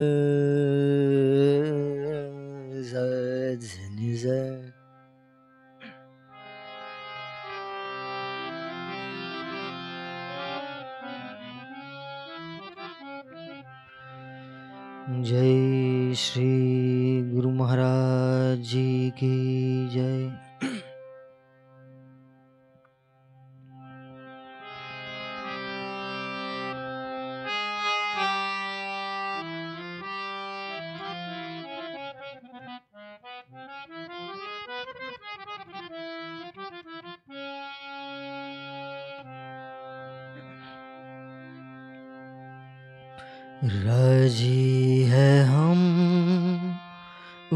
Denize Jai Shri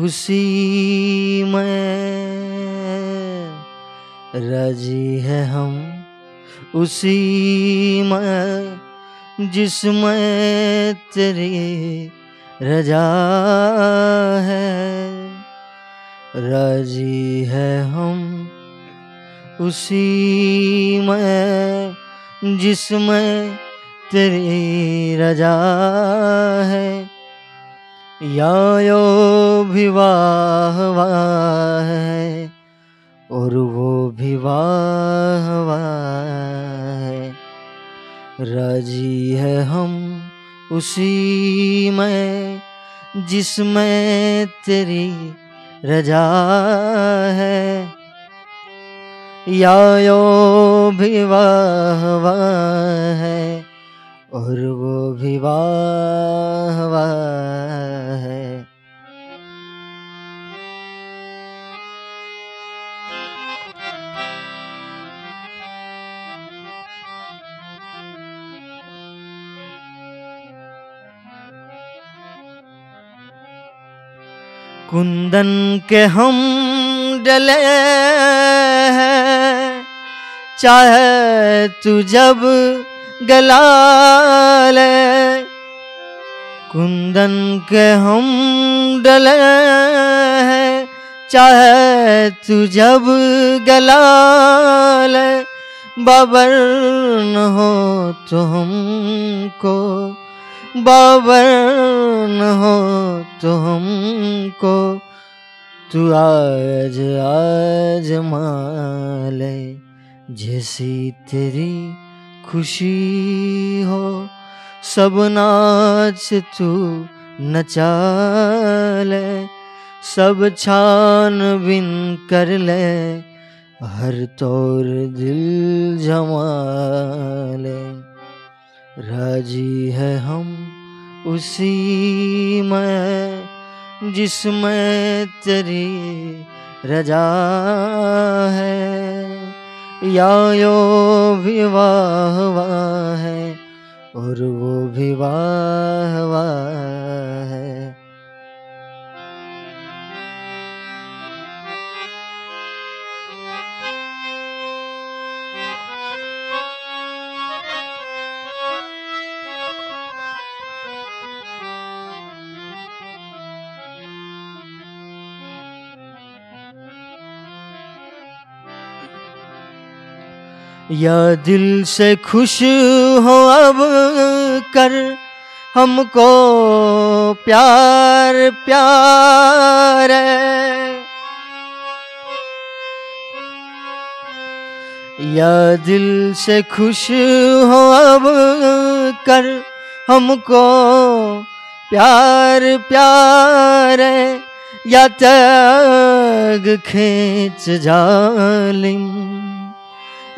खुशी में राजी है हम उसी में जिसमें तेरी रजा है राजी है हम उसी में जिसमें तेरी रजा है यायो विवाह है और वो विवाह है राजी है हम उसी में जिसमें तेरी रजा है यायो विवाह है और वो भी वाह वाह है कुंदन के हम डले चाहे तू जब गलाल कुंदन के हम डले हैं चाहे तू जब गलाल बाबर न हो तो हमको बाबर न हो तो हमको तू आज आज माले जैसी तेरी खुशी हो सब नाच तू नचा सब छान बिन कर ले हर तौर दिल जमा राजी है हम उसी में जिसमें तेरी रजा है या यो विवाह है और वो विवाह है या दिल से खुश हो अब कर हमको प्यार प्यार या दिल से खुश हो अब कर हमको प्यार प्यार या त्याग खींच जालिम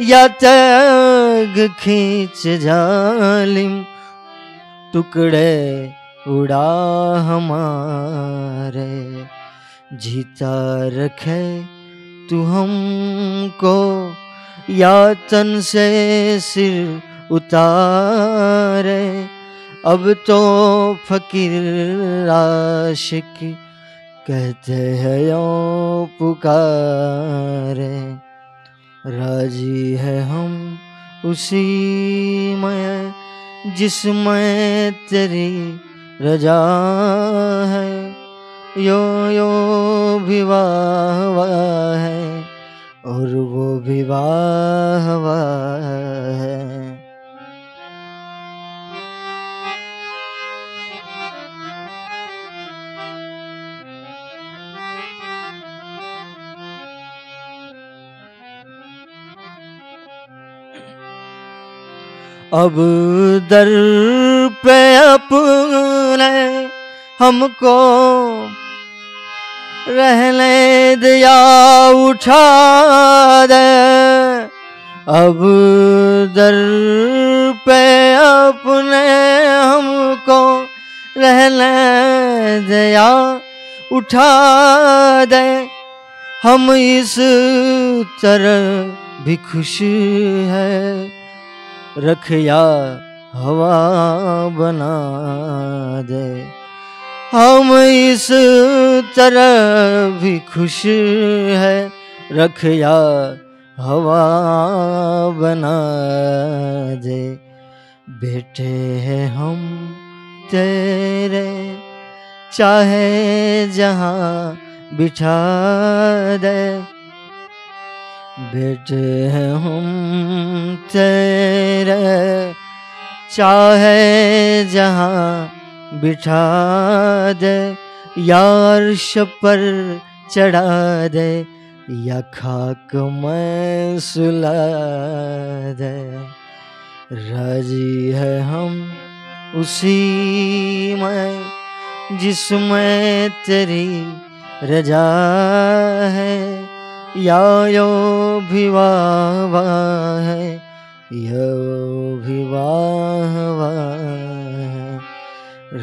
या टैग खींच जालिम टुकड़े उड़ा हमारे जीता रखे तू हमको या तन से सिर उतारे अब तो फकीर आशिक कहते हैं यो पुकारे राजी है हम उसी में जिसमें तेरी रजा है यो यो विवाह है और वो विवाह है अब दर पे अपने हमको रहने दिया उठा दे अब दर पे अपने हमको रहने दिया उठा दे हम इस तरह भी खुश है रखिया हवा बना दे हम इस तरह भी खुश है रखिया हवा बना दे बेटे हैं हम तेरे चाहे जहाँ बिठा दे बिट हम तेरे चाहे जहाँ बिठा दे यार्श पर चढ़ा दे या खाक मैं सुला दे राजी है हम उसी में जिसमें तेरी रजा है यायो भिवावा है यो भिवावा है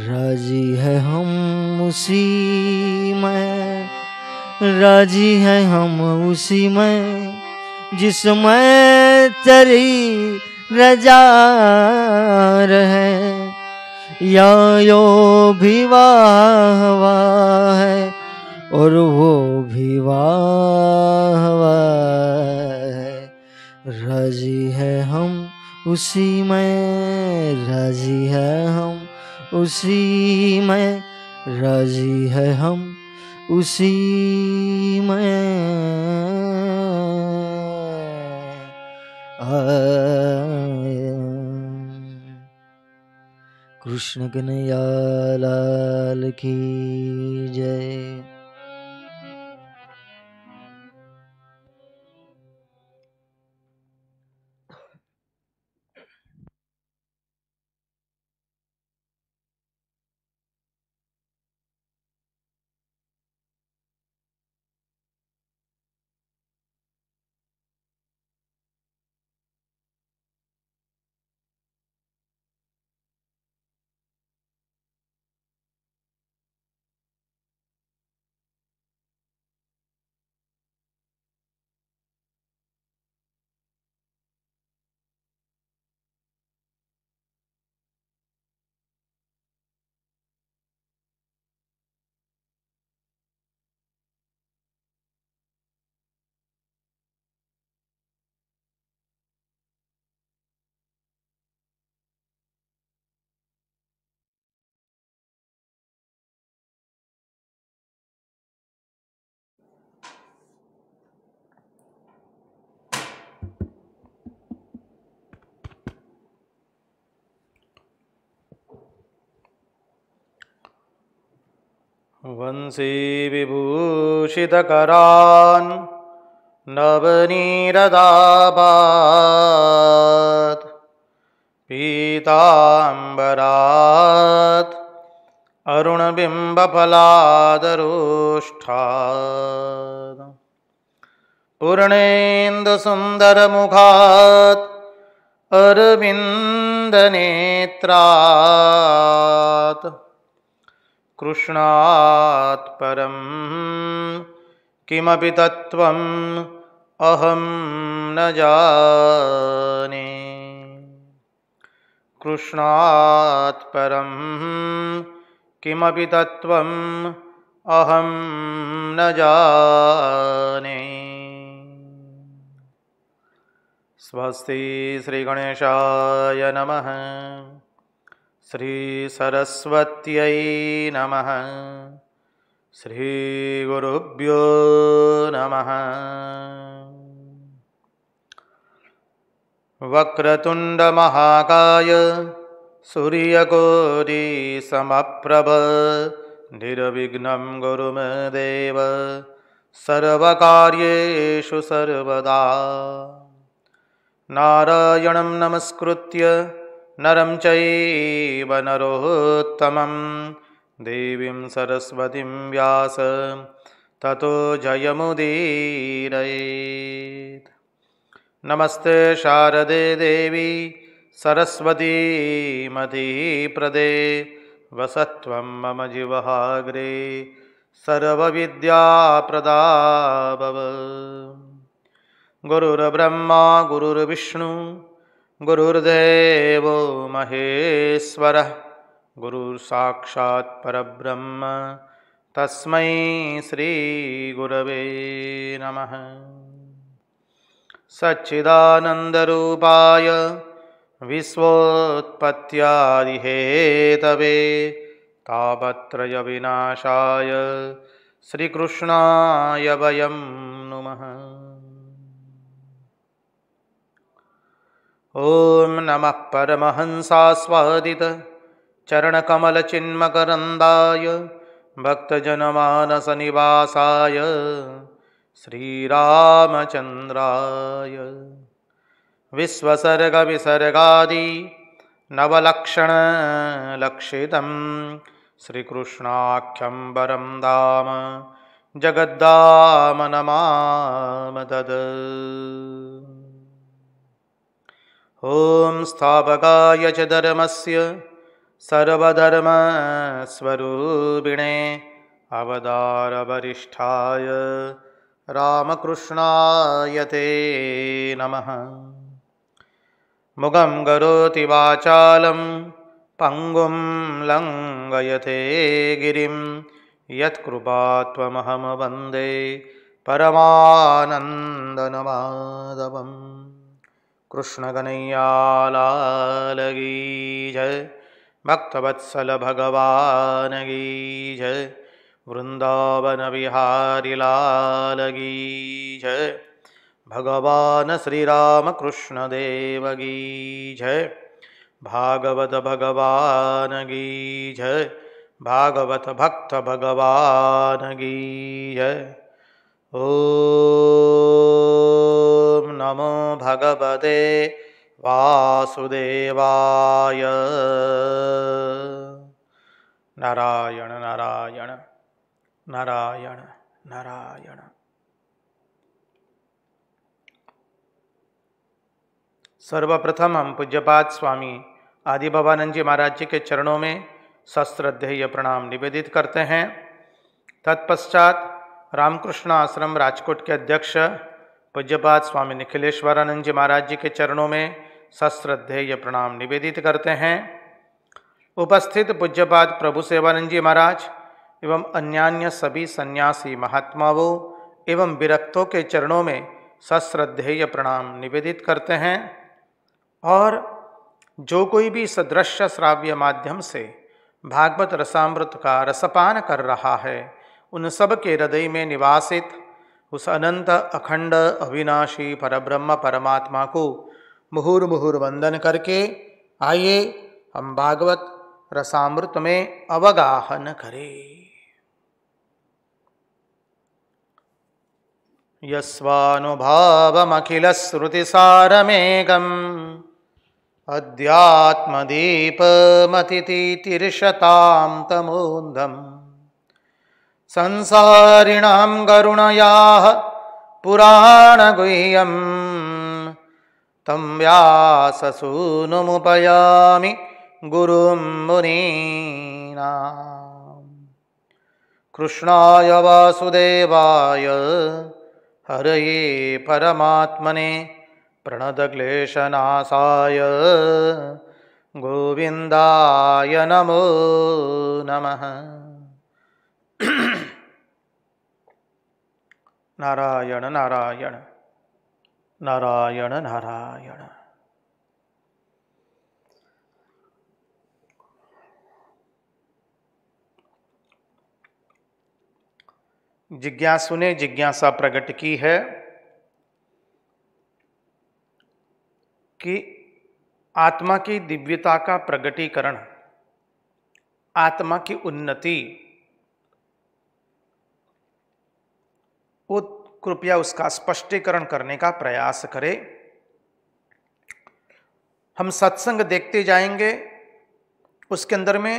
राजी है हम उसी में राजी है हम उसी में जिसमें तेरी रजार है या यो भी वाह है और वो भी वाह राजी है हम उसी में राजी है हम उसी में राजी है हम उसी में कृष्ण कन्हैया लाल की जय वंशी वंशीविभूषितकरान् नवनीरदाबात् पीताम्बरात् अरुणबिम्बफलादरुष्ठा पूर्णेन्दुसुन्दरमुखात् अरविन्दनेत्रात् कृष्णात् परं किमपि तत्त्वम् अहं न जाने कृष्णात् परं किमपि तत्त्वम् अहं न जाने स्वस्ति श्रीगणेशाय नमः श्रीसरस्वत्यै नमः श्रीगुरुभ्यो नमः वक्रतुण्डमहाकाय सूर्यगौरीसमप्रभ निर्विघ्नं गुरुमे देव सर्वकार्येषु सर्वदा नारायणं नमस्कृत्य नरं चैवनरोहोत्तमं देवीं सरस्वतीं व्यास ततो जयमुदीरयेत् नमस्ते शारदे देवी सरस्वतीमतीप्रदे वसत्वं त्वं मम जिवहाग्रे सर्वविद्याप्रदा भव गुरुर्ब्रह्मा गुरुर्विष्णु गुरुर्देवो महेश्वरः गुरुर्साक्षात् परब्रह्म तस्मै श्रीगुरवे नमः सच्चिदानन्दरूपाय तापत्रय विनाशा श्रीकृष्णा वयं नुमः ॐ नमः चरणकमलचिन्मकरन्दाय भक्तजनमानसनिवासाय श्रीरामचन्द्राय श्रीकृष्णाख्यं वरं दाम जगद्दामनमामदद ॐ स्थापकाय च धर्मस्य सर्वधर्मस्वरूपिणे अवदारवरिष्ठाय रामकृष्णाय ते नमः मुखं करोति वाचालं पङ्गुं लङ्गयते गिरिं यत्कृपा त्वमहं वन्दे परमानन्दनमाधवम् कृष्ण कन्हैया जय भक्तवत्सल भगवान की जय वृंदावन बिहारी लाल की जय भगवान श्री राम कृष्ण देव की जय भागवत भगवान की जय भागवत भक्त भगवान की जय ॐ नमो भगवते वासुदेवाय नारायण नारायण नारायण नारायण सर्वप्रथम हम पूज्यपाद स्वामी आदि भवानंद जी महाराज जी के चरणों में शस्त्रध्येय प्रणाम निवेदित करते हैं तत्पश्चात रामकृष्ण आश्रम राजकोट के अध्यक्ष पूज्यपाद स्वामी निखिलेश्वरानंद जी महाराज जी के चरणों में सश्रद्धेय प्रणाम निवेदित करते हैं उपस्थित पूज्यपाद प्रभु सेवानंद जी महाराज एवं अन्यान्य सभी सन्यासी महात्माओं एवं विरक्तों के चरणों में सश्रद्धेय प्रणाम निवेदित करते हैं और जो कोई भी सदृश्य श्राव्य माध्यम से भागवत रसामृत का रसपान कर रहा है उन सब के हृदय में निवासित उस अनंत अखंड अविनाशी परब्रह्म परमात्मा को मुहूर मुहूर वंदन करके आइए हम भागवत रसामृत में अवगाहन करें यस्वानुभावमखिलश्रुतिसारमेकम् अध्यात्मदीपमतितितिर्षतां तमोन्धम् संसारिणां गरुणयाः पुराणगुह्यं तं व्याससूनुमुपयामि गुरुं मुनीना कृष्णाय वासुदेवाय हरये परमात्मने प्रणदक्लेशनाशाय गोविन्दाय नमो नमः नारायण नारायण नारायण नारायण जिज्ञासु ने जिज्ञासा प्रकट की है कि आत्मा की दिव्यता का प्रगटीकरण आत्मा की उन्नति वो कृपया उसका स्पष्टीकरण करने का प्रयास करें हम सत्संग देखते जाएंगे उसके अंदर में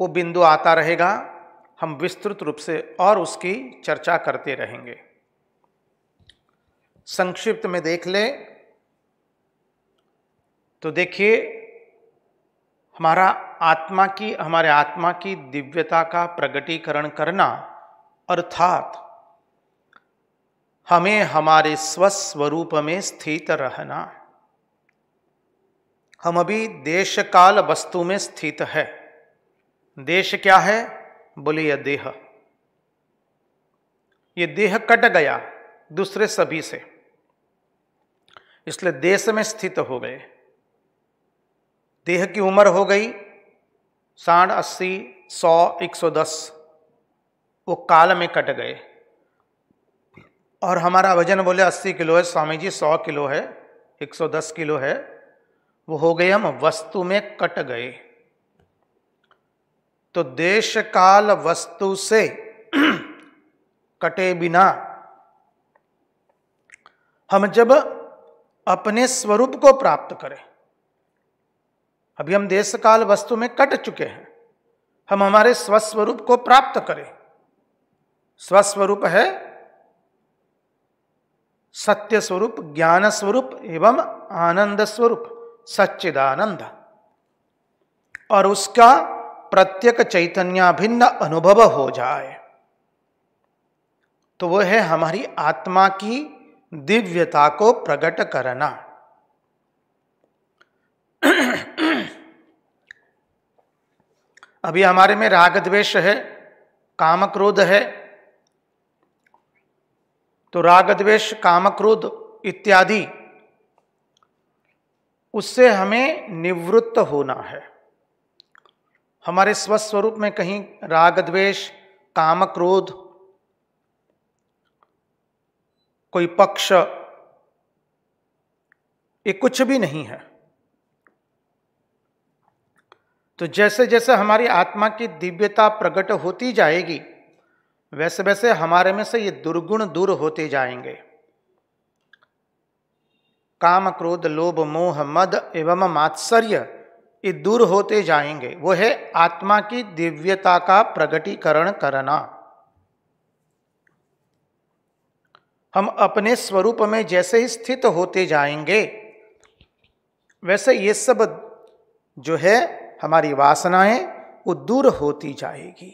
वो बिंदु आता रहेगा हम विस्तृत रूप से और उसकी चर्चा करते रहेंगे संक्षिप्त में देख ले तो देखिए हमारा आत्मा की हमारे आत्मा की दिव्यता का प्रगटीकरण करना अर्थात हमें हमारे स्वस्वरूप में स्थित रहना हम अभी देश काल वस्तु में स्थित है देश क्या है बोले यह देह ये देह कट गया दूसरे सभी से इसलिए देश में स्थित हो गए देह की उम्र हो गई साठ अस्सी सौ एक सौ दस वो काल में कट गए और हमारा वजन बोले 80 किलो है स्वामी जी 100 किलो है 110 किलो है वो हो गए हम वस्तु में कट गए तो देश काल वस्तु से कटे बिना हम जब अपने स्वरूप को प्राप्त करें अभी हम देश काल वस्तु में कट चुके हैं हम हमारे स्वस्वरूप को प्राप्त करें स्वस्वरूप है सत्य स्वरूप ज्ञान स्वरूप एवं आनंद स्वरूप सच्चिदानंद और उसका प्रत्येक चैतन्याभिन्न अनुभव हो जाए तो वह है हमारी आत्मा की दिव्यता को प्रकट करना अभी हमारे में राग द्वेष है काम क्रोध है तो राग काम कामक्रोध इत्यादि उससे हमें निवृत्त होना है हमारे स्वस्वरूप में कहीं राग द्वेष काम क्रोध कोई पक्ष ये कुछ भी नहीं है तो जैसे जैसे हमारी आत्मा की दिव्यता प्रकट होती जाएगी वैसे वैसे हमारे में से ये दुर्गुण दूर होते जाएंगे काम क्रोध लोभ मोह मद एवं मात्सर्य ये दूर होते जाएंगे वो है आत्मा की दिव्यता का प्रगटीकरण करना हम अपने स्वरूप में जैसे ही स्थित होते जाएंगे वैसे ये सब जो है हमारी वासनाएं वो दूर होती जाएगी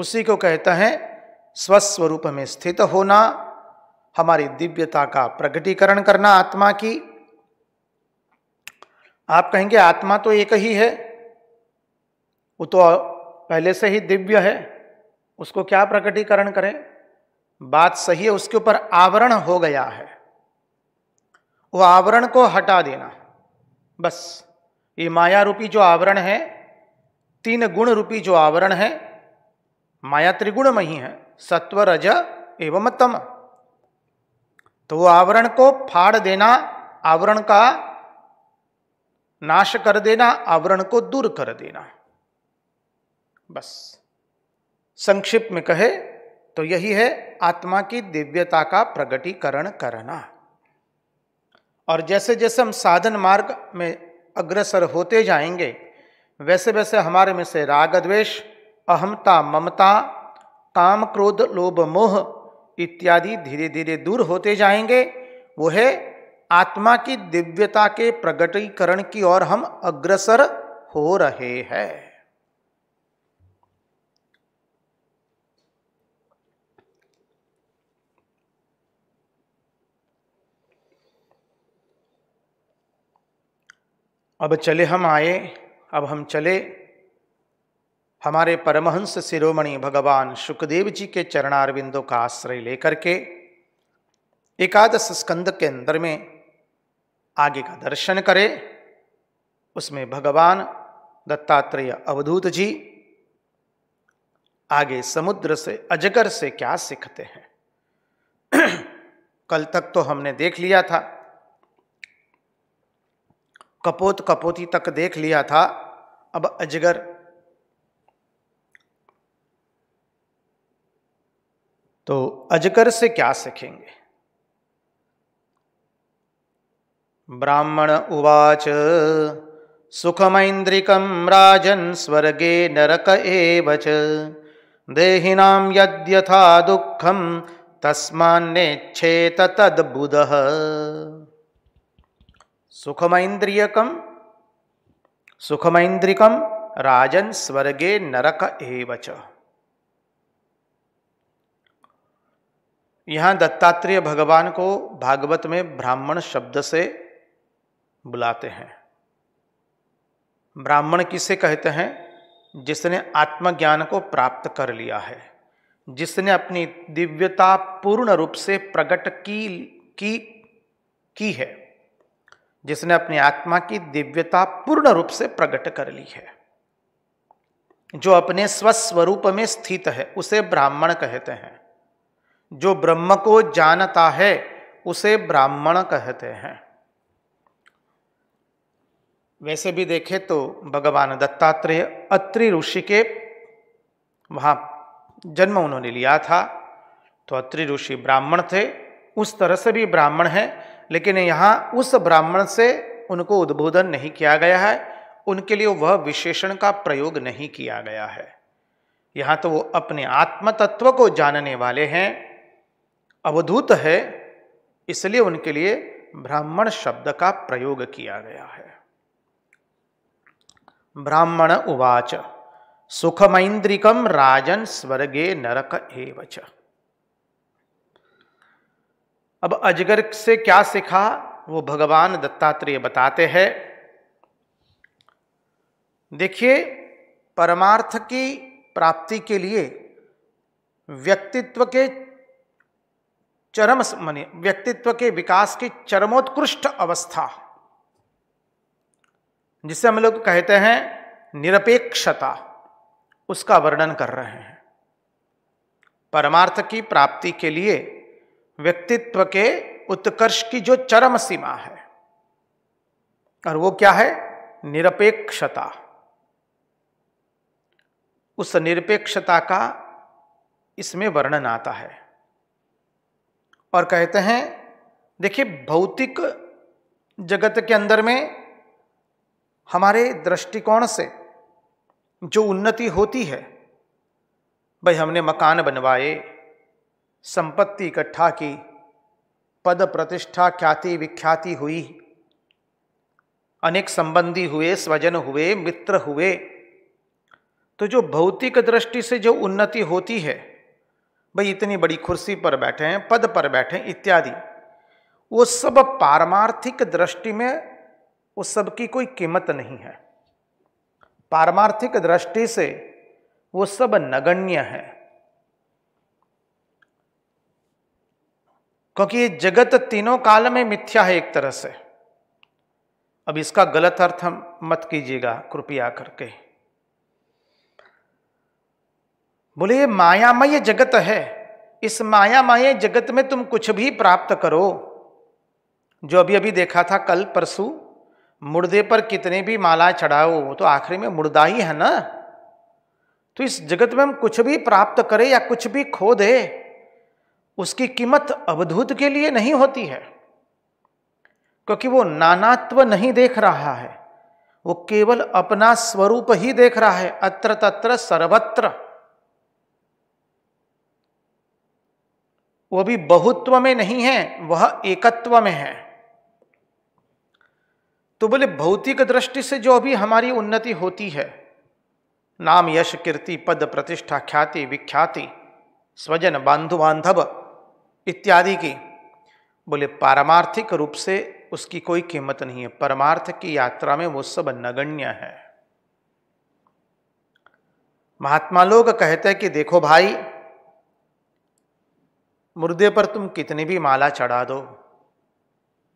उसी को कहते हैं स्वस्वरूप में स्थित होना हमारी दिव्यता का प्रगटीकरण करना आत्मा की आप कहेंगे आत्मा तो एक ही है वो तो पहले से ही दिव्य है उसको क्या प्रकटीकरण करें बात सही है उसके ऊपर आवरण हो गया है वो आवरण को हटा देना बस ये माया रूपी जो आवरण है तीन गुण रूपी जो आवरण है माया त्रिगुणमयी है सत्व रज एवं तम तो वो आवरण को फाड़ देना आवरण का नाश कर देना आवरण को दूर कर देना बस संक्षिप्त में कहे तो यही है आत्मा की दिव्यता का प्रगटीकरण करना और जैसे जैसे हम साधन मार्ग में अग्रसर होते जाएंगे वैसे वैसे हमारे में से राग द्वेष अहमता ममता काम क्रोध लोभ मोह इत्यादि धीरे धीरे दूर होते जाएंगे वो है आत्मा की दिव्यता के प्रगटीकरण की ओर हम अग्रसर हो रहे हैं अब चले हम आए अब हम चले हमारे परमहंस शिरोमणि भगवान सुखदेव जी के चरणारविंदों का आश्रय लेकर के एकादश स्कंद के अंदर में आगे का दर्शन करें उसमें भगवान दत्तात्रेय अवधूत जी आगे समुद्र से अजगर से क्या सीखते हैं कल तक तो हमने देख लिया था कपोत कपोती तक देख लिया था अब अजगर तो अजगर से क्या सीखेंगे ब्राह्मण उवाच सुखमैन्द्रिकं राजन स्वर्गे नरक एव च देहिनां यद्यथा दुःखं तस्मान्नेच्छेत तद्बुधः सुखमैन्द्रियकं सुखमैन्द्रिकं राजन स्वर्गे नरक एव यहाँ दत्तात्रेय भगवान को भागवत में ब्राह्मण शब्द से बुलाते हैं ब्राह्मण किसे कहते हैं जिसने आत्मज्ञान को प्राप्त कर लिया है जिसने अपनी दिव्यता पूर्ण रूप से प्रकट की की की है जिसने अपनी आत्मा की दिव्यता पूर्ण रूप से प्रकट कर ली है जो अपने स्वस्वरूप में स्थित है उसे ब्राह्मण कहते हैं जो ब्रह्म को जानता है उसे ब्राह्मण कहते हैं वैसे भी देखें तो भगवान दत्तात्रेय अत्रि ऋषि के वहाँ जन्म उन्होंने लिया था तो अत्रि ऋषि ब्राह्मण थे उस तरह से भी ब्राह्मण हैं लेकिन यहाँ उस ब्राह्मण से उनको उद्बोधन नहीं किया गया है उनके लिए वह विशेषण का प्रयोग नहीं किया गया है यहाँ तो वो अपने आत्म तत्व को जानने वाले हैं अवधूत है इसलिए उनके लिए ब्राह्मण शब्द का प्रयोग किया गया है ब्राह्मण उवाच सुखमैंद्रिकम राजन स्वर्गे नरक एवच अब अजगर से क्या सिखा वो भगवान दत्तात्रेय बताते हैं देखिए परमार्थ की प्राप्ति के लिए व्यक्तित्व के चरम मानी व्यक्तित्व के विकास की चरमोत्कृष्ट अवस्था जिसे हम लोग कहते हैं निरपेक्षता उसका वर्णन कर रहे हैं परमार्थ की प्राप्ति के लिए व्यक्तित्व के उत्कर्ष की जो चरम सीमा है और वो क्या है निरपेक्षता उस निरपेक्षता का इसमें वर्णन आता है और कहते हैं देखिए भौतिक जगत के अंदर में हमारे दृष्टिकोण से जो उन्नति होती है भाई हमने मकान बनवाए संपत्ति इकट्ठा की पद प्रतिष्ठा ख्याति विख्याति हुई अनेक संबंधी हुए स्वजन हुए मित्र हुए तो जो भौतिक दृष्टि से जो उन्नति होती है भाई इतनी बड़ी कुर्सी पर बैठे हैं पद पर बैठे हैं इत्यादि वो सब पारमार्थिक दृष्टि में उस सब की कोई कीमत नहीं है पारमार्थिक दृष्टि से वो सब नगण्य है क्योंकि ये जगत तीनों काल में मिथ्या है एक तरह से अब इसका गलत अर्थ हम मत कीजिएगा कृपया करके बोले ये मायामय जगत है इस मायामय जगत में तुम कुछ भी प्राप्त करो जो अभी अभी देखा था कल परसों मुर्दे पर कितने भी माला चढ़ाओ तो आखिरी में मुर्दा ही है ना तो इस जगत में हम कुछ भी प्राप्त करें या कुछ भी खो दे उसकी कीमत अवधूत के लिए नहीं होती है क्योंकि वो नानात्व नहीं देख रहा है वो केवल अपना स्वरूप ही देख रहा है अत्र तत्र सर्वत्र वो भी बहुत्व में नहीं है वह एकत्व में है तो बोले भौतिक दृष्टि से जो अभी हमारी उन्नति होती है नाम यश कीर्ति पद प्रतिष्ठा ख्याति विख्याति स्वजन बांधु बांधव इत्यादि की बोले पारमार्थिक रूप से उसकी कोई कीमत नहीं है परमार्थ की यात्रा में वो सब नगण्य है महात्मा लोग कहते हैं कि देखो भाई मुर्दे पर तुम कितनी भी माला चढ़ा दो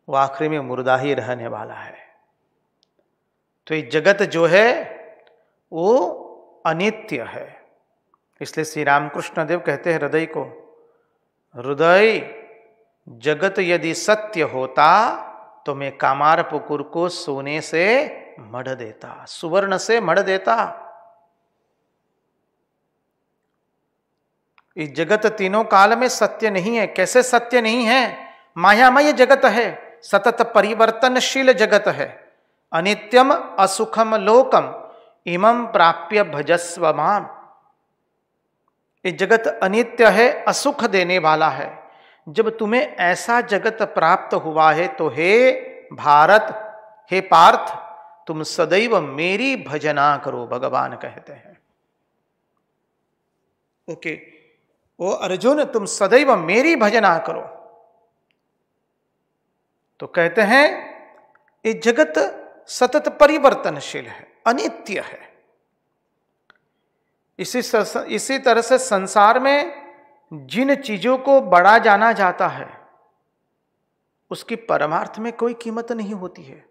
वो आखिरी में मुर्दा ही रहने वाला है तो ये जगत जो है वो अनित्य है इसलिए श्री रामकृष्ण देव कहते हैं हृदय को हृदय जगत यदि सत्य होता तो मैं कामार पुकुर को सोने से मढ़ देता सुवर्ण से मढ़ देता इस जगत तीनों काल में सत्य नहीं है कैसे सत्य नहीं है मायामय जगत है सतत परिवर्तनशील जगत है अनित्यम असुखम लोकम इम प्राप्य भजस्व माम ये जगत अनित्य है असुख देने वाला है जब तुम्हें ऐसा जगत प्राप्त हुआ है तो हे भारत हे पार्थ तुम सदैव मेरी भजना करो भगवान कहते हैं ओके okay. ओ अर्जुन तुम सदैव मेरी भजना करो तो कहते हैं ये जगत सतत परिवर्तनशील है अनित्य है इसी इसी तरह से संसार में जिन चीज़ों को बड़ा जाना जाता है उसकी परमार्थ में कोई कीमत नहीं होती है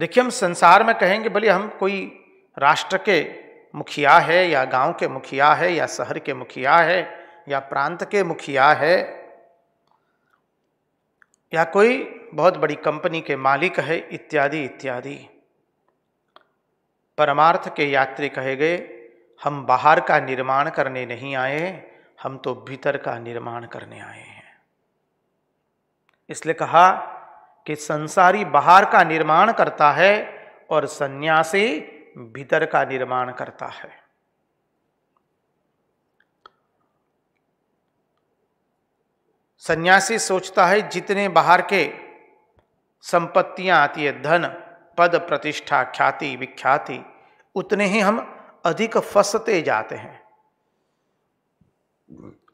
देखिए हम संसार में कहेंगे भले हम कोई राष्ट्र के मुखिया है या गांव के मुखिया है या शहर के मुखिया है या प्रांत के मुखिया है या कोई बहुत बड़ी कंपनी के मालिक है इत्यादि इत्यादि परमार्थ के यात्री कहे गए हम बाहर का निर्माण करने नहीं आए हम तो भीतर का निर्माण करने आए हैं इसलिए कहा कि संसारी बाहर का निर्माण करता है और सन्यासी भीतर का निर्माण करता है सन्यासी सोचता है जितने बाहर के संपत्तियां आती है धन पद प्रतिष्ठा ख्याति विख्याति उतने ही हम अधिक फंसते जाते हैं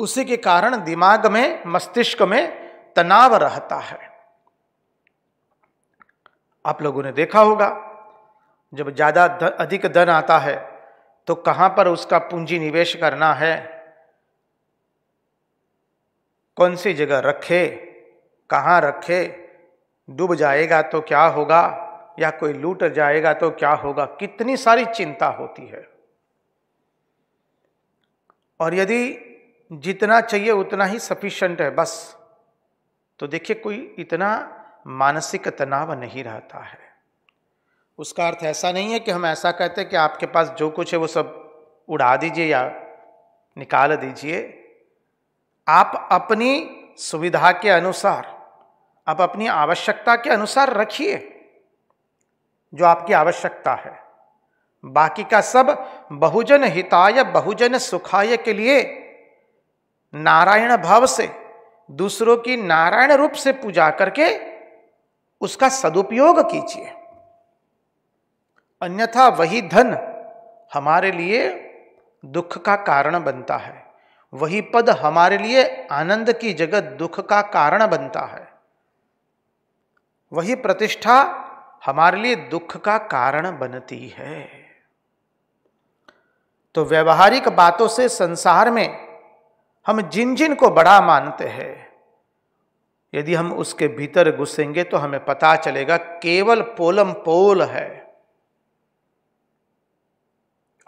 उसी के कारण दिमाग में मस्तिष्क में तनाव रहता है आप लोगों ने देखा होगा जब ज़्यादा अधिक धन आता है तो कहाँ पर उसका पूंजी निवेश करना है कौन सी जगह रखे कहाँ रखे डूब जाएगा तो क्या होगा या कोई लूट जाएगा तो क्या होगा कितनी सारी चिंता होती है और यदि जितना चाहिए उतना ही सफिशेंट है बस तो देखिए कोई इतना मानसिक तनाव नहीं रहता है उसका अर्थ ऐसा नहीं है कि हम ऐसा कहते हैं कि आपके पास जो कुछ है वो सब उड़ा दीजिए या निकाल दीजिए आप अपनी सुविधा के अनुसार आप अपनी आवश्यकता के अनुसार रखिए जो आपकी आवश्यकता है बाकी का सब बहुजन हिताय बहुजन सुखाय के लिए नारायण भाव से दूसरों की नारायण रूप से पूजा करके उसका सदुपयोग कीजिए अन्यथा वही धन हमारे लिए दुख का कारण बनता है वही पद हमारे लिए आनंद की जगह दुख का कारण बनता है वही प्रतिष्ठा हमारे लिए दुख का कारण बनती है तो व्यवहारिक बातों से संसार में हम जिन जिन को बड़ा मानते हैं यदि हम उसके भीतर घुसेंगे तो हमें पता चलेगा केवल पोलम पोल है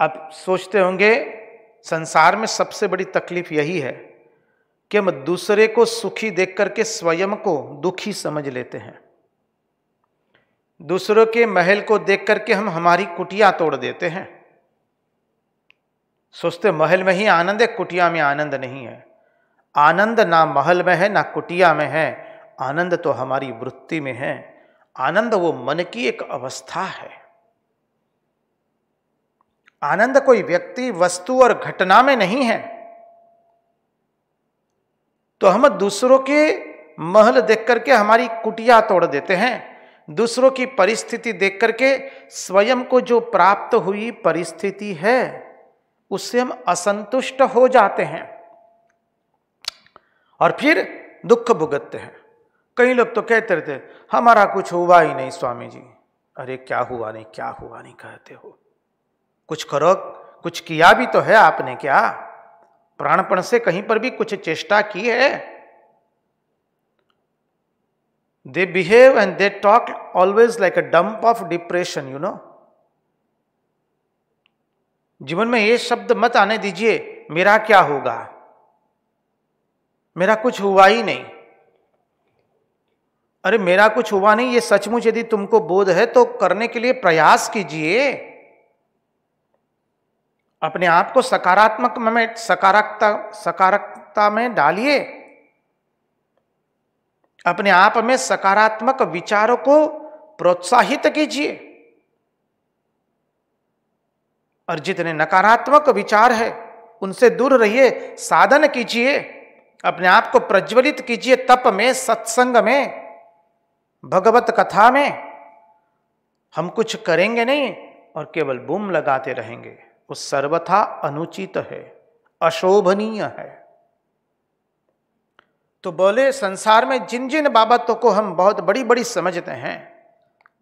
आप सोचते होंगे संसार में सबसे बड़ी तकलीफ यही है कि हम दूसरे को सुखी देख करके स्वयं को दुखी समझ लेते हैं दूसरों के महल को देख करके हम हमारी कुटिया तोड़ देते हैं सोचते महल में ही आनंद है कुटिया में आनंद नहीं है आनंद ना महल में है ना कुटिया में है आनंद तो हमारी वृत्ति में है आनंद वो मन की एक अवस्था है आनंद कोई व्यक्ति वस्तु और घटना में नहीं है तो हम दूसरों के महल देख करके हमारी कुटिया तोड़ देते हैं दूसरों की परिस्थिति देख करके स्वयं को जो प्राप्त हुई परिस्थिति है उससे हम असंतुष्ट हो जाते हैं और फिर दुख भुगतते हैं कई लोग तो कहते रहते हमारा कुछ हुआ ही नहीं स्वामी जी अरे क्या हुआ नहीं क्या हुआ नहीं कहते हो कुछ करो कुछ किया भी तो है आपने क्या प्राणपण से कहीं पर भी कुछ चेष्टा की है they behave and they talk always like a dump of depression you know जीवन में ये शब्द मत आने दीजिए मेरा क्या होगा मेरा कुछ हुआ ही नहीं अरे मेरा कुछ हुआ नहीं ये सचमुच यदि तुमको बोध है तो करने के लिए प्रयास कीजिए अपने आप को सकारात्मक में सकारात्मकता सकारात्मकता में डालिए अपने आप में सकारात्मक विचारों को प्रोत्साहित कीजिए और जितने नकारात्मक विचार है उनसे दूर रहिए साधन कीजिए अपने आप को प्रज्वलित कीजिए तप में सत्संग में भगवत कथा में हम कुछ करेंगे नहीं और केवल बूम लगाते रहेंगे वो सर्वथा अनुचित है अशोभनीय है तो बोले संसार में जिन जिन बाबतों को हम बहुत बड़ी बड़ी समझते हैं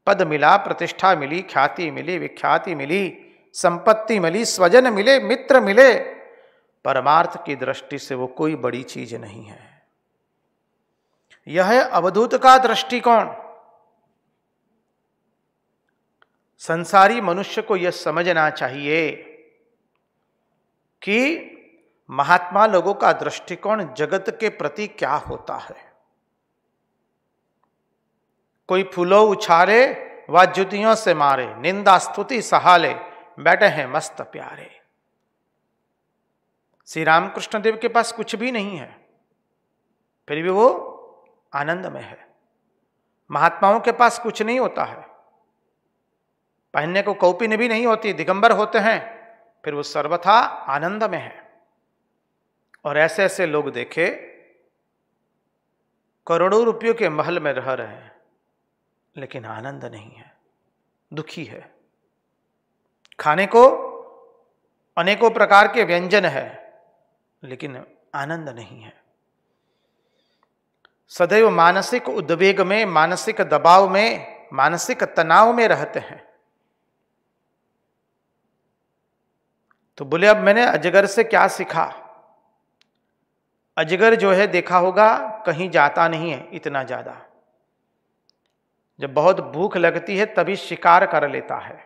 पद मिला प्रतिष्ठा मिली ख्याति मिली विख्याति मिली संपत्ति मिली स्वजन मिले मित्र मिले परमार्थ की दृष्टि से वो कोई बड़ी चीज नहीं है यह है अवधूत का दृष्टिकोण संसारी मनुष्य को यह समझना चाहिए कि महात्मा लोगों का दृष्टिकोण जगत के प्रति क्या होता है कोई फूलो उछारे व जुतियों से मारे निंदा स्तुति सहाले बैठे हैं मस्त प्यारे श्री रामकृष्ण देव के पास कुछ भी नहीं है फिर भी वो आनंद में है महात्माओं के पास कुछ नहीं होता है पहनने को कौपिन भी नहीं होती दिगंबर होते हैं फिर वो सर्वथा आनंद में है और ऐसे ऐसे लोग देखे करोड़ों रुपयों के महल में रह रहे हैं लेकिन आनंद नहीं है दुखी है खाने को अनेकों प्रकार के व्यंजन है लेकिन आनंद नहीं है सदैव मानसिक उद्वेग में मानसिक दबाव में मानसिक तनाव में रहते हैं तो बोले अब मैंने अजगर से क्या सीखा अजगर जो है देखा होगा कहीं जाता नहीं है इतना ज़्यादा जब बहुत भूख लगती है तभी शिकार कर लेता है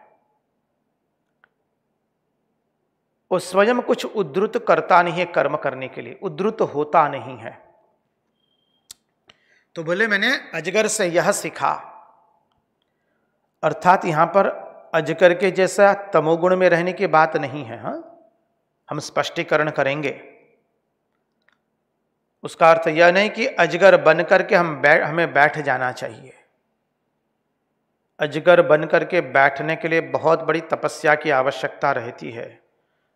वो स्वयं कुछ उद्रुत करता नहीं है कर्म करने के लिए उद्रुत होता नहीं है तो बोले मैंने अजगर से यह सीखा अर्थात यहां पर अजकर के जैसा तमोगुण में रहने की बात नहीं है हा? हम स्पष्टीकरण करेंगे उसका अर्थ यह नहीं कि अजगर बन करके हम बैठ हमें बैठ जाना चाहिए अजगर बन करके बैठने के लिए बहुत बड़ी तपस्या की आवश्यकता रहती है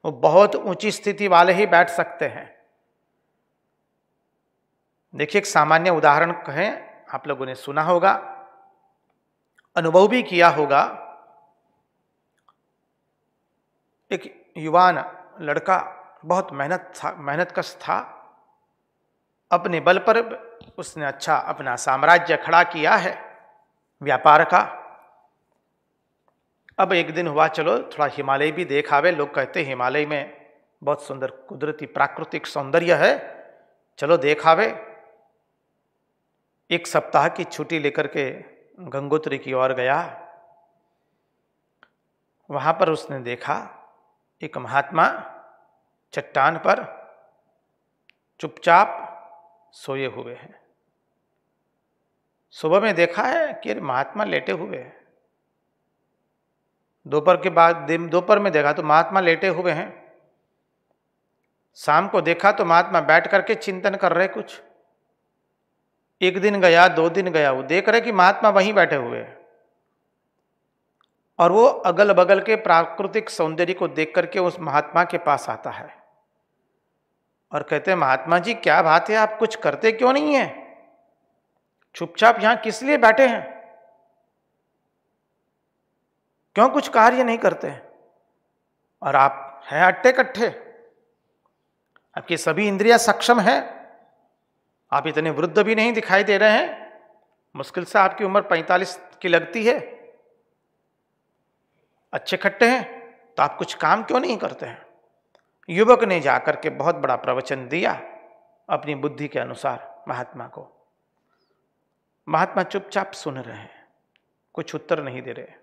वो बहुत ऊंची स्थिति वाले ही बैठ सकते हैं देखिए एक सामान्य उदाहरण कहें आप लोगों ने सुना होगा अनुभव भी किया होगा एक युवान लड़का बहुत मेहनत था मेहनत कश था अपने बल पर उसने अच्छा अपना साम्राज्य खड़ा किया है व्यापार का अब एक दिन हुआ चलो थोड़ा हिमालय भी देखावे लोग कहते हिमालय में बहुत सुंदर कुदरती प्राकृतिक सौंदर्य है चलो देखावे एक सप्ताह की छुट्टी लेकर के गंगोत्री की ओर गया वहाँ पर उसने देखा एक महात्मा चट्टान पर चुपचाप सोए हुए हैं सुबह में देखा है कि महात्मा लेटे हुए हैं दोपहर के बाद दिन दोपहर में देखा तो महात्मा लेटे हुए हैं शाम को देखा तो महात्मा बैठ करके चिंतन कर रहे कुछ एक दिन गया दो दिन गया वो देख रहे कि महात्मा वहीं बैठे हुए हैं और वो अगल बगल के प्राकृतिक सौंदर्य को देख करके उस महात्मा के पास आता है और कहते हैं महात्मा जी क्या बात है आप कुछ करते क्यों नहीं है चुपचाप यहां किस लिए बैठे हैं क्यों कुछ कार्य नहीं करते और आप हैं अट्टे कट्ठे आपकी सभी इंद्रियां सक्षम हैं आप इतने वृद्ध भी नहीं दिखाई दे रहे हैं मुश्किल से आपकी उम्र 45 की लगती है अच्छे खट्टे हैं तो आप कुछ काम क्यों नहीं करते हैं युवक ने जाकर के बहुत बड़ा प्रवचन दिया अपनी बुद्धि के अनुसार महात्मा को महात्मा चुपचाप सुन रहे हैं कुछ उत्तर नहीं दे रहे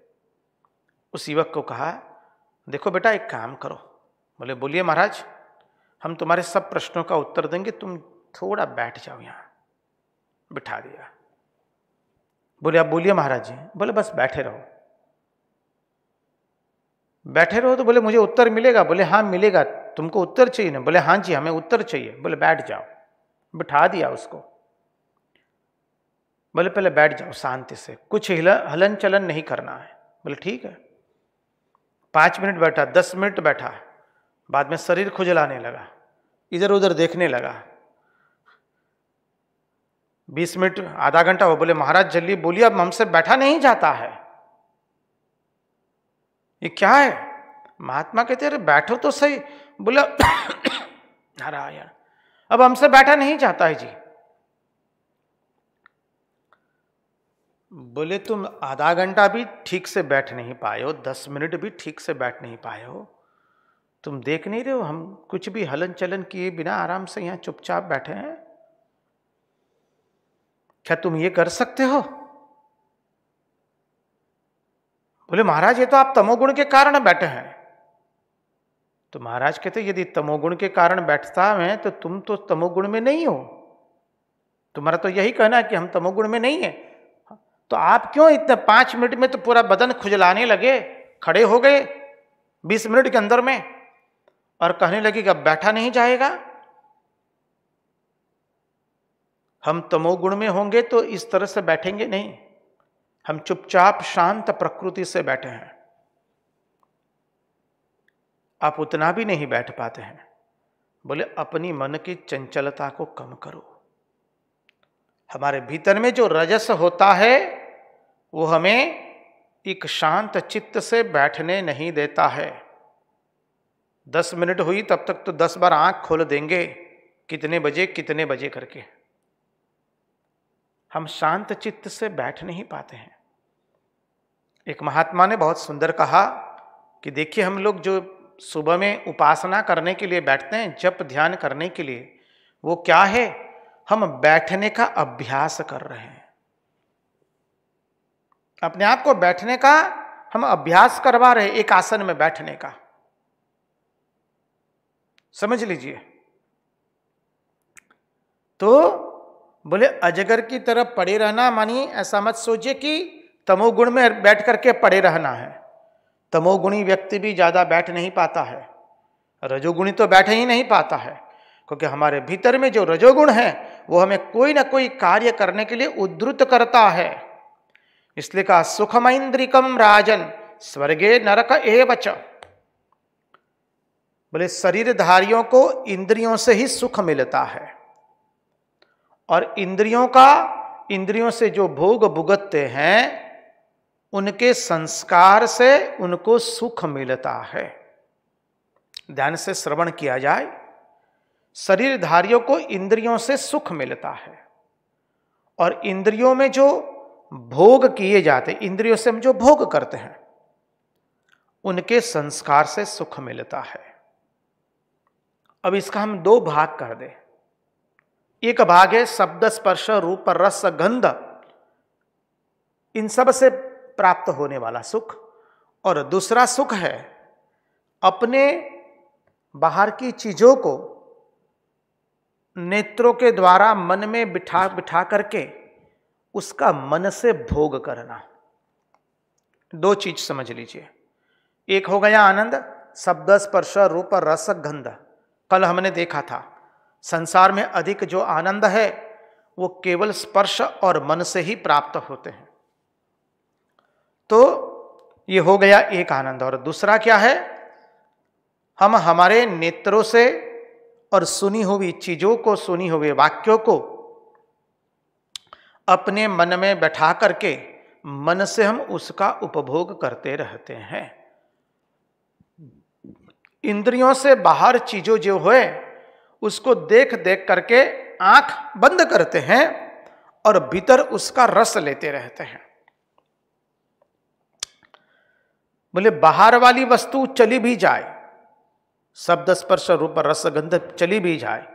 उस युवक को कहा देखो बेटा एक काम करो बोले बोलिए महाराज हम तुम्हारे सब प्रश्नों का उत्तर देंगे तुम थोड़ा बैठ जाओ यहाँ बिठा दिया बोले आप बोलिए महाराज जी बोले बस बैठे रहो बैठे रहो तो बोले मुझे उत्तर मिलेगा बोले हाँ मिलेगा तुमको उत्तर चाहिए ना बोले हाँ जी हमें उत्तर चाहिए बोले बैठ जाओ बिठा दिया उसको बोले पहले बैठ जाओ शांति से कुछ हिला हलन चलन नहीं करना है बोले ठीक है पाँच मिनट बैठा दस मिनट बैठा बाद में शरीर खुजलाने लगा इधर उधर देखने लगा बीस मिनट आधा घंटा हो बोले महाराज जल्दी बोलिए अब हमसे बैठा नहीं जाता है ये क्या है महात्मा कहते अरे बैठो तो सही बोला नारायण अब हमसे बैठा नहीं जाता है जी बोले तुम आधा घंटा भी ठीक से बैठ नहीं पाए हो दस मिनट भी ठीक से बैठ नहीं पाए हो तुम देख नहीं रहे हो हम कुछ भी हलन चलन किए बिना आराम से यहां चुपचाप बैठे हैं क्या तुम ये कर सकते हो बोले महाराज ये तो आप तमोगुण के कारण बैठे हैं तो महाराज कहते यदि तमोगुण के कारण बैठता मैं तो तुम तो तमोगुण में नहीं हो तुम्हारा तो यही कहना है कि हम तमोगुण में नहीं है तो आप क्यों इतने पाँच मिनट में तो पूरा बदन खुजलाने लगे खड़े हो गए बीस मिनट के अंदर में और कहने लगे कि अब बैठा नहीं जाएगा हम तमोगुण में होंगे तो इस तरह से बैठेंगे नहीं हम चुपचाप शांत प्रकृति से बैठे हैं आप उतना भी नहीं बैठ पाते हैं बोले अपनी मन की चंचलता को कम करो हमारे भीतर में जो रजस होता है वो हमें एक शांत चित्त से बैठने नहीं देता है दस मिनट हुई तब तक तो दस बार आंख खोल देंगे कितने बजे कितने बजे करके हम शांत चित्त से बैठ नहीं पाते हैं एक महात्मा ने बहुत सुंदर कहा कि देखिए हम लोग जो सुबह में उपासना करने के लिए बैठते हैं जप ध्यान करने के लिए वो क्या है हम बैठने का अभ्यास कर रहे हैं अपने आप को बैठने का हम अभ्यास करवा रहे एक आसन में बैठने का समझ लीजिए तो बोले अजगर की तरफ पड़े रहना मानी ऐसा मत सोचिए कि तमोगुण में बैठ करके पड़े रहना है तमोगुणी व्यक्ति भी ज़्यादा बैठ नहीं पाता है रजोगुणी तो बैठ ही नहीं पाता है क्योंकि हमारे भीतर में जो रजोगुण है वो हमें कोई ना कोई कार्य करने के लिए उद्धृत करता है इसलिए कहा सुखमैंद्रिकम राजन स्वर्गे नरक एवच बोले शरीरधारियों को इंद्रियों से ही सुख मिलता है और इंद्रियों का इंद्रियों से जो भोग भुगतते हैं उनके संस्कार से उनको सुख मिलता है ध्यान से श्रवण किया जाए शरीरधारियों को इंद्रियों से सुख मिलता है और इंद्रियों में जो भोग किए जाते इंद्रियों से हम जो भोग करते हैं उनके संस्कार से सुख मिलता है अब इसका हम दो भाग कर दें एक भाग है शब्द स्पर्श रूप रस गंध इन सब से प्राप्त होने वाला सुख और दूसरा सुख है अपने बाहर की चीज़ों को नेत्रों के द्वारा मन में बिठा बिठा करके उसका मन से भोग करना दो चीज समझ लीजिए एक हो गया आनंद शब्द स्पर्श रूप रस गंध कल हमने देखा था संसार में अधिक जो आनंद है वो केवल स्पर्श और मन से ही प्राप्त होते हैं तो ये हो गया एक आनंद और दूसरा क्या है हम हमारे नेत्रों से और सुनी हुई चीजों को सुनी हुए वाक्यों को अपने मन में बैठा करके मन से हम उसका उपभोग करते रहते हैं इंद्रियों से बाहर चीजों जो हुए उसको देख देख करके आंख बंद करते हैं और भीतर उसका रस लेते रहते हैं बोले बाहर वाली वस्तु चली भी जाए शब्द स्पर्श रूप रसगंध चली भी जाए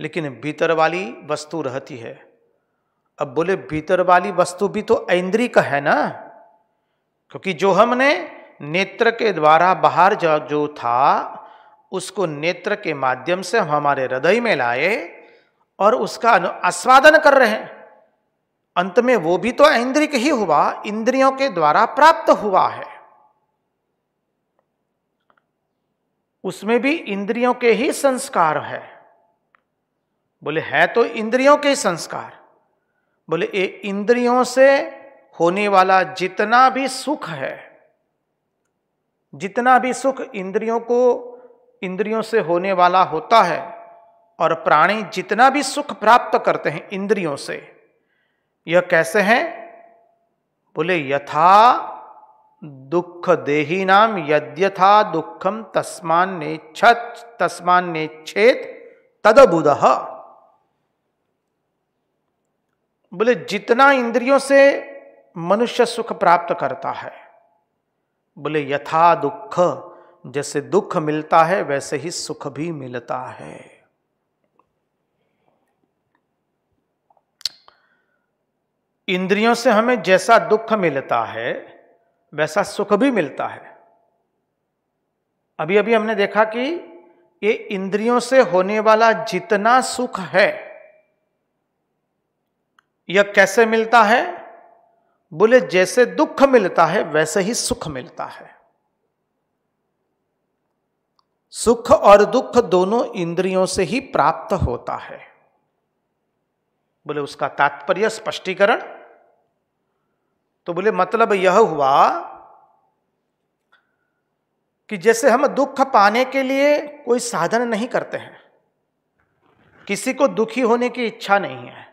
लेकिन भीतर वाली वस्तु रहती है अब बोले भीतर वाली वस्तु भी तो ऐन्द्रिक है ना क्योंकि जो हमने नेत्र के द्वारा बाहर जो था उसको नेत्र के माध्यम से हम हमारे हृदय में लाए और उसका आस्वादन कर रहे हैं अंत में वो भी तो ऐन्द्रिक ही हुआ इंद्रियों के द्वारा प्राप्त हुआ है उसमें भी इंद्रियों के ही संस्कार है बोले है तो इंद्रियों के संस्कार बोले ये इंद्रियों से होने वाला जितना भी सुख है जितना भी सुख इंद्रियों को इंद्रियों से होने वाला होता है और प्राणी जितना भी सुख प्राप्त करते हैं इंद्रियों से यह कैसे हैं बोले यथा दुख देही नाम यद्यथा दुखम तस्मान ने छत तस्मान ने छेद तदबुद बोले जितना इंद्रियों से मनुष्य सुख प्राप्त करता है बोले यथा दुख जैसे दुख मिलता है वैसे ही सुख भी मिलता है इंद्रियों से हमें जैसा दुख मिलता है वैसा सुख भी मिलता है अभी अभी हमने देखा कि ये इंद्रियों से होने वाला जितना सुख है यह कैसे मिलता है बोले जैसे दुख मिलता है वैसे ही सुख मिलता है सुख और दुख दोनों इंद्रियों से ही प्राप्त होता है बोले उसका तात्पर्य स्पष्टीकरण तो बोले मतलब यह हुआ कि जैसे हम दुख पाने के लिए कोई साधन नहीं करते हैं किसी को दुखी होने की इच्छा नहीं है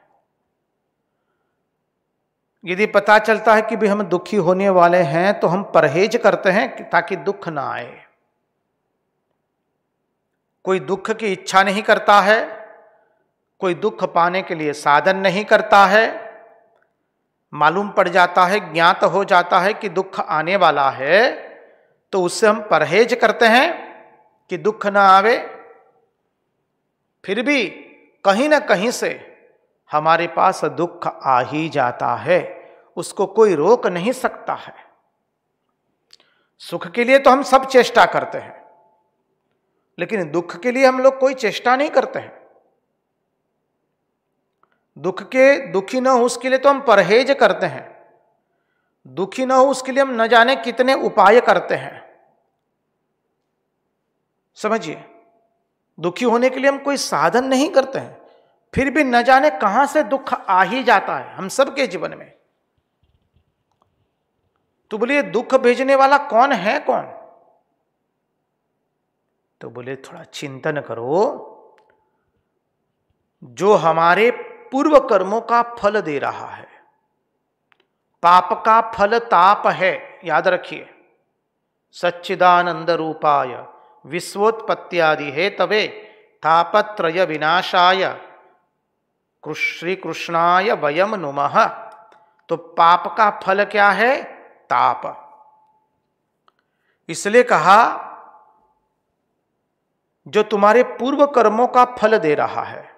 यदि पता चलता है कि भी हम दुखी होने वाले हैं तो हम परहेज करते हैं ताकि दुख ना आए कोई दुख की इच्छा नहीं करता है कोई दुख पाने के लिए साधन नहीं करता है मालूम पड़ जाता है ज्ञात हो जाता है कि दुख आने वाला है तो उससे हम परहेज करते हैं कि दुख ना आवे फिर भी कहीं ना कहीं से हमारे पास दुख आ ही जाता है उसको कोई रोक नहीं सकता है सुख के लिए तो हम सब चेष्टा करते हैं लेकिन दुख के लिए हम लोग कोई चेष्टा नहीं करते हैं दुख के दुखी ना हो उसके लिए तो हम परहेज करते हैं दुखी ना हो उसके लिए हम न जाने कितने उपाय करते हैं समझिए दुखी होने के लिए हम कोई साधन नहीं करते हैं फिर भी न जाने कहां से दुख आ ही जाता है हम सबके जीवन में तो बोलिए दुख भेजने वाला कौन है कौन तो बोले थोड़ा चिंतन करो जो हमारे पूर्व कर्मों का फल दे रहा है पाप का फल ताप है याद रखिए सच्चिदानंद रूपाय विश्वोत्पत्तियादि हे तवे तापत्रय विनाशाय श्री कृष्णाय वयम नुम तो पाप का फल क्या है ताप इसलिए कहा जो तुम्हारे पूर्व कर्मों का फल दे रहा है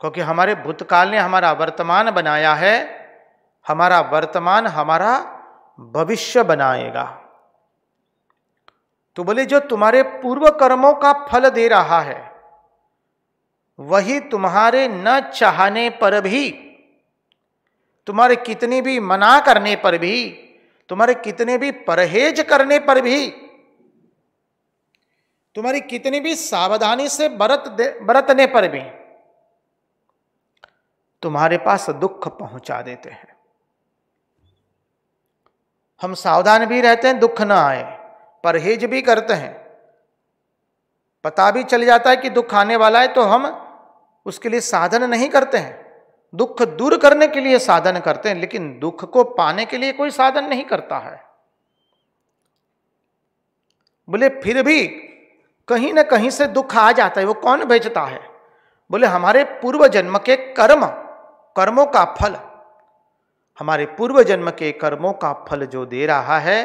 क्योंकि हमारे भूतकाल ने हमारा वर्तमान बनाया है हमारा वर्तमान हमारा भविष्य बनाएगा तो बोले जो तुम्हारे पूर्व कर्मों का फल दे रहा है वही तुम्हारे न चाहने पर भी तुम्हारे कितने भी मना करने पर भी तुम्हारे कितने भी परहेज करने पर भी तुम्हारी कितनी भी सावधानी से बरत बरतने पर भी तुम्हारे पास दुख पहुंचा देते हैं हम सावधान भी रहते हैं दुख ना आए परहेज भी करते हैं पता भी चल जाता है कि दुख आने वाला है तो हम उसके लिए साधन नहीं करते हैं दुख दूर करने के लिए साधन करते हैं लेकिन दुख को पाने के लिए कोई साधन नहीं करता है बोले फिर भी कहीं ना कहीं से दुख आ जाता है वो कौन भेजता है बोले हमारे पूर्व जन्म के कर्म कर्मों का फल हमारे पूर्व जन्म के कर्मों का फल जो दे रहा है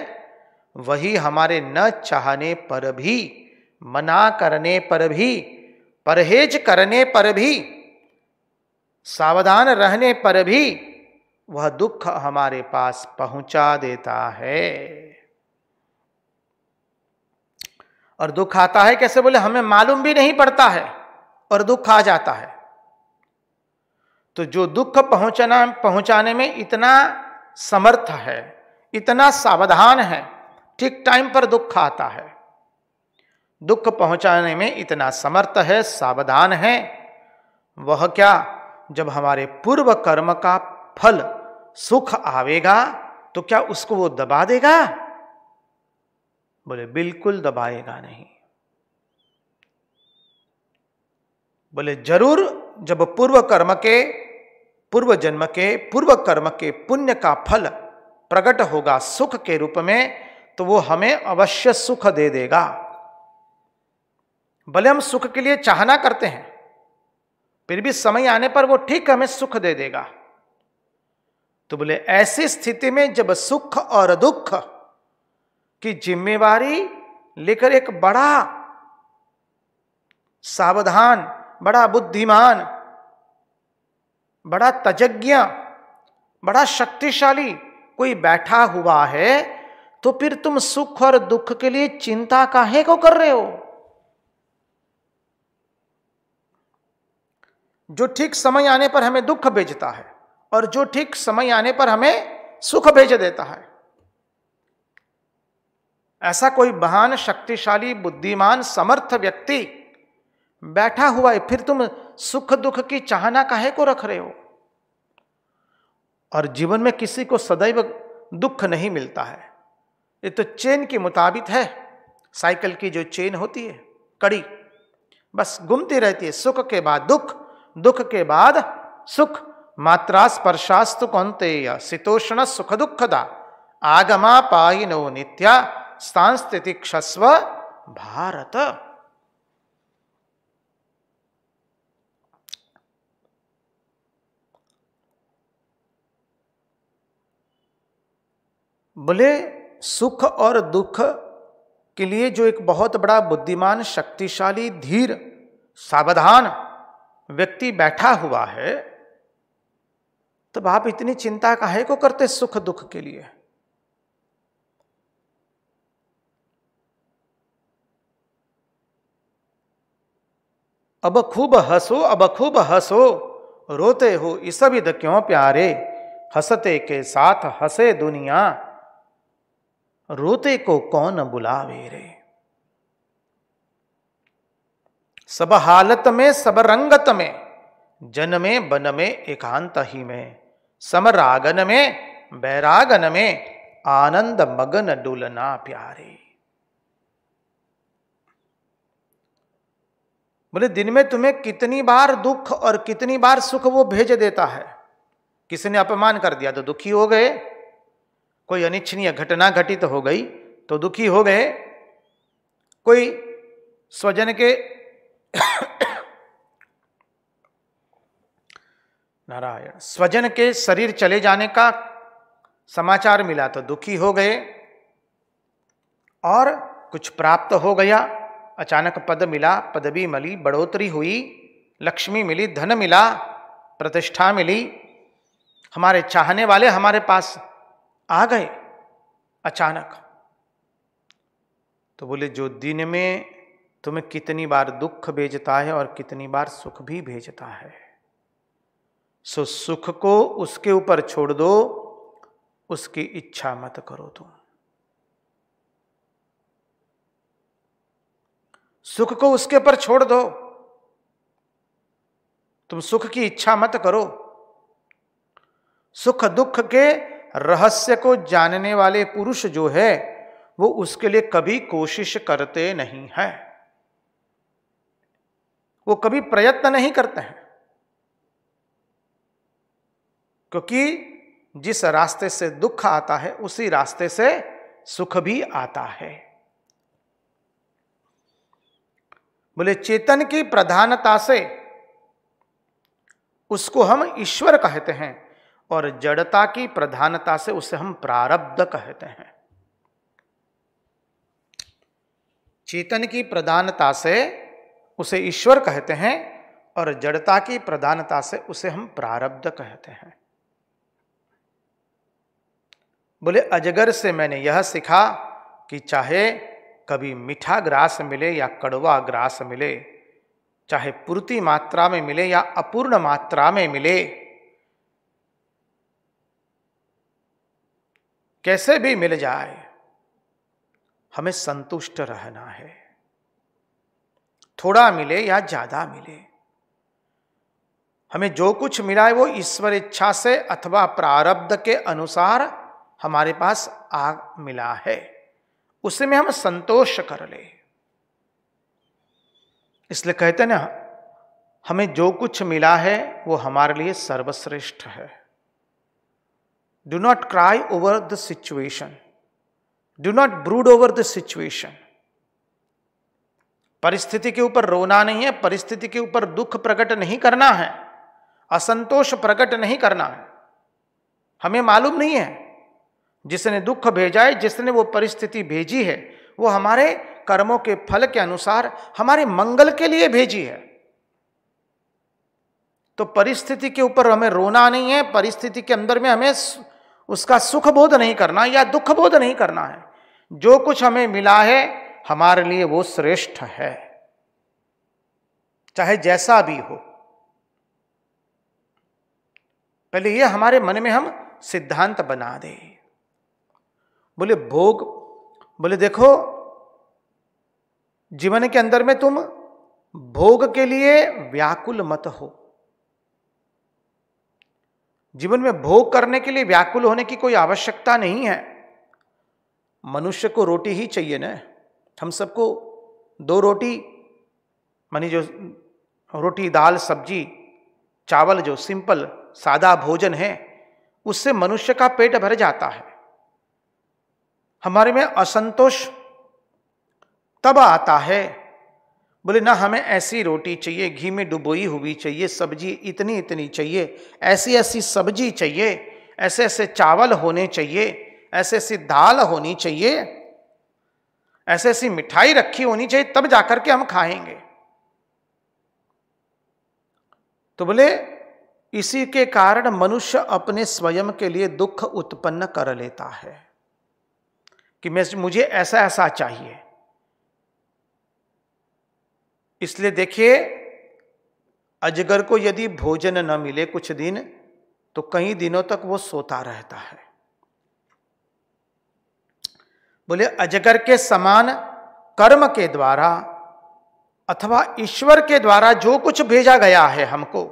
वही हमारे न चाहने पर भी मना करने पर भी परहेज करने पर भी सावधान रहने पर भी वह दुख हमारे पास पहुंचा देता है और दुख आता है कैसे बोले हमें मालूम भी नहीं पड़ता है और दुख आ जाता है तो जो दुख पहुंचना पहुंचाने में इतना समर्थ है इतना सावधान है ठीक टाइम पर दुख आता है दुख पहुंचाने में इतना समर्थ है सावधान है वह क्या जब हमारे पूर्व कर्म का फल सुख आवेगा तो क्या उसको वो दबा देगा बोले बिल्कुल दबाएगा नहीं बोले जरूर जब पूर्व कर्म के पूर्व जन्म के पूर्व कर्म के पुण्य का फल प्रकट होगा सुख के रूप में तो वो हमें अवश्य सुख दे देगा भले हम सुख के लिए चाहना करते हैं फिर भी समय आने पर वो ठीक हमें सुख दे देगा तो बोले ऐसी स्थिति में जब सुख और दुख की जिम्मेवारी लेकर एक बड़ा सावधान बड़ा बुद्धिमान बड़ा तजज्ञ बड़ा शक्तिशाली कोई बैठा हुआ है तो फिर तुम सुख और दुख के लिए चिंता काहे को कर रहे हो जो ठीक समय आने पर हमें दुख भेजता है और जो ठीक समय आने पर हमें सुख भेज देता है ऐसा कोई महान शक्तिशाली बुद्धिमान समर्थ व्यक्ति बैठा हुआ है फिर तुम सुख दुख की चाहना काहे को रख रहे हो और जीवन में किसी को सदैव दुख नहीं मिलता है ये तो चेन के मुताबिक है साइकिल की जो चेन होती है कड़ी बस घूमती रहती है सुख के बाद दुख दुख के बाद सुख मात्रा स्पर्शास्तु कौंतेय शीतोष्ण सुख दुखदा आगमा नो नित्या स्थान स्थिति क्षस्व भारत बोले सुख और दुख के लिए जो एक बहुत बड़ा बुद्धिमान शक्तिशाली धीर सावधान व्यक्ति बैठा हुआ है तब आप इतनी चिंता काहे को करते सुख दुख के लिए अब खूब हंसो अब खूब हंसो रोते हो विद क्यों प्यारे हंसते के साथ हसे दुनिया रोते को कौन बुलावे रे सब हालत में सब रंगत में जन में बन में एकांत ही में समरागन में बैरागन में आनंद मगन डुलना प्यारे बोले दिन में तुम्हें कितनी बार दुख और कितनी बार सुख वो भेज देता है किसी ने अपमान कर दिया तो दुखी हो गए कोई अनिच्छनीय घटना घटित तो हो गई तो दुखी हो गए कोई स्वजन के नारायण स्वजन के शरीर चले जाने का समाचार मिला तो दुखी हो गए और कुछ प्राप्त हो गया अचानक पद मिला पदवी मिली बढ़ोतरी हुई लक्ष्मी मिली धन मिला प्रतिष्ठा मिली हमारे चाहने वाले हमारे पास आ गए अचानक तो बोले जो दिन में तुम्हें कितनी बार दुख भेजता है और कितनी बार सुख भी भेजता है सो सुख को उसके ऊपर छोड़ दो उसकी इच्छा मत करो तुम सुख को उसके ऊपर छोड़ दो तुम सुख की इच्छा मत करो सुख दुख के रहस्य को जानने वाले पुरुष जो है वो उसके लिए कभी कोशिश करते नहीं है वो कभी प्रयत्न नहीं करते हैं क्योंकि जिस रास्ते से दुख आता है उसी रास्ते से सुख भी आता है बोले चेतन की प्रधानता से उसको हम ईश्वर कहते हैं और जड़ता की प्रधानता से उसे हम प्रारब्ध कहते हैं चेतन की प्रधानता से उसे ईश्वर कहते हैं और जड़ता की प्रधानता से उसे हम प्रारब्ध कहते हैं बोले अजगर से मैंने यह सीखा कि चाहे कभी मीठा ग्रास मिले या कड़वा ग्रास मिले चाहे पूर्ति मात्रा में मिले या अपूर्ण मात्रा में मिले कैसे भी मिल जाए हमें संतुष्ट रहना है थोड़ा मिले या ज्यादा मिले हमें जो कुछ मिला है वो ईश्वर इच्छा से अथवा प्रारब्ध के अनुसार हमारे पास आ मिला है उसे में हम संतोष कर ले इसलिए कहते ना हमें जो कुछ मिला है वो हमारे लिए सर्वश्रेष्ठ है Do not cry over the situation. Do not brood over the situation. परिस्थिति के ऊपर रोना नहीं है परिस्थिति के ऊपर दुख प्रकट नहीं करना है असंतोष प्रकट नहीं करना है हमें मालूम नहीं है जिसने दुख भेजा है जिसने वो परिस्थिति भेजी है वो हमारे कर्मों के फल के अनुसार हमारे मंगल के लिए भेजी है तो परिस्थिति के ऊपर हमें रोना नहीं है परिस्थिति के अंदर में हमें उसका सुख बोध नहीं करना या दुख बोध नहीं करना है जो कुछ हमें मिला है हमारे लिए वो श्रेष्ठ है चाहे जैसा भी हो पहले ये हमारे मन में हम सिद्धांत बना दे बोले भोग बोले देखो जीवन के अंदर में तुम भोग के लिए व्याकुल मत हो जीवन में भोग करने के लिए व्याकुल होने की कोई आवश्यकता नहीं है मनुष्य को रोटी ही चाहिए ना हम सबको दो रोटी मानी जो रोटी दाल सब्जी चावल जो सिंपल सादा भोजन है उससे मनुष्य का पेट भर जाता है हमारे में असंतोष तब आता है बोले ना हमें ऐसी रोटी चाहिए घी में डुबोई हुई चाहिए सब्जी इतनी इतनी चाहिए ऐसी ऐसी सब्जी चाहिए ऐसे ऐसे चावल होने चाहिए ऐसे ऐसी दाल होनी चाहिए ऐसे ऐसी मिठाई रखी होनी चाहिए तब जाकर के हम खाएंगे तो बोले इसी के कारण मनुष्य अपने स्वयं के लिए दुख उत्पन्न कर लेता है कि मैं मुझे ऐसा ऐसा चाहिए इसलिए देखिए अजगर को यदि भोजन न मिले कुछ दिन तो कई दिनों तक वो सोता रहता है बोले अजगर के समान कर्म के द्वारा अथवा ईश्वर के द्वारा जो कुछ भेजा गया है हमको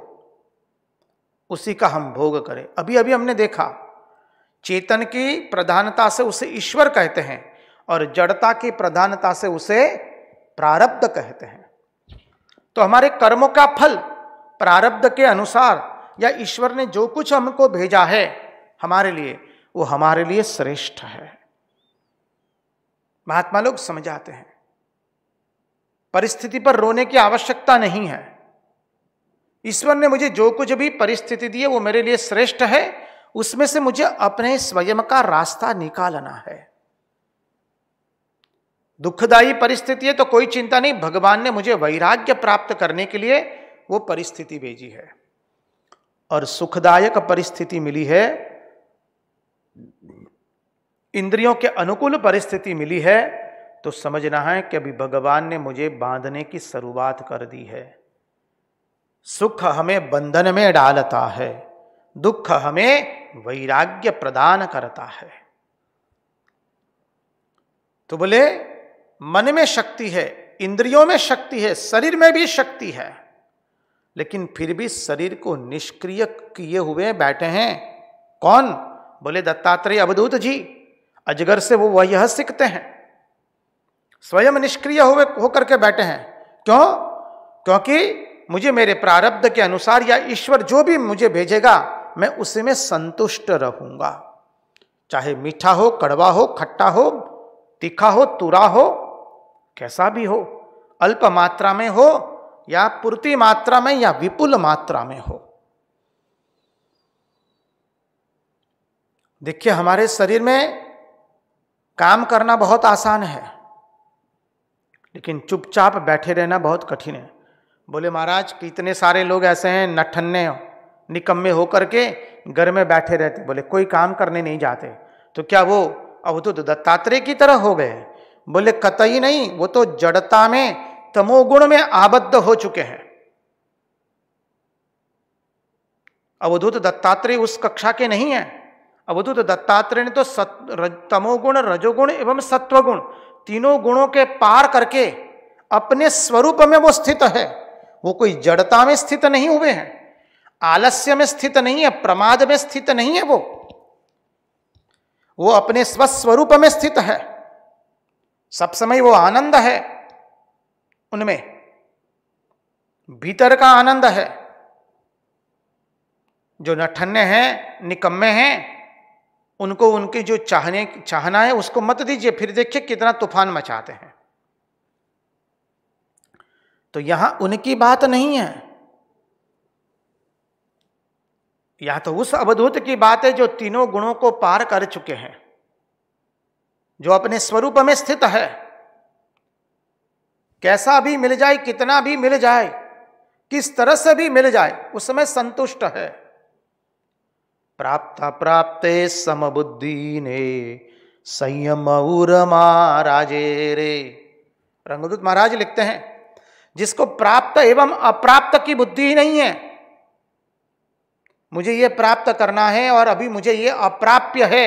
उसी का हम भोग करें अभी अभी हमने देखा चेतन की प्रधानता से उसे ईश्वर कहते हैं और जड़ता की प्रधानता से उसे प्रारब्ध कहते हैं तो हमारे कर्मों का फल प्रारब्ध के अनुसार या ईश्वर ने जो कुछ हमको भेजा है हमारे लिए वो हमारे लिए श्रेष्ठ है महात्मा लोग समझाते हैं परिस्थिति पर रोने की आवश्यकता नहीं है ईश्वर ने मुझे जो कुछ भी परिस्थिति दी है वो मेरे लिए श्रेष्ठ है उसमें से मुझे अपने स्वयं का रास्ता निकालना है दुखदायी परिस्थिति है तो कोई चिंता नहीं भगवान ने मुझे वैराग्य प्राप्त करने के लिए वो परिस्थिति भेजी है और सुखदायक परिस्थिति मिली है इंद्रियों के अनुकूल परिस्थिति मिली है तो समझना है कि अभी भगवान ने मुझे बांधने की शुरुआत कर दी है सुख हमें बंधन में डालता है दुख हमें वैराग्य प्रदान करता है तो बोले मन में शक्ति है इंद्रियों में शक्ति है शरीर में भी शक्ति है लेकिन फिर भी शरीर को निष्क्रिय किए हुए बैठे हैं कौन बोले दत्तात्रेय अवधूत जी अजगर से वो वह यह सीखते हैं स्वयं निष्क्रिय हुए होकर के बैठे हैं क्यों क्योंकि मुझे मेरे प्रारब्ध के अनुसार या ईश्वर जो भी मुझे भेजेगा मैं उसी में संतुष्ट रहूंगा चाहे मीठा हो कड़वा हो खट्टा हो तीखा हो तुरा हो कैसा भी हो अल्प मात्रा में हो या पूर्ति मात्रा में या विपुल मात्रा में हो देखिए हमारे शरीर में काम करना बहुत आसान है लेकिन चुपचाप बैठे रहना बहुत कठिन है बोले महाराज कितने इतने सारे लोग ऐसे हैं नठन्ने निकम्मे होकर के घर में बैठे रहते बोले कोई काम करने नहीं जाते तो क्या वो अवधुत दत्तात्रेय की तरह हो गए बोले कतई नहीं वो तो जड़ता में तमोगुण में आबद्ध हो चुके हैं अवधूत दत्तात्रेय उस कक्षा के नहीं है अवधूत दत्तात्रेय ने तो सत रज, तमोगुण रजोगुण एवं सत्वगुण तीनों गुणों के पार करके अपने स्वरूप में वो स्थित है वो कोई जड़ता में स्थित नहीं हुए हैं आलस्य में स्थित नहीं है प्रमाद में स्थित नहीं है वो वो अपने स्वस्वरूप में स्थित है सब समय वो आनंद है उनमें भीतर का आनंद है जो नठन्य हैं निकम्मे हैं उनको उनके जो चाहने चाहना है उसको मत दीजिए फिर देखिए कितना तूफान मचाते हैं तो यहां उनकी बात नहीं है यह तो उस अवधूत की बात है जो तीनों गुणों को पार कर चुके हैं जो अपने स्वरूप में स्थित है कैसा भी मिल जाए कितना भी मिल जाए किस तरह से भी मिल जाए उसमें संतुष्ट है प्राप्त प्राप्ते समबुद्धि ने संयम महाराजे रे रंगदूत महाराज लिखते हैं जिसको प्राप्त एवं अप्राप्त की बुद्धि ही नहीं है मुझे ये प्राप्त करना है और अभी मुझे ये अप्राप्य है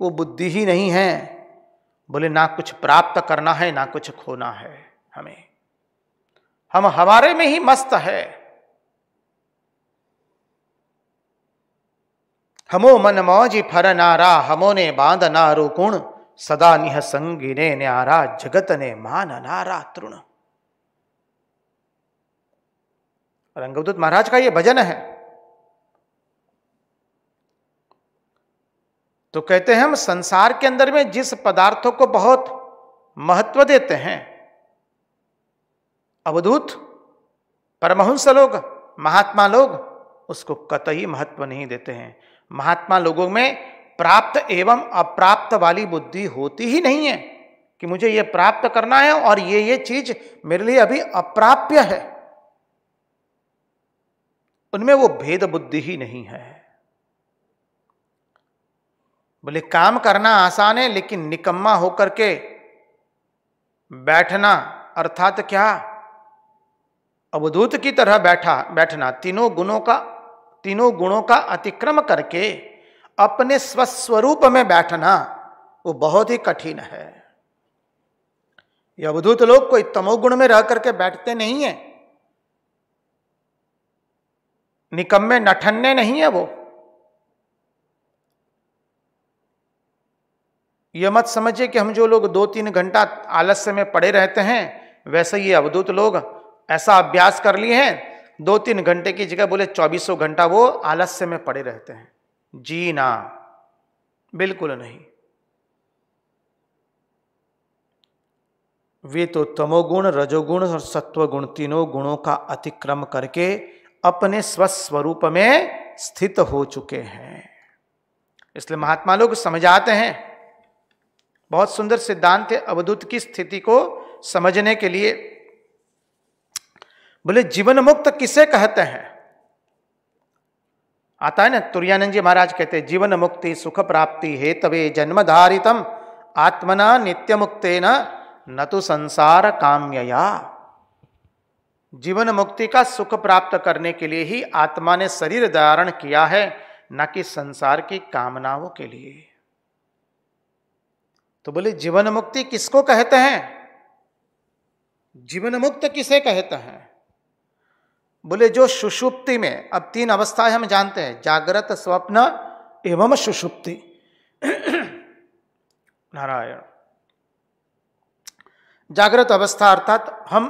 वो बुद्धि ही नहीं है बोले ना कुछ प्राप्त करना है ना कुछ खोना है हमें हम हमारे में ही मस्त है हमो मन मौजी फर नारा हमो ने बांध नारू कुण सदा निह संगिने न्यारा जगत ने मान नारा तृण रंगवदूत महाराज का ये भजन है तो कहते हैं हम संसार के अंदर में जिस पदार्थों को बहुत महत्व देते हैं अवधूत परमहंस लोग महात्मा लोग उसको कतई महत्व नहीं देते हैं महात्मा लोगों में प्राप्त एवं अप्राप्त वाली बुद्धि होती ही नहीं है कि मुझे ये प्राप्त करना है और ये ये चीज मेरे लिए अभी अप्राप्य है उनमें वो भेद बुद्धि ही नहीं है बोले काम करना आसान है लेकिन निकम्मा होकर के बैठना अर्थात क्या अवधूत की तरह बैठा बैठना तीनों गुणों का तीनों गुणों का अतिक्रम करके अपने स्वस्वरूप में बैठना वो बहुत ही कठिन है ये अवधूत लोग कोई तमोगुण में रह करके बैठते नहीं है निकम्मे नठन्ने नहीं है वो यह मत समझिए कि हम जो लोग दो तीन घंटा आलस्य में पड़े रहते हैं वैसे ही अवधूत लोग ऐसा अभ्यास कर लिए हैं दो तीन घंटे की जगह बोले चौबीसों घंटा वो आलस्य में पड़े रहते हैं जी ना बिल्कुल नहीं वे तो तमोगुण रजोगुण और सत्वगुण तीनों गुणों का अतिक्रम करके अपने स्वस्वरूप में स्थित हो चुके हैं इसलिए महात्मा लोग समझाते हैं बहुत सुंदर सिद्धांत है अवधूत की स्थिति को समझने के लिए बोले जीवन मुक्त किसे कहते हैं आता है ना तुरानंद जी महाराज कहते हैं जीवन मुक्ति सुख प्राप्ति हे तवे धारितम आत्मना नित्य मुक्त न तो संसार काम्यया जीवन मुक्ति का सुख प्राप्त करने के लिए ही आत्मा ने शरीर धारण किया है न कि संसार की कामनाओं के लिए तो बोले जीवन मुक्ति किसको कहते हैं जीवन मुक्त किसे कहते हैं बोले जो सुषुप्ति में अब तीन अवस्थाएं हम जानते हैं जागृत स्वप्न एवं सुषुप्ति नारायण जागृत अवस्था अर्थात हम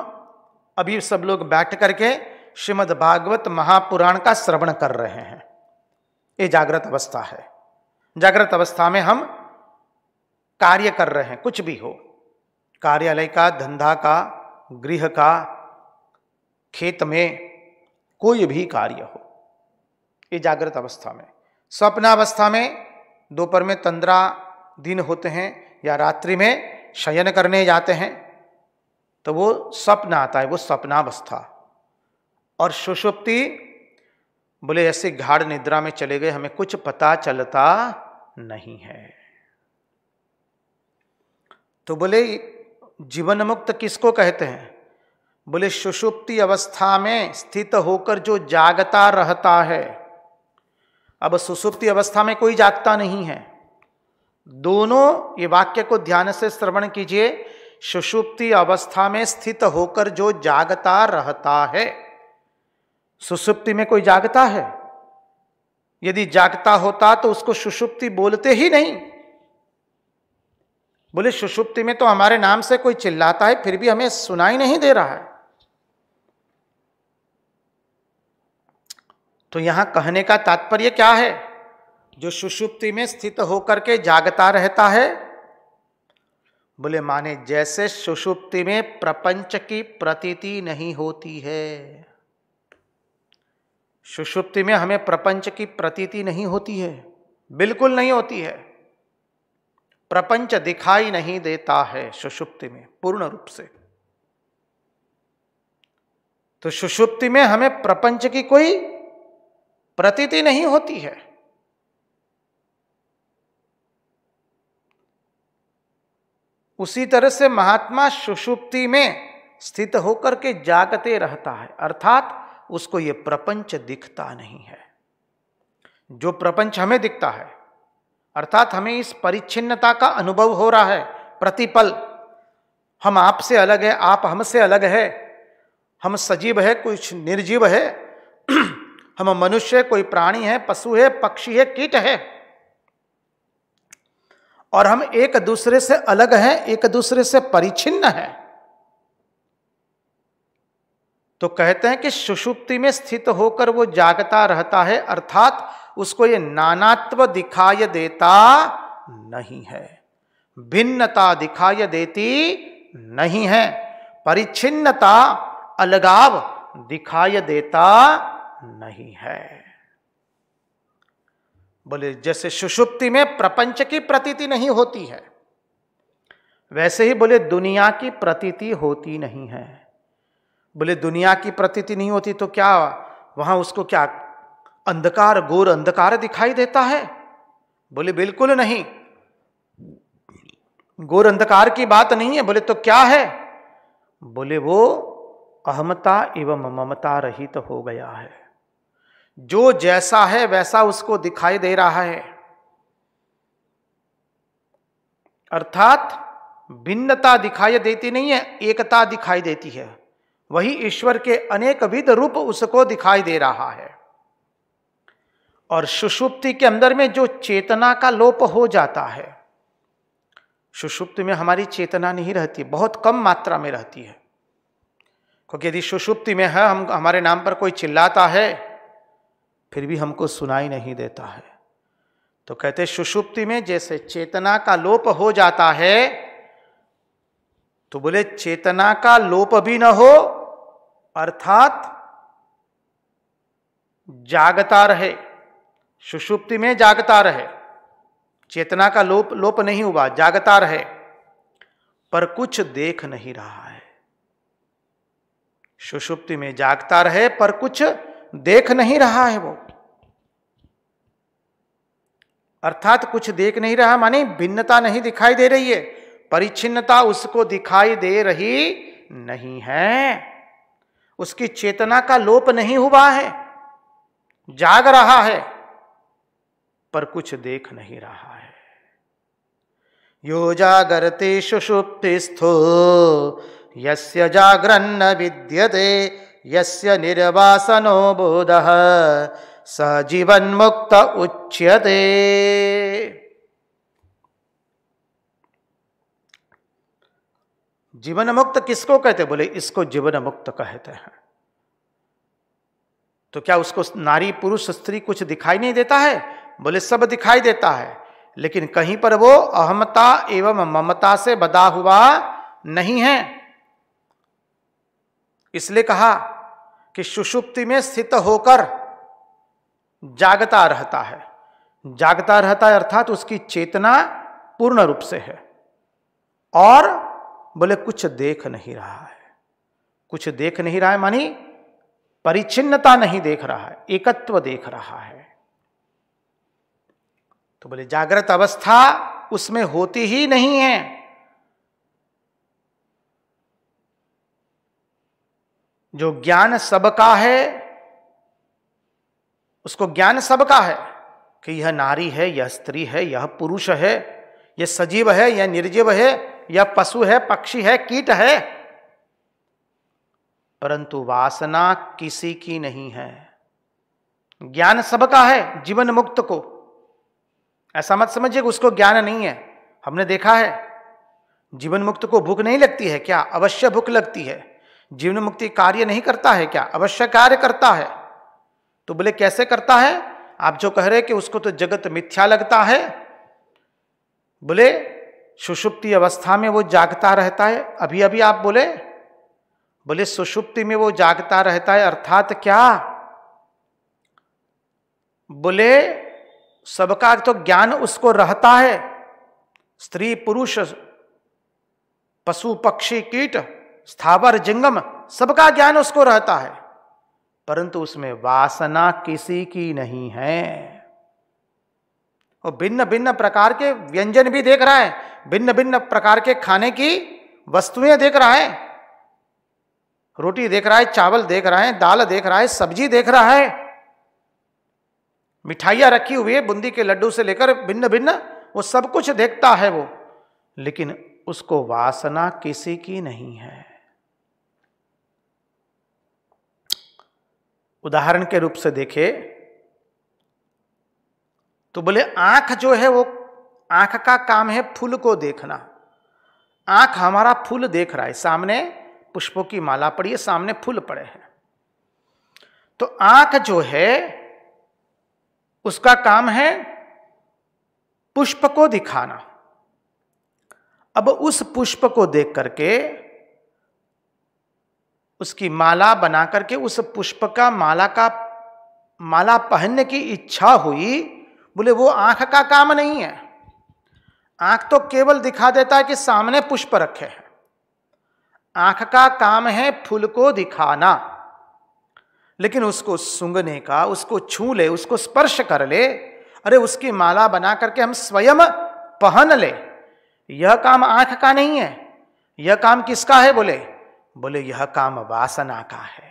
अभी सब लोग बैठ करके श्रीमद् भागवत महापुराण का श्रवण कर रहे हैं ये जागृत अवस्था है जागृत अवस्था में हम कार्य कर रहे हैं कुछ भी हो कार्यालय का धंधा का गृह का खेत में कोई भी कार्य हो ये जागृत अवस्था में स्वप्न अवस्था में दोपहर में तंद्रा दिन होते हैं या रात्रि में शयन करने जाते हैं तो वो स्वप्न आता है वो स्वप्नावस्था और सुषुप्ति बोले ऐसे गाढ़ निद्रा में चले गए हमें कुछ पता चलता नहीं है तो बोले जीवन मुक्त किसको कहते हैं बोले सुषुप्ति अवस्था में स्थित होकर जो जागता रहता है अब सुसुप्ति अवस्था में कोई जागता नहीं है दोनों ये वाक्य को ध्यान से श्रवण कीजिए सुषुप्ति अवस्था में स्थित होकर जो जागता रहता है सुषुप्ति में कोई जागता है यदि जागता होता तो उसको सुषुप्ति बोलते ही नहीं बोले सुषुप्ति में तो हमारे नाम से कोई चिल्लाता है फिर भी हमें सुनाई नहीं दे रहा है तो यहां कहने का तात्पर्य क्या है जो सुषुप्ति में स्थित होकर के जागता रहता है बोले माने जैसे सुषुप्ति में प्रपंच की प्रतीति नहीं होती है सुषुप्ति में हमें प्रपंच की प्रतीति नहीं होती है बिल्कुल नहीं होती है प्रपंच दिखाई नहीं देता है सुषुप्ति में पूर्ण रूप से तो सुषुप्ति में हमें प्रपंच की कोई प्रतीति नहीं होती है उसी तरह से महात्मा सुषुप्ति में स्थित होकर के जागते रहता है अर्थात उसको यह प्रपंच दिखता नहीं है जो प्रपंच हमें दिखता है अर्थात हमें इस परिच्छिन्नता का अनुभव हो रहा है प्रतिपल हम आपसे अलग है आप हमसे अलग है हम सजीव है कुछ निर्जीव है हम मनुष्य कोई प्राणी है पशु है पक्षी है कीट है और हम एक दूसरे से अलग हैं एक दूसरे से परिचिन्न हैं तो कहते हैं कि सुषुप्ति में स्थित होकर वो जागता रहता है अर्थात उसको ये नानात्व दिखाई देता नहीं है भिन्नता दिखाई देती नहीं है परिच्छिन्नता अलगाव दिखाई देता नहीं है बोले जैसे सुषुप्ति में प्रपंच की प्रतीति नहीं होती है वैसे ही बोले दुनिया की प्रतीति होती नहीं है बोले दुनिया की प्रतीति नहीं होती तो क्या वहां उसको क्या अंधकार गोर अंधकार दिखाई देता है बोले बिल्कुल नहीं गोर अंधकार की बात नहीं है बोले तो क्या है बोले वो अहमता एवं ममता रहित तो हो गया है जो जैसा है वैसा उसको दिखाई दे रहा है अर्थात भिन्नता दिखाई देती नहीं है एकता दिखाई देती है वही ईश्वर के अनेकविध रूप उसको दिखाई दे रहा है और सुषुप्ति के अंदर में जो चेतना का लोप हो जाता है सुषुप्त में हमारी चेतना नहीं रहती बहुत कम मात्रा में रहती है क्योंकि यदि सुषुप्ति में है हम हमारे नाम पर कोई चिल्लाता है फिर भी हमको सुनाई नहीं देता है तो कहते सुषुप्ति में जैसे चेतना का लोप हो जाता है तो बोले चेतना का लोप भी न हो अर्थात जागता रहे सुषुप्ति में जागता रहे चेतना का लोप लोप नहीं हुआ जागता रहे पर कुछ देख नहीं रहा है सुषुप्ति में जागता रहे पर कुछ देख नहीं रहा है वो अर्थात कुछ देख नहीं रहा माने भिन्नता नहीं दिखाई दे रही है परिच्छिन्नता उसको दिखाई दे रही नहीं है उसकी चेतना का लोप नहीं हुआ है जाग रहा है पर कुछ देख नहीं रहा है यो जागरते सुषुप्तिस्थो यस्य जागरण विद्यते यस्य निर्वासनो बोध स मुक्त उच्यते जीवन मुक्त किसको कहते बोले इसको जीवन मुक्त कहते हैं तो क्या उसको नारी पुरुष स्त्री कुछ दिखाई नहीं देता है बोले सब दिखाई देता है लेकिन कहीं पर वो अहमता एवं ममता से बदा हुआ नहीं है इसलिए कहा कि सुषुप्ति में स्थित होकर जागता रहता है जागता रहता है अर्थात तो उसकी चेतना पूर्ण रूप से है और बोले कुछ देख नहीं रहा है कुछ देख नहीं रहा है मानी परिचिनता नहीं देख रहा है एकत्व देख रहा है तो बोले जागृत अवस्था उसमें होती ही नहीं है जो ज्ञान सबका है उसको ज्ञान सबका है कि यह नारी है यह स्त्री है यह पुरुष है यह सजीव है यह निर्जीव है यह पशु है पक्षी है कीट है परंतु वासना किसी की नहीं है ज्ञान सबका है जीवन मुक्त को ऐसा मत समझिए उसको ज्ञान नहीं है हमने देखा है जीवन मुक्त को भूख नहीं लगती है क्या अवश्य भूख लगती है जीवन मुक्ति कार्य नहीं करता है क्या अवश्य कार्य करता है तो बोले कैसे करता है आप जो कह रहे कि उसको तो जगत मिथ्या लगता है बोले सुषुप्ति अवस्था में वो जागता रहता है अभी अभी आप बोले बोले सुषुप्ति में वो जागता रहता है अर्थात क्या बोले सबका तो ज्ञान उसको रहता है स्त्री पुरुष पशु पक्षी कीट स्थावर जंगम सबका ज्ञान उसको रहता है परंतु उसमें वासना किसी की नहीं है वो भिन्न भिन्न प्रकार के व्यंजन भी देख रहा है भिन्न भिन्न प्रकार के खाने की वस्तुएं देख रहा है रोटी देख रहा है चावल देख रहा है दाल देख रहा है सब्जी देख रहा है मिठाइयाँ रखी हुई है बूंदी के लड्डू से लेकर भिन्न भिन्न वो सब कुछ देखता है वो लेकिन उसको वासना किसी की नहीं है उदाहरण के रूप से देखे तो बोले आंख जो है वो आंख का काम है फूल को देखना आंख हमारा फूल देख रहा है सामने पुष्पों की माला पड़ी है सामने फूल पड़े हैं तो आंख जो है उसका काम है पुष्प को दिखाना अब उस पुष्प को देख करके उसकी माला बना करके उस पुष्प का माला का माला पहनने की इच्छा हुई बोले वो आंख का काम नहीं है आंख तो केवल दिखा देता है कि सामने पुष्प रखे हैं आंख का काम है फूल को दिखाना लेकिन उसको सूंघने का उसको छू ले उसको स्पर्श कर ले अरे उसकी माला बना करके हम स्वयं पहन ले यह काम आंख का नहीं है यह काम किसका है बोले बोले यह काम वासना का है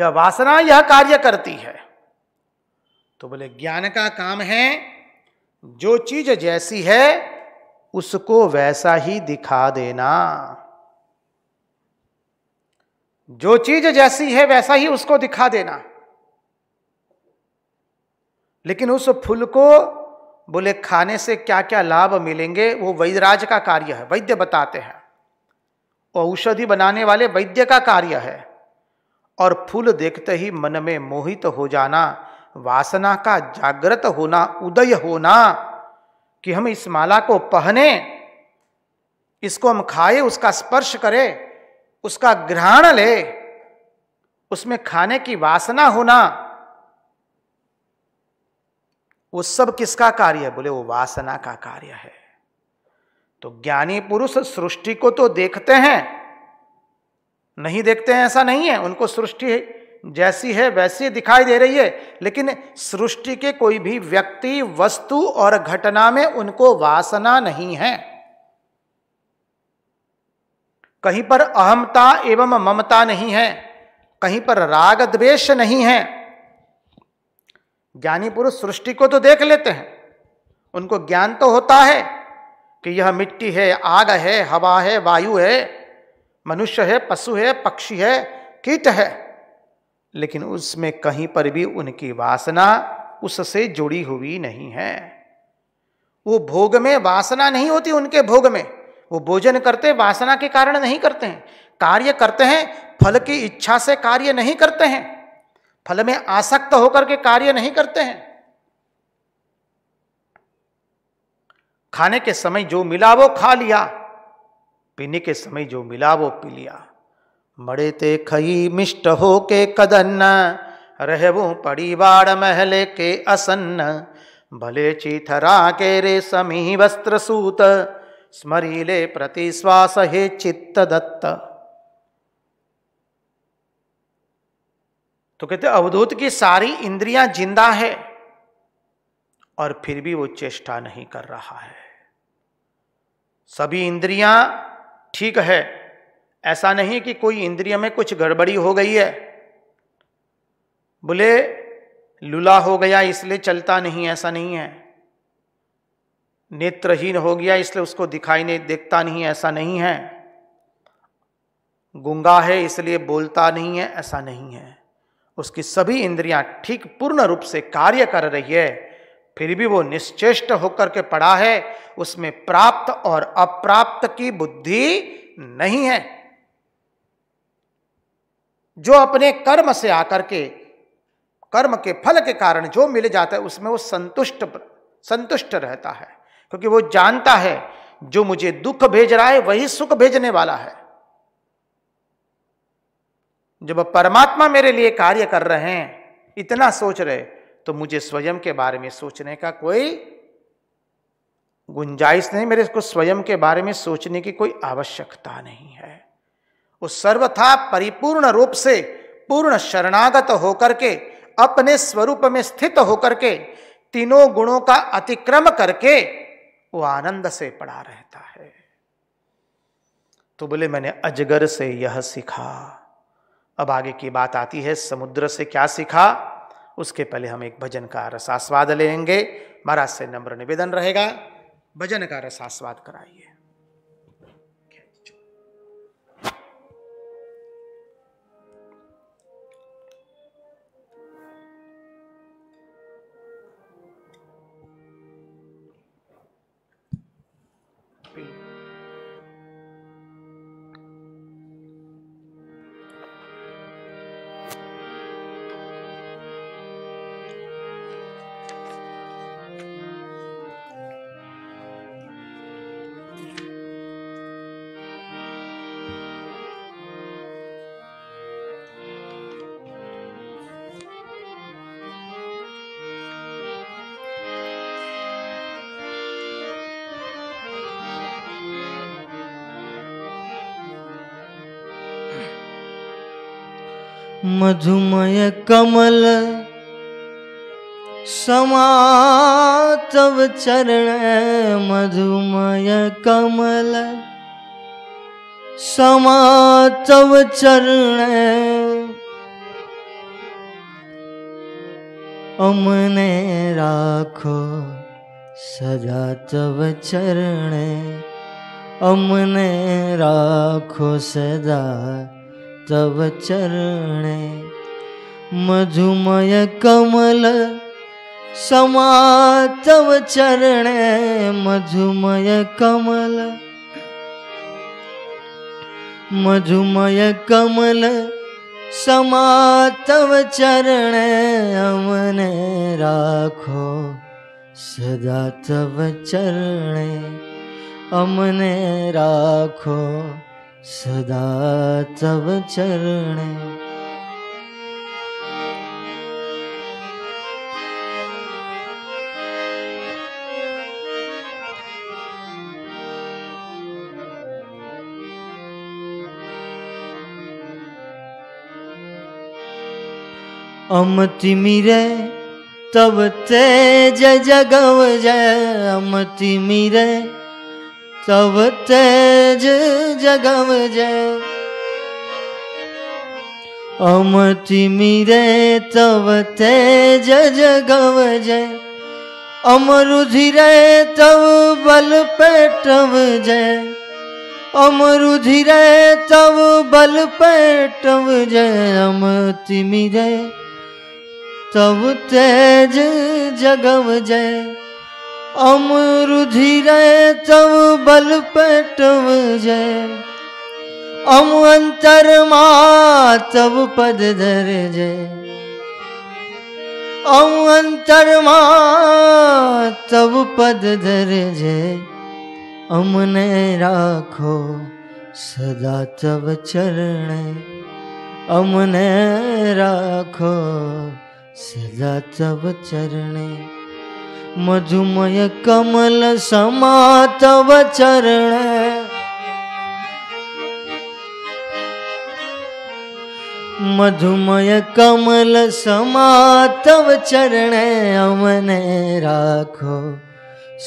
यह वासना यह कार्य करती है तो बोले ज्ञान का काम है जो चीज जैसी है उसको वैसा ही दिखा देना जो चीज जैसी है वैसा ही उसको दिखा देना लेकिन उस फूल को बोले खाने से क्या क्या लाभ मिलेंगे वो वैदराज का कार्य है वैद्य बताते हैं औषधि बनाने वाले वैद्य का कार्य है और फूल देखते ही मन में मोहित हो जाना वासना का जागृत होना उदय होना कि हम इस माला को पहने इसको हम खाए उसका स्पर्श करें उसका ग्रहण ले उसमें खाने की वासना होना वो सब किसका कार्य है बोले वो वासना का कार्य है तो ज्ञानी पुरुष सृष्टि को तो देखते हैं नहीं देखते हैं ऐसा नहीं है उनको सृष्टि जैसी है वैसी दिखाई दे रही है लेकिन सृष्टि के कोई भी व्यक्ति वस्तु और घटना में उनको वासना नहीं है कहीं पर अहमता एवं ममता नहीं है कहीं पर राग द्वेष नहीं है ज्ञानी पुरुष सृष्टि को तो देख लेते हैं उनको ज्ञान तो होता है कि यह मिट्टी है आग है हवा है वायु है मनुष्य है पशु है पक्षी है कीट है लेकिन उसमें कहीं पर भी उनकी वासना उससे जुड़ी हुई नहीं है वो भोग में वासना नहीं होती उनके भोग में वो भोजन करते वासना के कारण नहीं करते हैं कार्य करते हैं फल की इच्छा से कार्य नहीं करते हैं फल में आसक्त होकर के कार्य नहीं करते हैं खाने के समय जो मिला वो खा लिया पीने के समय जो मिला वो पी लिया मड़े ते खई मिष्ट हो के कदन रहो वो पड़ी बाड़ महले के असन्न भले चीथरा के रे समी वस्त्र सूत स्मरीले प्रतिश्वास हे चित्तदत्त तो कहते अवधूत की सारी इंद्रियां जिंदा है और फिर भी वो चेष्टा नहीं कर रहा है सभी इंद्रियां ठीक है ऐसा नहीं कि कोई इंद्रिय में कुछ गड़बड़ी हो गई है बोले लुला हो गया इसलिए चलता नहीं ऐसा नहीं है नेत्रहीन हो गया इसलिए उसको दिखाई नहीं देखता नहीं है ऐसा नहीं है गुंगा है इसलिए बोलता नहीं है ऐसा नहीं है उसकी सभी इंद्रियां ठीक पूर्ण रूप से कार्य कर रही है फिर भी वो निश्चेष्ट होकर के पड़ा है उसमें प्राप्त और अप्राप्त की बुद्धि नहीं है जो अपने कर्म से आकर के कर्म के फल के कारण जो मिल जाता है उसमें वो संतुष्ट संतुष्ट रहता है क्योंकि वो जानता है जो मुझे दुख भेज रहा है वही सुख भेजने वाला है जब परमात्मा मेरे लिए कार्य कर रहे हैं इतना सोच रहे तो मुझे स्वयं के बारे में सोचने का कोई गुंजाइश नहीं मेरे को स्वयं के बारे में सोचने की कोई आवश्यकता नहीं है वो सर्वथा परिपूर्ण रूप से पूर्ण शरणागत होकर के अपने स्वरूप में स्थित होकर के तीनों गुणों का अतिक्रम करके वो आनंद से पड़ा रहता है तो बोले मैंने अजगर से यह सीखा अब आगे की बात आती है समुद्र से क्या सीखा उसके पहले हम एक भजन का रसास्वाद लेंगे महाराज से नम्र निवेदन रहेगा भजन का रसास्वाद कराइए मधुमय कमल समातव चरण मधुमय कमल समातव चरण अमने राखो सदा तव चरण अमने राखो सदा तव चरणे मधुमय कमल समा तव चरणे मधुमय कमल मधुमय कमल समा तव चरणे अमन राखो सदा तव चरणे अमने राखो सदा तव चरण अमति मिरे तब तेज जगव जय अमति मिरे तब तेज जगम जय अमति मिरे तब तेज जगम जय अमर उधिरे तब बल पेटव जय अमर उधिरे तब बल पेटव जय अमति मिरे तब तेज जगम जय अमरुधिरय तव बल पटव जय अम अंतर मा तव पद धर जय अम अंतर मा तव पद धर जय अम ने राखो सदा तव चरण अमने राखो सदा तव चरण मधुमय कमल समातव चरण मधुमय कमल समातव चरण अमने राखो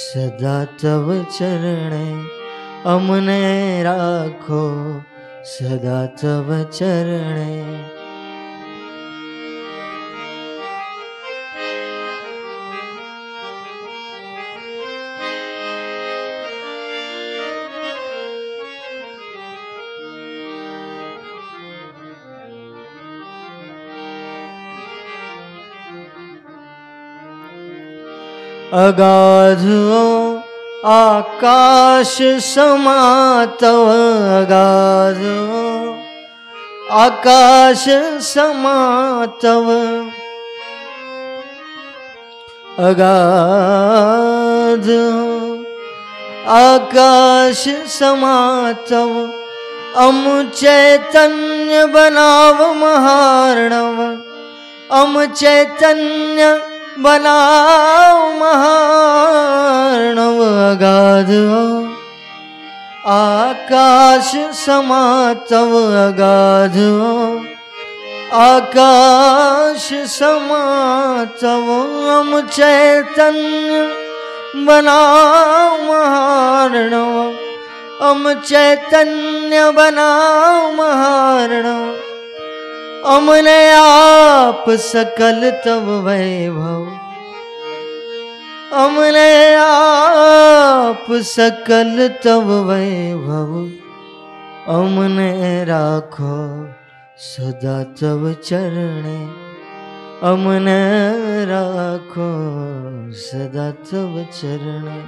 सदा तव चरण अमने राखो सदा तव चरण अगाध आकाश समातव अगाध आकाश समातव अगाध आकाश समातव अम चैतन्य बनाव महारणव अम चैतन्य बनाओ महारणव अगाध आकाश समातव अगाध आकाश समातव हम चैतन्य बनाओ महारणव हम चैतन्य बनाओ महारणव अमने आप सकल तब वैभव अमने आप सकल तब वैभव अमने राखो सदा तब चरण अमने राखो सदा तब चरण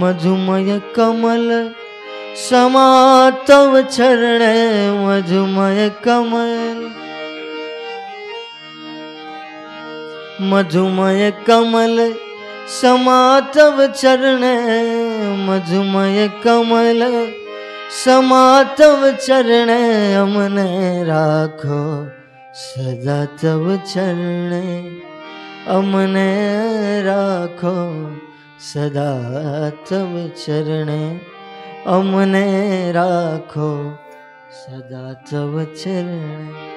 मधुमय कमल समा तव चरणे मधुमय कमल मधुमय कमल समातव चरण मधुमय कमल समातव चरण अमन राखो सदा तव चरण अमन राखो सदा तव चरण अमन राखो सदा तव चरण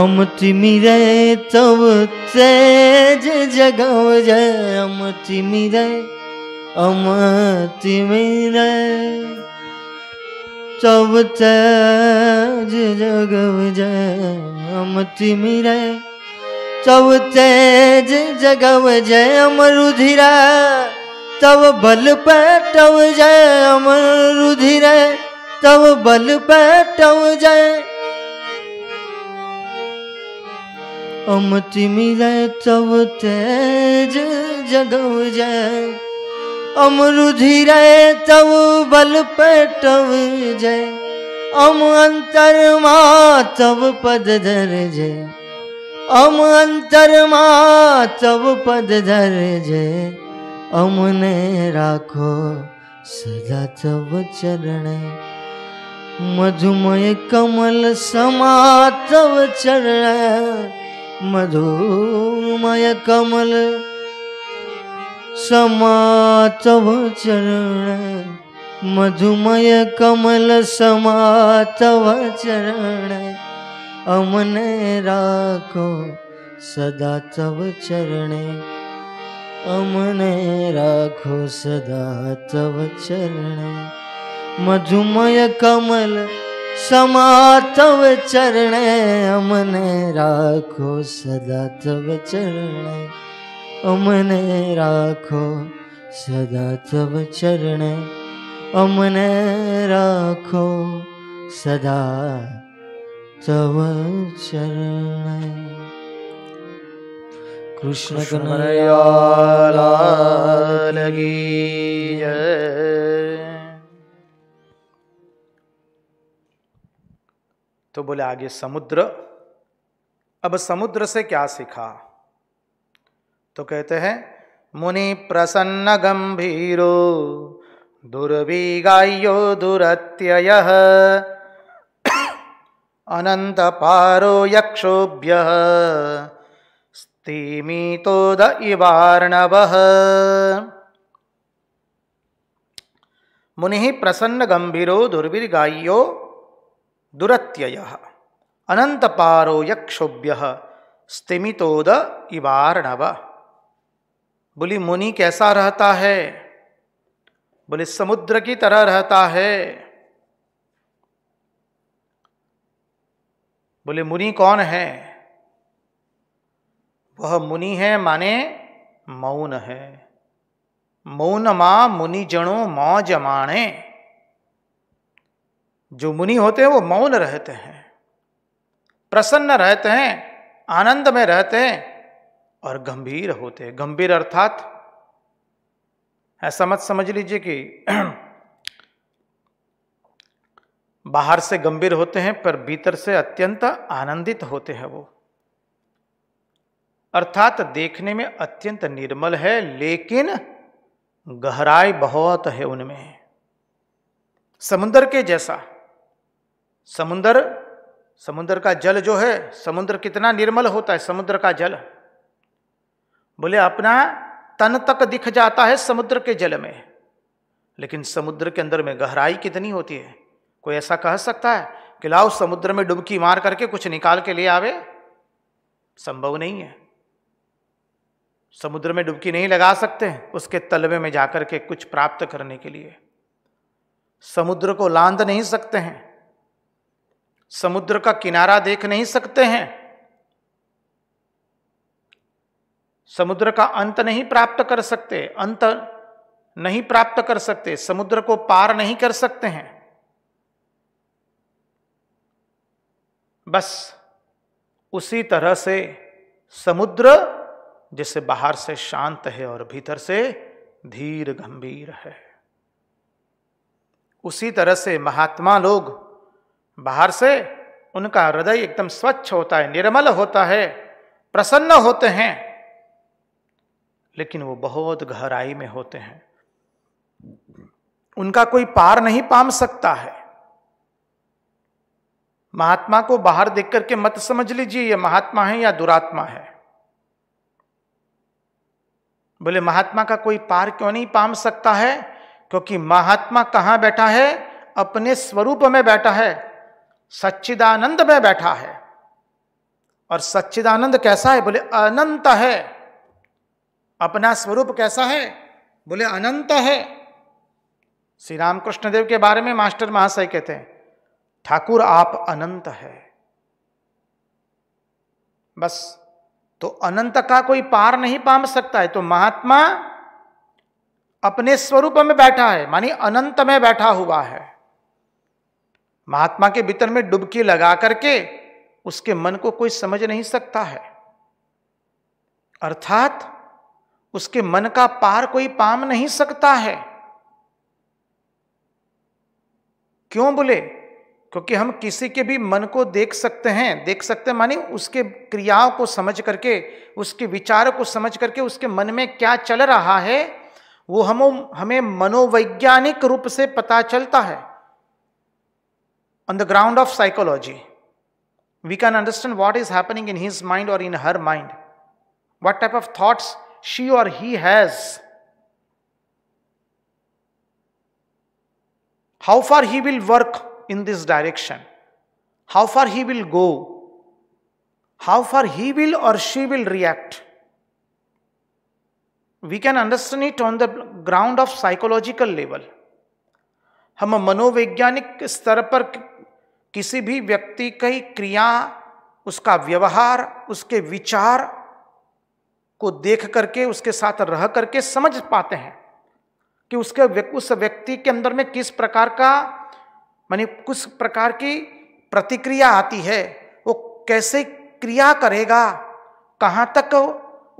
अमतिमिरे तब तेज जगाव जय अमतिमिरे अमतिमिरे तब तेज जगाव जय अमतिमिरे तब तेज जगाव जय अमर रुधिरा तब बल पे जय अमर रुधिरा तब बल पे जय अमति मिले तब तेज जगव जाए अमरु धीरे तब बल पे जय जाए अम अंतर मा तब पद धर जय अम अंतर मा तब पद धर जय अमने राखो सदा तब चरण मधुमय कमल समा तब चरण मधुमय कमल समातव चरण मधुमय कमल समातव चरण अमने राखो सदा तव चरणे अमने राखो सदा तव चरणे मधुमय कमल समा चरण अमने राखो सदा तव चरण अमने राखो सदा तव चरण अमने राखो सदा तव चरण कृष्ण कन्हैया लाल की जय तो बोले आगे समुद्र अब समुद्र से क्या सीखा तो कहते हैं मुनि प्रसन्न गंभीरो दुर्विगाह्यो दुरत्यय अनंत पारो यक्षोभ्य तो इवार्णव मुनि प्रसन्न गंभीरो दुर्वीर गाह्यो दुरत्यय अनंतपारो यक्षोभ्य स्तिमितोद इवार्णव बोली मुनि कैसा रहता है बोले समुद्र की तरह रहता है बोले मुनि कौन है वह मुनि है माने मौन है मौन मुनि मुनिजणो मौज माणे जो मुनि होते हैं वो मौन रहते हैं प्रसन्न रहते हैं आनंद में रहते हैं और गंभीर होते हैं गंभीर अर्थात ऐसा मत समझ लीजिए कि बाहर से गंभीर होते हैं पर भीतर से अत्यंत आनंदित होते हैं वो अर्थात देखने में अत्यंत निर्मल है लेकिन गहराई बहुत है उनमें समुद्र के जैसा समुद्र समुद्र का जल जो है समुद्र कितना निर्मल होता है समुद्र का जल बोले अपना तन तक दिख जाता है समुद्र के जल में लेकिन समुद्र के अंदर में गहराई कितनी होती है कोई ऐसा कह सकता है कि लाओ समुद्र में डुबकी मार करके कुछ निकाल के ले आवे संभव नहीं है समुद्र में डुबकी नहीं लगा सकते उसके तलवे में जाकर के कुछ प्राप्त करने के लिए समुद्र को लांद नहीं सकते हैं समुद्र का किनारा देख नहीं सकते हैं समुद्र का अंत नहीं प्राप्त कर सकते अंत नहीं प्राप्त कर सकते समुद्र को पार नहीं कर सकते हैं बस उसी तरह से समुद्र जैसे बाहर से शांत है और भीतर से धीर गंभीर है उसी तरह से महात्मा लोग बाहर से उनका हृदय एकदम स्वच्छ होता है निर्मल होता है प्रसन्न होते हैं लेकिन वो बहुत गहराई में होते हैं उनका कोई पार नहीं पाम सकता है महात्मा को बाहर देख करके मत समझ लीजिए ये महात्मा है या दुरात्मा है बोले महात्मा का कोई पार क्यों नहीं पाम सकता है क्योंकि महात्मा कहां बैठा है अपने स्वरूप में बैठा है सच्चिदानंद में बैठा है और सच्चिदानंद कैसा है बोले अनंत है अपना स्वरूप कैसा है बोले अनंत है श्री रामकृष्ण देव के बारे में मास्टर महाशय कहते हैं ठाकुर आप अनंत है बस तो अनंत का कोई पार नहीं पाम सकता है तो महात्मा अपने स्वरूप में बैठा है मानी अनंत में बैठा हुआ है महात्मा के भीतर में डुबकी लगा करके उसके मन को कोई समझ नहीं सकता है अर्थात उसके मन का पार कोई पाम नहीं सकता है क्यों बोले क्योंकि हम किसी के भी मन को देख सकते हैं देख सकते हैं माने उसके क्रियाओं को समझ करके उसके विचार को समझ करके उसके मन में क्या चल रहा है वो हम हमें मनोवैज्ञानिक रूप से पता चलता है on the ground of psychology. We can understand what is happening in his mind or in her mind, what type of thoughts she or he has, how far he will work in this direction, how far he will go, how far he will or she will react. We can understand it on the ground of psychological level. हम मनोवैज्ञानिक स्तर पर किसी भी व्यक्ति की क्रिया उसका व्यवहार उसके विचार को देख करके उसके साथ रह करके समझ पाते हैं कि उसके व्यक्ति उस व्यक्ति के अंदर में किस प्रकार का मानी किस प्रकार की प्रतिक्रिया आती है वो कैसे क्रिया करेगा कहाँ तक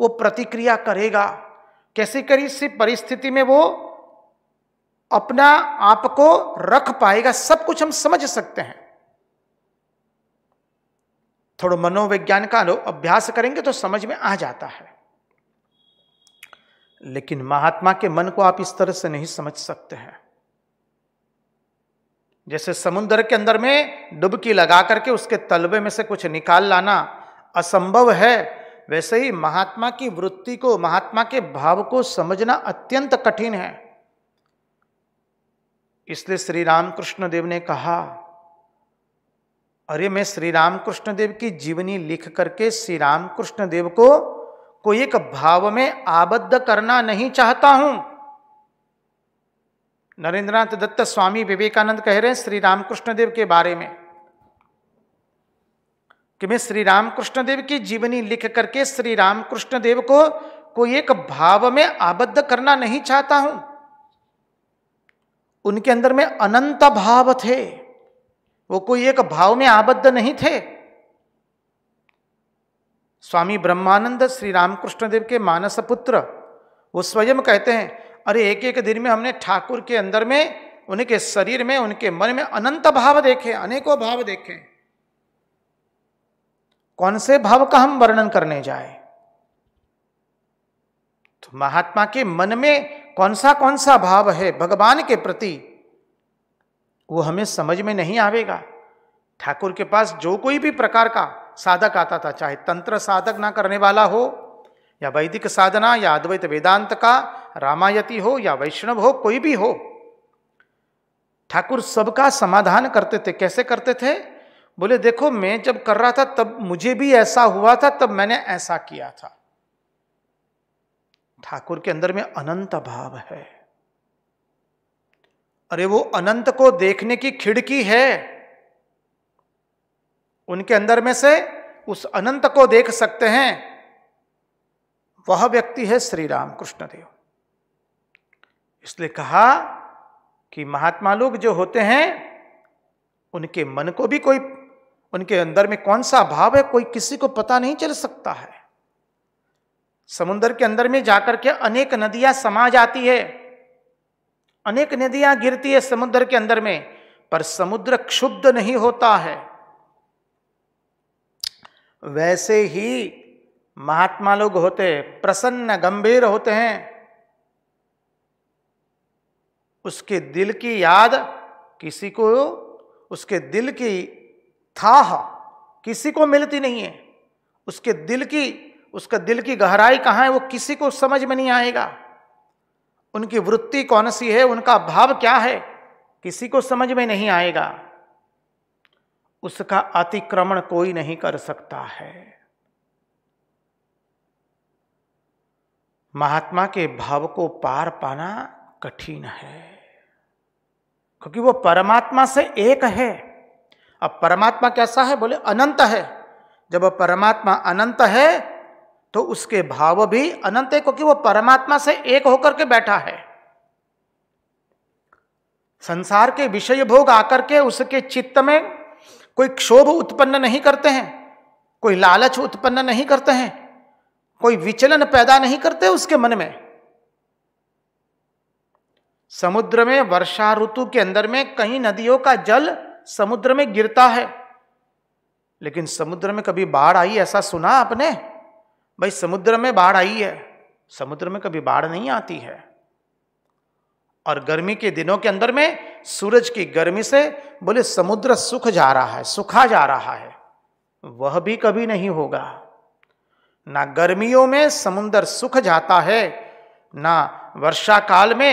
वो प्रतिक्रिया करेगा कैसे करी सी परिस्थिति में वो अपना आप को रख पाएगा सब कुछ हम समझ सकते हैं थोड़ा मनोविज्ञान का अभ्यास करेंगे तो समझ में आ जाता है लेकिन महात्मा के मन को आप इस तरह से नहीं समझ सकते हैं जैसे समुद्र के अंदर में डुबकी लगा करके उसके तलबे में से कुछ निकाल लाना असंभव है वैसे ही महात्मा की वृत्ति को महात्मा के भाव को समझना अत्यंत कठिन है इसलिए श्री रामकृष्ण देव ने कहा अरे मैं श्री रामकृष्ण देव की जीवनी लिख करके श्री रामकृष्ण देव को कोई एक भाव में आबद्ध करना नहीं चाहता हूं नरेंद्रनाथ दत्त स्वामी विवेकानंद कह रहे हैं श्री रामकृष्ण देव के बारे में कि मैं श्री रामकृष्ण देव की जीवनी लिख करके श्री रामकृष्ण देव को कोई एक भाव में आबद्ध करना नहीं चाहता हूं उनके अंदर में अनंत भाव थे वो कोई एक भाव में आबद्ध नहीं थे स्वामी ब्रह्मानंद श्री रामकृष्ण देव के मानस पुत्र वो स्वयं कहते हैं अरे एक एक दिन में हमने ठाकुर के अंदर में उनके शरीर में उनके मन में अनंत भाव देखे अनेकों भाव देखे कौन से भाव का हम वर्णन करने जाए तो महात्मा के मन में कौन सा कौन सा भाव है भगवान के प्रति वो हमें समझ में नहीं आवेगा ठाकुर के पास जो कोई भी प्रकार का साधक आता था चाहे तंत्र साधक ना करने वाला हो या वैदिक साधना या अद्वैत वेदांत का रामायती हो या वैष्णव हो कोई भी हो ठाकुर सबका समाधान करते थे कैसे करते थे बोले देखो मैं जब कर रहा था तब मुझे भी ऐसा हुआ था तब मैंने ऐसा किया था ठाकुर के अंदर में अनंत भाव है अरे वो अनंत को देखने की खिड़की है उनके अंदर में से उस अनंत को देख सकते हैं वह व्यक्ति है श्री राम कृष्ण देव इसलिए कहा कि महात्मा लोग जो होते हैं उनके मन को भी कोई उनके अंदर में कौन सा भाव है कोई किसी को पता नहीं चल सकता है समुद्र के अंदर में जाकर के अनेक नदियां समा जाती है अनेक नदियां गिरती है समुद्र के अंदर में पर समुद्र क्षुब्ध नहीं होता है वैसे ही महात्मा लोग होते प्रसन्न गंभीर होते हैं उसके दिल की याद किसी को उसके दिल की थाह किसी को मिलती नहीं है उसके दिल की उसका दिल की गहराई कहाँ है वो किसी को समझ में नहीं आएगा उनकी वृत्ति कौन सी है उनका भाव क्या है किसी को समझ में नहीं आएगा उसका अतिक्रमण कोई नहीं कर सकता है महात्मा के भाव को पार पाना कठिन है क्योंकि वो परमात्मा से एक है अब परमात्मा कैसा है बोले अनंत है जब परमात्मा अनंत है तो उसके भाव भी अनंत है क्योंकि वो परमात्मा से एक होकर के बैठा है संसार के विषय भोग आकर के उसके चित्त में कोई क्षोभ उत्पन्न नहीं करते हैं कोई लालच उत्पन्न नहीं करते हैं कोई विचलन पैदा नहीं करते उसके मन में समुद्र में वर्षा ऋतु के अंदर में कई नदियों का जल समुद्र में गिरता है लेकिन समुद्र में कभी बाढ़ आई ऐसा सुना आपने भाई समुद्र में बाढ़ आई है समुद्र में कभी बाढ़ नहीं आती है और गर्मी के दिनों के अंदर में सूरज की गर्मी से बोले समुद्र सुख जा रहा है सुखा जा रहा है वह भी कभी नहीं होगा ना गर्मियों में समुद्र सुख जाता है ना वर्षा काल में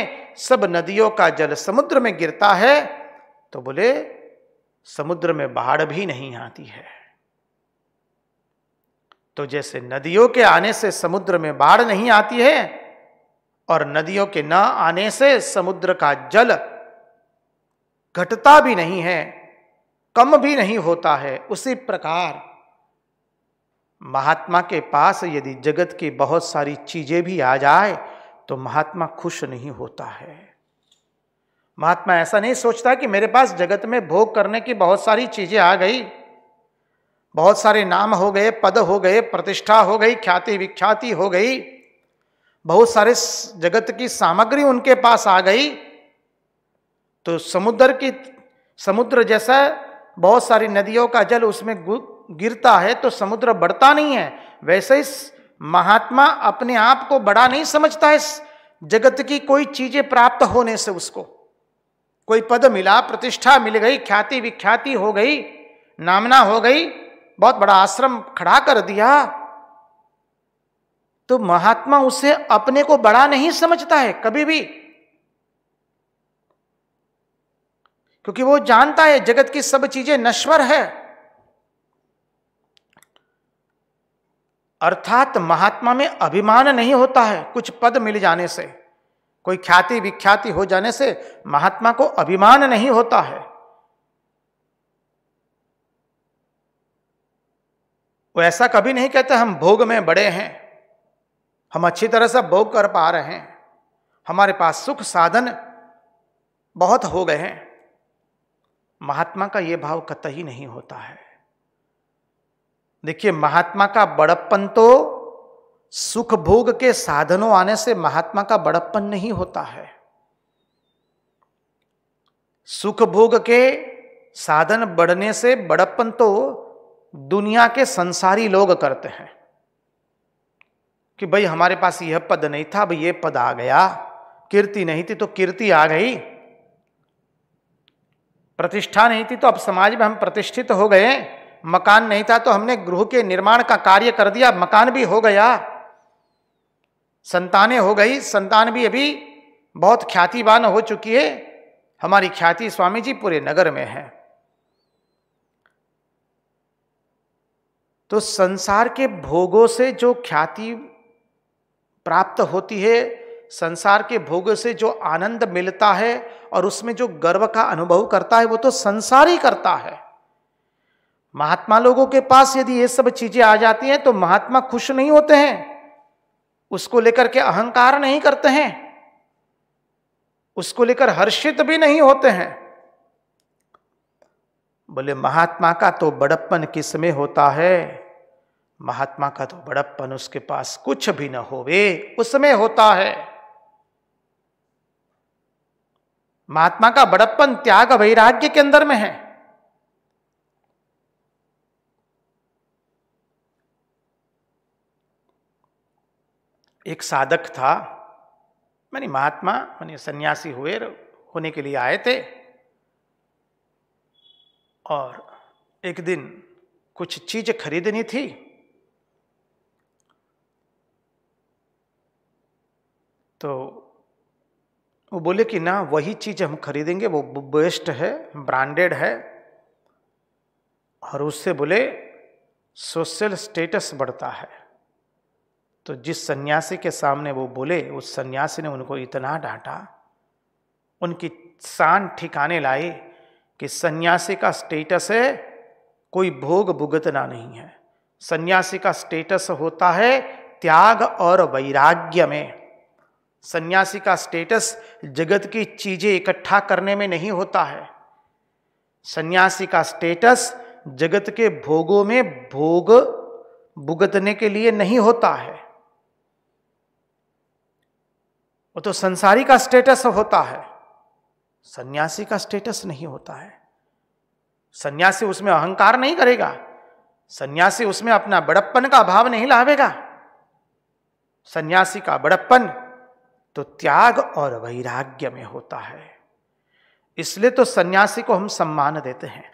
सब नदियों का जल समुद्र में गिरता है तो बोले समुद्र में बाढ़ भी नहीं आती है तो जैसे नदियों के आने से समुद्र में बाढ़ नहीं आती है और नदियों के न आने से समुद्र का जल घटता भी नहीं है कम भी नहीं होता है उसी प्रकार महात्मा के पास यदि जगत की बहुत सारी चीजें भी आ जाए तो महात्मा खुश नहीं होता है महात्मा ऐसा नहीं सोचता कि मेरे पास जगत में भोग करने की बहुत सारी चीजें आ गई बहुत सारे नाम हो गए पद हो गए प्रतिष्ठा हो गई ख्याति विख्याति हो गई बहुत सारे जगत की सामग्री उनके पास आ गई तो समुद्र की समुद्र जैसा बहुत सारी नदियों का जल उसमें गिरता है तो समुद्र बढ़ता नहीं है वैसे इस महात्मा अपने आप को बड़ा नहीं समझता है जगत की कोई चीजें प्राप्त होने से उसको कोई पद मिला प्रतिष्ठा मिल गई ख्याति विख्याति हो गई नामना हो गई बहुत बड़ा आश्रम खड़ा कर दिया तो महात्मा उसे अपने को बड़ा नहीं समझता है कभी भी क्योंकि वो जानता है जगत की सब चीजें नश्वर है अर्थात महात्मा में अभिमान नहीं होता है कुछ पद मिल जाने से कोई ख्याति विख्याति हो जाने से महात्मा को अभिमान नहीं होता है वो ऐसा कभी नहीं कहते हम भोग में बड़े हैं हम अच्छी तरह से भोग कर पा रहे हैं हमारे पास सुख साधन बहुत हो गए हैं महात्मा का ये भाव कतई नहीं होता है देखिए महात्मा का बड़प्पन तो सुख भोग के साधनों आने से महात्मा का बड़प्पन नहीं होता है सुख भोग के साधन बढ़ने से बड़प्पन तो दुनिया के संसारी लोग करते हैं कि भाई हमारे पास यह पद नहीं था भाई ये पद आ गया कीर्ति नहीं थी तो कीर्ति आ गई प्रतिष्ठा नहीं थी तो अब समाज में हम प्रतिष्ठित हो गए मकान नहीं था तो हमने गृह के निर्माण का कार्य कर दिया मकान भी हो गया संतानें हो गई संतान भी अभी बहुत ख्यातिवान हो चुकी है हमारी ख्याति स्वामी जी पूरे नगर में है तो संसार के भोगों से जो ख्याति प्राप्त होती है संसार के भोगों से जो आनंद मिलता है और उसमें जो गर्व का अनुभव करता है वो तो संसार ही करता है महात्मा लोगों के पास यदि ये सब चीज़ें आ जाती हैं तो महात्मा खुश नहीं होते हैं उसको लेकर के अहंकार नहीं करते हैं उसको लेकर हर्षित भी नहीं होते हैं बोले महात्मा का तो बड़प्पन किस में होता है महात्मा का तो बड़प्पन उसके पास कुछ भी न होवे उसमें होता है महात्मा का बड़प्पन त्याग वैराग्य के अंदर में है एक साधक था मानी महात्मा मानी सन्यासी हुए होने के लिए आए थे और एक दिन कुछ चीज़ खरीदनी थी तो वो बोले कि ना वही चीज़ हम खरीदेंगे वो बेस्ट है ब्रांडेड है और उससे बोले सोशल स्टेटस बढ़ता है तो जिस सन्यासी के सामने वो बोले उस सन्यासी ने उनको इतना डांटा उनकी शान ठिकाने लाई कि सन्यासी का स्टेटस है कोई भोग भुगतना नहीं है सन्यासी का स्टेटस होता है त्याग और वैराग्य में सन्यासी का स्टेटस जगत की चीज़ें इकट्ठा करने में नहीं होता है सन्यासी का स्टेटस जगत के भोगों में भोग भुगतने के लिए नहीं होता है वो तो संसारी का स्टेटस होता है सन्यासी का स्टेटस नहीं होता है सन्यासी उसमें अहंकार नहीं करेगा सन्यासी उसमें अपना बड़प्पन का भाव नहीं लावेगा सन्यासी का बड़प्पन तो त्याग और वैराग्य में होता है इसलिए तो सन्यासी को हम सम्मान देते हैं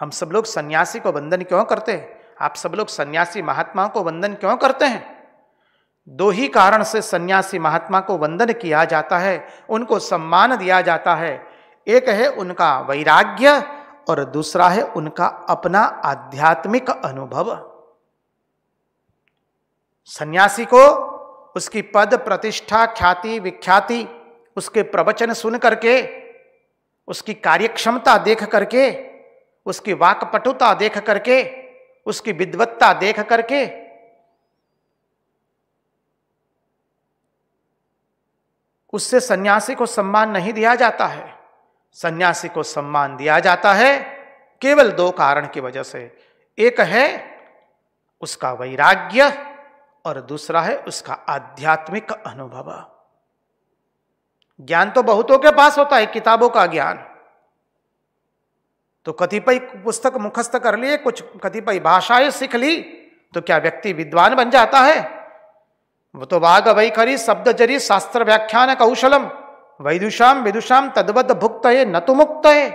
हम सब लोग सन्यासी को वंदन क्यों करते हैं आप सब लोग सन्यासी महात्मा को वंदन क्यों करते हैं दो ही कारण से सन्यासी महात्मा को वंदन किया जाता है उनको सम्मान दिया जाता है एक है उनका वैराग्य और दूसरा है उनका अपना आध्यात्मिक अनुभव सन्यासी को उसकी पद प्रतिष्ठा ख्याति विख्याति उसके प्रवचन सुन करके उसकी कार्यक्षमता देख करके उसकी वाकपटुता देख करके उसकी विद्वत्ता देख करके उससे सन्यासी को सम्मान नहीं दिया जाता है सन्यासी को सम्मान दिया जाता है केवल दो कारण की वजह से एक है उसका वैराग्य और दूसरा है उसका आध्यात्मिक अनुभव ज्ञान तो बहुतों के पास होता है किताबों का ज्ञान तो कतिपय पुस्तक मुखस्त कर लिए कुछ कतिपय भाषाएं सीख ली तो क्या व्यक्ति विद्वान बन जाता है वो तो वाघ वही करी शब्द जरी शास्त्र व्याख्यान कौशलम वैदुषाम विदुषाम तद्वद भुक्त है न तो मुक्त है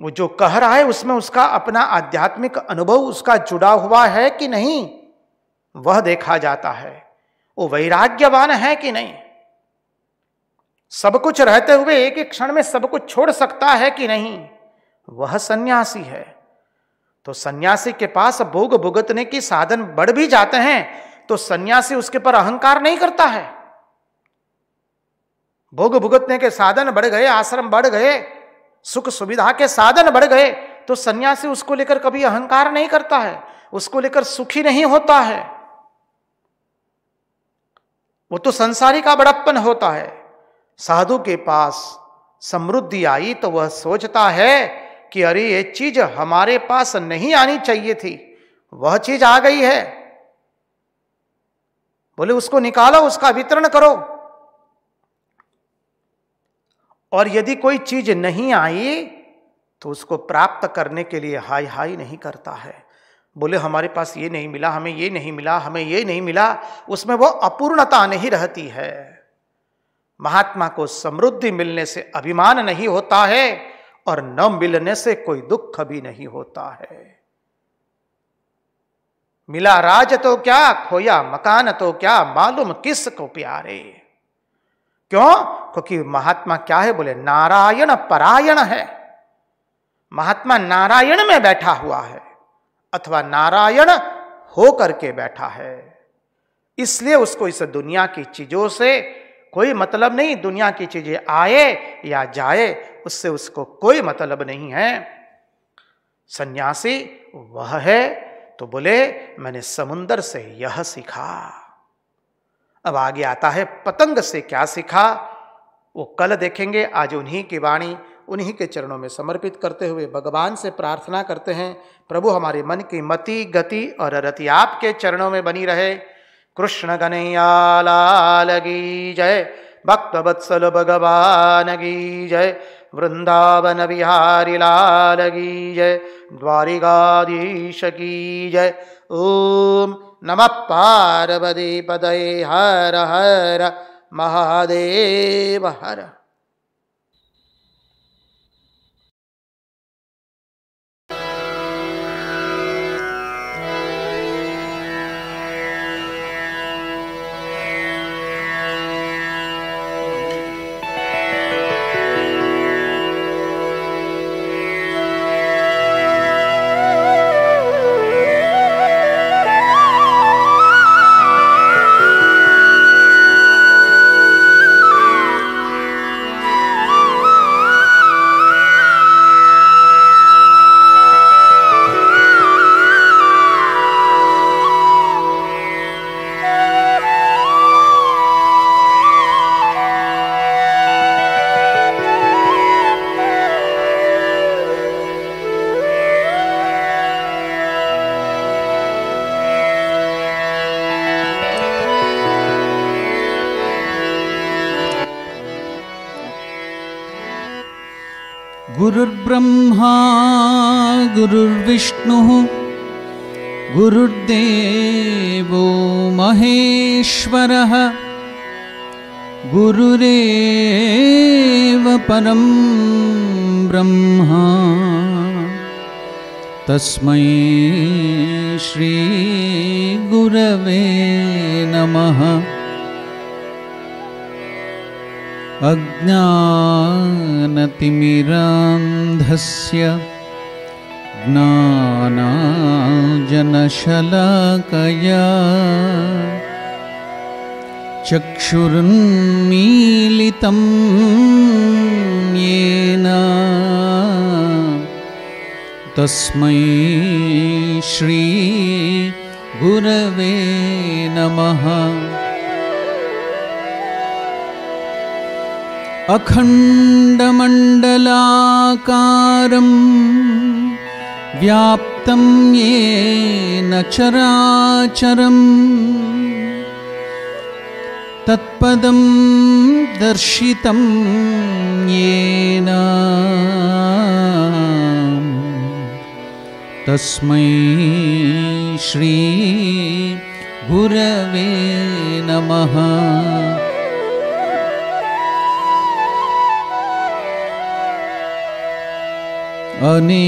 वो जो कह रहा है उसमें उसका अपना आध्यात्मिक अनुभव उसका जुड़ा हुआ है कि नहीं वह देखा जाता है वो वैराग्यवान है कि नहीं सब कुछ रहते हुए एक एक क्षण में सब कुछ छोड़ सकता है कि नहीं वह सन्यासी है तो सन्यासी के पास भोग भुगतने के साधन बढ़ भी जाते हैं तो सन्यासी उसके पर अहंकार नहीं करता है भोग भुगतने के साधन बढ़ गए आश्रम बढ़ गए सुख सुविधा के साधन बढ़ गए तो सन्यासी उसको लेकर कभी अहंकार नहीं करता है उसको लेकर सुखी नहीं होता है वो तो संसारी का बड़प्पन होता है साधु के पास समृद्धि आई तो वह सोचता है कि अरे ये चीज हमारे पास नहीं आनी चाहिए थी वह चीज आ गई है बोले उसको निकालो उसका वितरण करो और यदि कोई चीज नहीं आई तो उसको प्राप्त करने के लिए हाई हाई नहीं करता है बोले हमारे पास ये नहीं मिला हमें ये नहीं मिला हमें ये नहीं मिला उसमें वो अपूर्णता नहीं रहती है महात्मा को समृद्धि मिलने से अभिमान नहीं होता है और न मिलने से कोई दुख भी नहीं होता है मिला राज तो क्या खोया मकान तो क्या मालूम किस को प्यारे क्यों क्योंकि महात्मा क्या है बोले नारायण परायण है महात्मा नारायण में बैठा हुआ है अथवा नारायण हो करके बैठा है इसलिए उसको इस दुनिया की चीजों से कोई मतलब नहीं दुनिया की चीजें आए या जाए उससे उसको कोई मतलब नहीं है सन्यासी वह है तो बोले मैंने समुंदर से यह सीखा अब आगे आता है पतंग से क्या सीखा वो कल देखेंगे आज उन्हीं की वाणी उन्हीं के चरणों में समर्पित करते हुए भगवान से प्रार्थना करते हैं प्रभु हमारे मन की मति गति और रति आपके चरणों में बनी रहे कृष्ण कन्हैया लाल की जय भगवान की जय वृंदावन बिहारी लाल की जय द्वारिकाधीश की जय ओम नम पार्वती पदये हर हर महादेव हर गुरुर्विष्णुः गुरुर्देवो महेश्वरः गुरुरेव परं ब्रह्मा तस्मै श्रीगुरवे नमः अज्ञानतिमिरान्धस्य नानाजनशलकया चक्षुर्न्मीलितं येन तस्मै श्री गुरवे नमः अखण्डमण्डलाकारम् व्याप्तं येन चराचरम् तत्पदं दर्शितं येन तस्मै श्री गुरवे नमः अने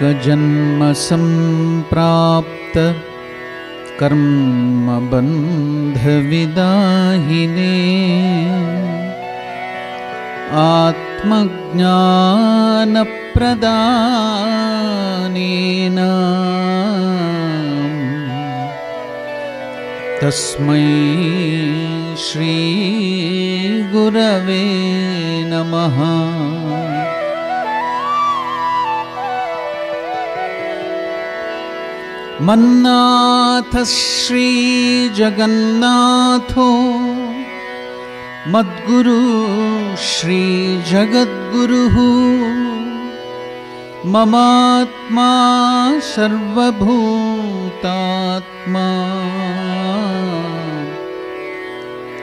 गजन्म कर्मबन्धविदाहिने आत्मज्ञानप्रदानेन तस्मै श्रीगुरवे नमः मन्नाथ मद्गुरु श्रीजगद्गुरुः ममात्मा सर्वभूतात्मा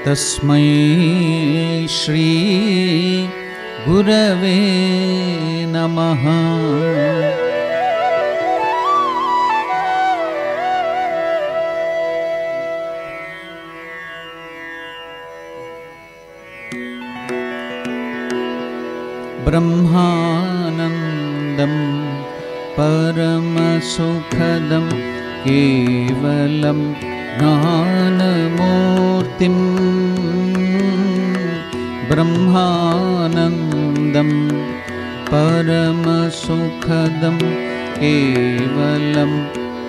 तस्मै श्री गुरवे नमः ब्रह्मानन्दं परमसुखदं केवलं ज्ञानमूर्तिं ब्रह्मानन्दं परमसुखदं केवलं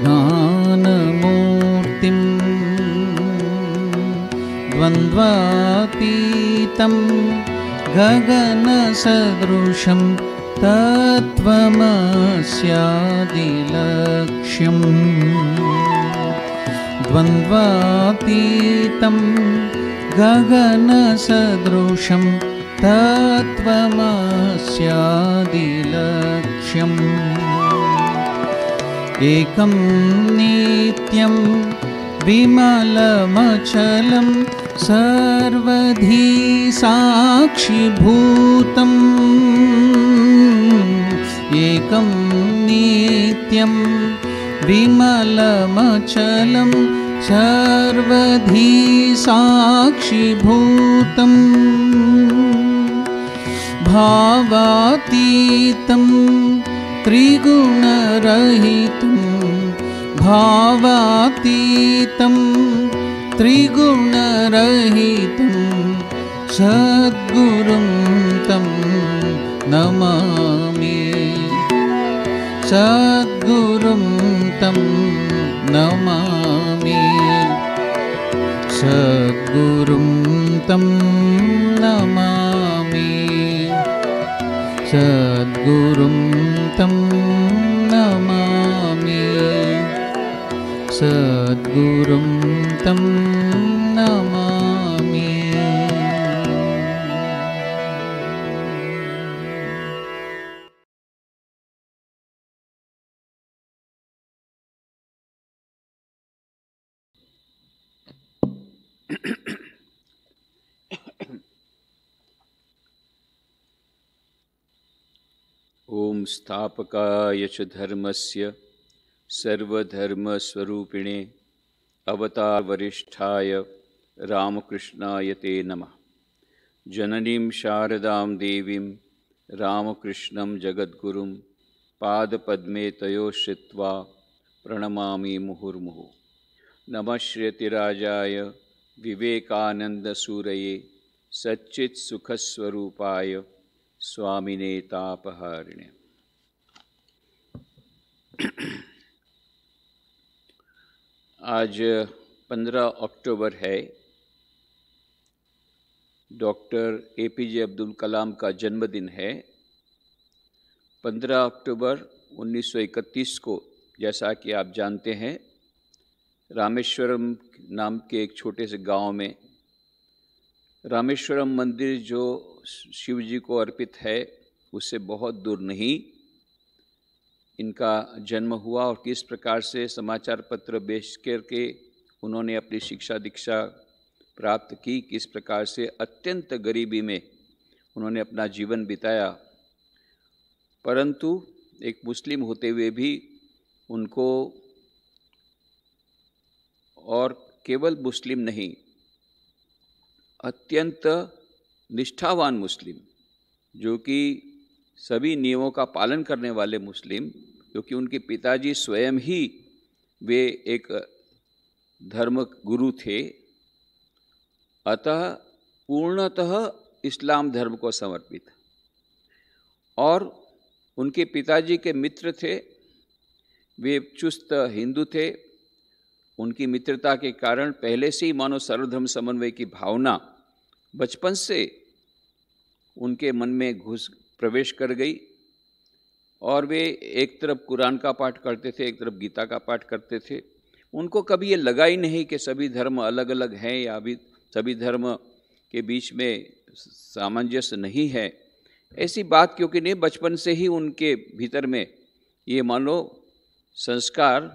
ज्ञानमूर्तिं द्वन्द्वातीतं गगनसदृशं तत्त्वमस्यादिलक्ष्यम् द्वन्द्वातीतं गगनसदृशं तत्त्वमस्यादिलक्ष्यम् एकं नित्यं विमलमचलम् धी साक्षिभूतम् एकं नित्यं विमलमचलं सर्वधीसाक्षिभूतं भावातीतं त्रिगुणरहितं भावातीतम् त्रिगुणरहितं सद्गुरुं तं नमामि सद्गुरुं तं नमामि सद्गुरुं तं नमामि सद्गुरुं तं नमामि सद्गुरुं तम नमामि ॐ स्थापकाय च धर्मस्य सर्वधर्मस्वरूपिणे अवतारवरिष्ठाय रामकृष्णाय ते नमः जननीं शारदां देवीं रामकृष्णं जगद्गुरुं पादपद्मे तयोश्रित्वा प्रणमामि मुहुर्मुहुः नमः श्रुतिराजाय विवेकानन्दसूरये सच्चित्सुखस्वरूपाय स्वामिने तापहारिणे आज 15 अक्टूबर है doctor A P J Abdul Kalam का जन्मदिन है 15 अक्टूबर 1931 को जैसा कि आप जानते हैं रामेश्वरम नाम के एक छोटे से गांव में रामेश्वरम मंदिर जो शिव जी को अर्पित है उससे बहुत दूर नहीं इनका जन्म हुआ और किस प्रकार से समाचार पत्र बेच कर के उन्होंने अपनी शिक्षा दीक्षा प्राप्त की किस प्रकार से अत्यंत गरीबी में उन्होंने अपना जीवन बिताया परंतु एक मुस्लिम होते हुए भी उनको और केवल मुस्लिम नहीं अत्यंत निष्ठावान मुस्लिम जो कि सभी नियमों का पालन करने वाले मुस्लिम क्योंकि उनके पिताजी स्वयं ही वे एक धर्म गुरु थे अतः पूर्णतः इस्लाम धर्म को समर्पित और उनके पिताजी के मित्र थे वे चुस्त हिंदू थे उनकी मित्रता के कारण पहले से ही मानो सर्वधर्म समन्वय की भावना बचपन से उनके मन में घुस प्रवेश कर गई और वे एक तरफ कुरान का पाठ करते थे एक तरफ गीता का पाठ करते थे उनको कभी ये लगा ही नहीं कि सभी धर्म अलग अलग हैं या अभी सभी धर्म के बीच में सामंजस्य नहीं है ऐसी बात क्योंकि नहीं बचपन से ही उनके भीतर में ये मानो संस्कार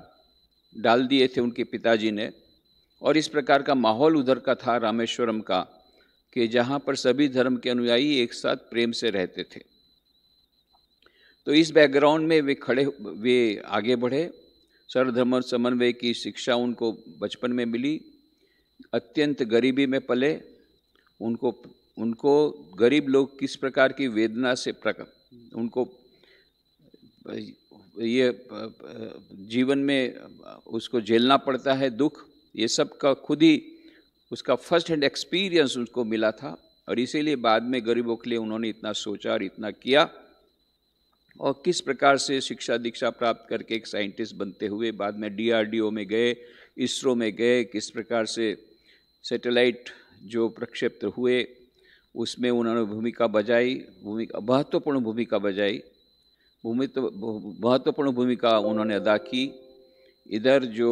डाल दिए थे उनके पिताजी ने और इस प्रकार का माहौल उधर का था रामेश्वरम का कि जहाँ पर सभी धर्म के अनुयायी एक साथ प्रेम से रहते थे तो इस बैकग्राउंड में वे खड़े वे आगे बढ़े सर्वधर्म समन्वय की शिक्षा उनको बचपन में मिली अत्यंत गरीबी में पले उनको उनको गरीब लोग किस प्रकार की वेदना से प्रक उनको ये जीवन में उसको झेलना पड़ता है दुख ये सब का खुद ही उसका फर्स्ट हैंड एक्सपीरियंस उसको मिला था और इसीलिए बाद में गरीबों के लिए उन्होंने इतना सोचा और इतना किया और किस प्रकार से शिक्षा दीक्षा प्राप्त करके एक साइंटिस्ट बनते हुए बाद में डीआरडीओ में गए इसरो में गए किस प्रकार से सैटेलाइट जो प्रक्षेप्त हुए उसमें उन्होंने भूमिका बजाई भूमिका महत्वपूर्ण भूमिका बजाई भूमि तो महत्वपूर्ण भूमिका उन्होंने अदा की इधर जो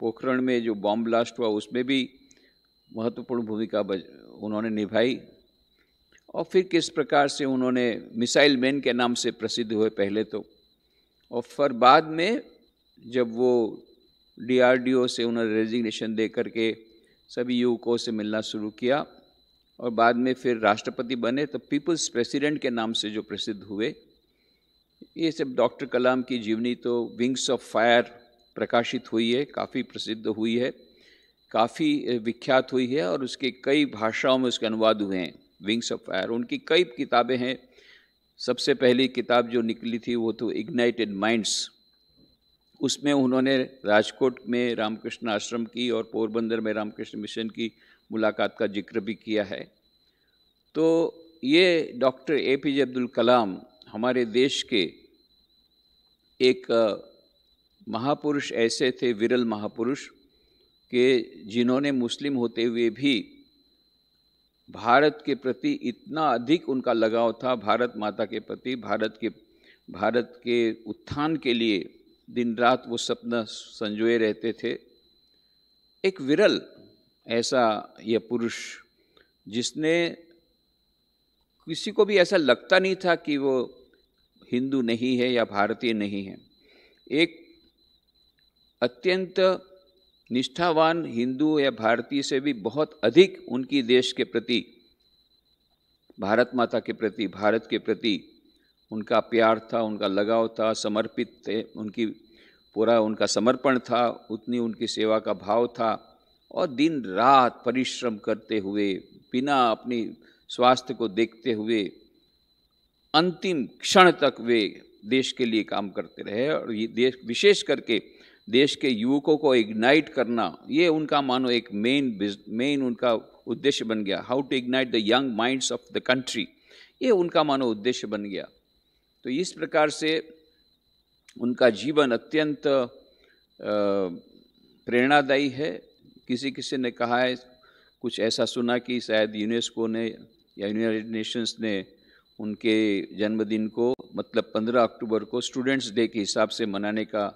पोखरण में जो बॉम्ब ब्लास्ट हुआ उसमें भी महत्वपूर्ण भूमिका उन्होंने निभाई और फिर किस प्रकार से उन्होंने मिसाइल मैन के नाम से प्रसिद्ध हुए पहले तो और फिर बाद में जब वो डीआरडीओ से उन्होंने रेजिग्नेशन दे करके सभी युवकों से मिलना शुरू किया और बाद में फिर राष्ट्रपति बने तो पीपल्स प्रेसिडेंट के नाम से जो प्रसिद्ध हुए ये सब डॉक्टर कलाम की जीवनी तो विंग्स ऑफ फायर प्रकाशित हुई है काफ़ी प्रसिद्ध हुई है काफ़ी विख्यात हुई है और उसके कई भाषाओं में उसके अनुवाद हुए हैं विंग्स ऑफ फायर उनकी कई किताबें हैं सबसे पहली किताब जो निकली थी वो तो इग्नाइटेड माइंड्स उसमें उन्होंने राजकोट में रामकृष्ण आश्रम की और पोरबंदर में रामकृष्ण मिशन की मुलाकात का जिक्र भी किया है तो ये doctor A P J Abdul Kalam हमारे देश के एक महापुरुष ऐसे थे विरल महापुरुष के जिन्होंने मुस्लिम होते हुए भी भारत के प्रति इतना अधिक उनका लगाव था भारत माता के प्रति भारत के भारत के उत्थान के लिए दिन रात वो सपना संजोए रहते थे एक विरल ऐसा यह पुरुष जिसने किसी को भी ऐसा लगता नहीं था कि वो हिंदू नहीं है या भारतीय नहीं है एक अत्यंत निष्ठावान हिंदू या भारतीय से भी बहुत अधिक उनकी देश के प्रति भारत माता के प्रति भारत के प्रति उनका प्यार था उनका लगाव था समर्पित थे उनकी पूरा उनका समर्पण था उतनी उनकी सेवा का भाव था और दिन रात परिश्रम करते हुए बिना अपनी स्वास्थ्य को देखते हुए अंतिम क्षण तक वे देश के लिए काम करते रहे और ये देश विशेष करके देश के युवकों को इग्नाइट करना ये उनका मानो एक मेन मेन उनका उद्देश्य बन गया how to ignite the young minds of the country ये उनका मानो उद्देश्य बन गया तो इस प्रकार से उनका जीवन अत्यंत प्रेरणादायी है किसी किसी ने कहा है कुछ ऐसा सुना कि शायद यूनेस्को ने या यूनाइटेड नेशंस ने उनके जन्मदिन को मतलब 15 अक्टूबर को स्टूडेंट्स डे के हिसाब से मनाने का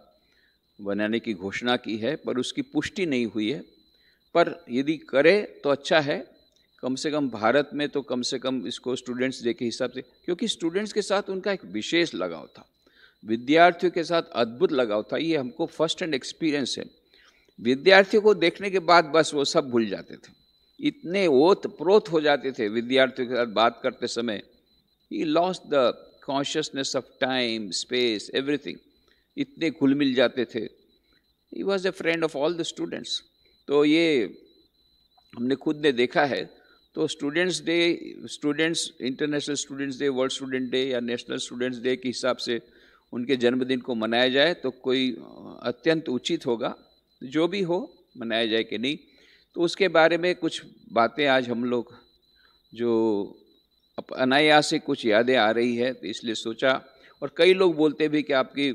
बनाने की घोषणा की है पर उसकी पुष्टि नहीं हुई है पर यदि करे तो अच्छा है कम से कम भारत में तो कम से कम इसको स्टूडेंट्स डे के हिसाब से क्योंकि स्टूडेंट्स के साथ उनका एक विशेष लगाव था विद्यार्थियों के साथ अद्भुत लगाव था ये हमको फर्स्ट हैंड एक्सपीरियंस है विद्यार्थियों को देखने के बाद बस वो सब भूल जाते थे इतने ओत प्रोत हो जाते थे विद्यार्थियों के साथ बात करते समय ही lose the consciousness of time space everything इतने घुल मिल जाते थे he was a friend of all the students तो ये हमने खुद ने देखा है तो students day students international students day world student day या नेशनल स्टूडेंट्स डे के हिसाब से उनके जन्मदिन को मनाया जाए तो कोई अत्यंत उचित होगा जो भी हो मनाया जाए कि नहीं तो उसके बारे में कुछ बातें आज हम लोग जो अनायास से कुछ यादें आ रही है तो इसलिए सोचा और कई लोग बोलते भी कि आपकी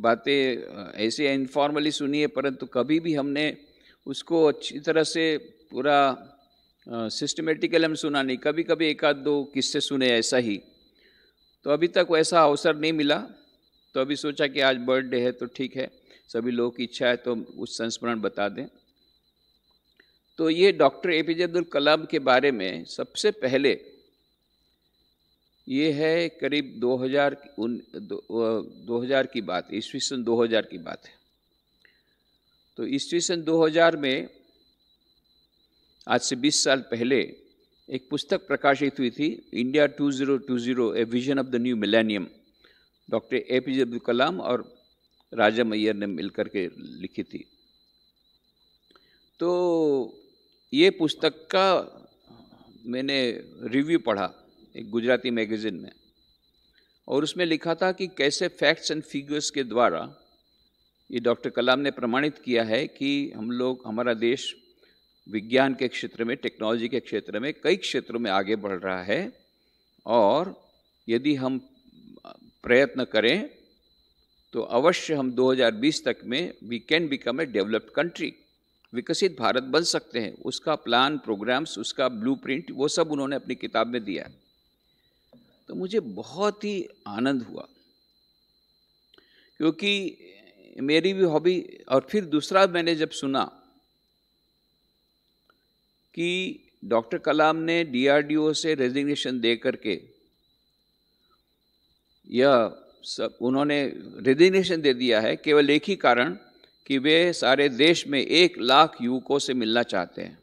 बातें ऐसे इनफॉर्मली सुनी है परंतु कभी भी हमने उसको अच्छी तरह से पूरा सिस्टमेटिकल हम सुना नहीं कभी कभी एक आध दो किस्से सुने ऐसा ही तो अभी तक ऐसा अवसर नहीं मिला तो अभी सोचा कि आज बर्थडे है तो ठीक है सभी लोगों की इच्छा है तो उस संस्मरण बता दें तो ये doctor A P J Abdul Kalam के बारे में सबसे पहले ये है करीब 2000 उन दो हज़ार की बात ईस्वी सन 2000 की बात है तो ईस्वी सन 2000 में आज से 20 साल पहले एक पुस्तक प्रकाशित हुई थी India 2020 a vision of the new millennium doctor A P J Abdul Kalam और राजा मैयर ने मिलकर के लिखी थी तो ये पुस्तक का मैंने रिव्यू पढ़ा एक गुजराती मैगज़ीन में और उसमें लिखा था कि कैसे फैक्ट्स एंड फिगर्स के द्वारा ये डॉक्टर कलाम ने प्रमाणित किया है कि हम लोग हमारा देश विज्ञान के क्षेत्र में टेक्नोलॉजी के क्षेत्र में कई क्षेत्रों में आगे बढ़ रहा है और यदि हम प्रयत्न करें तो अवश्य हम 2020 तक में we can become a developed country विकसित भारत बन सकते हैं उसका प्लान प्रोग्राम्स उसका ब्लूप्रिंट वो सब उन्होंने अपनी किताब में दिया है तो मुझे बहुत ही आनंद हुआ क्योंकि मेरी भी हॉबी और फिर दूसरा मैंने जब सुना कि डॉक्टर कलाम ने डीआरडीओ से रेजिग्नेशन दे करके यह सब उन्होंने रेजिग्नेशन दे दिया है केवल एक ही कारण कि वे सारे देश में एक लाख युवकों से मिलना चाहते हैं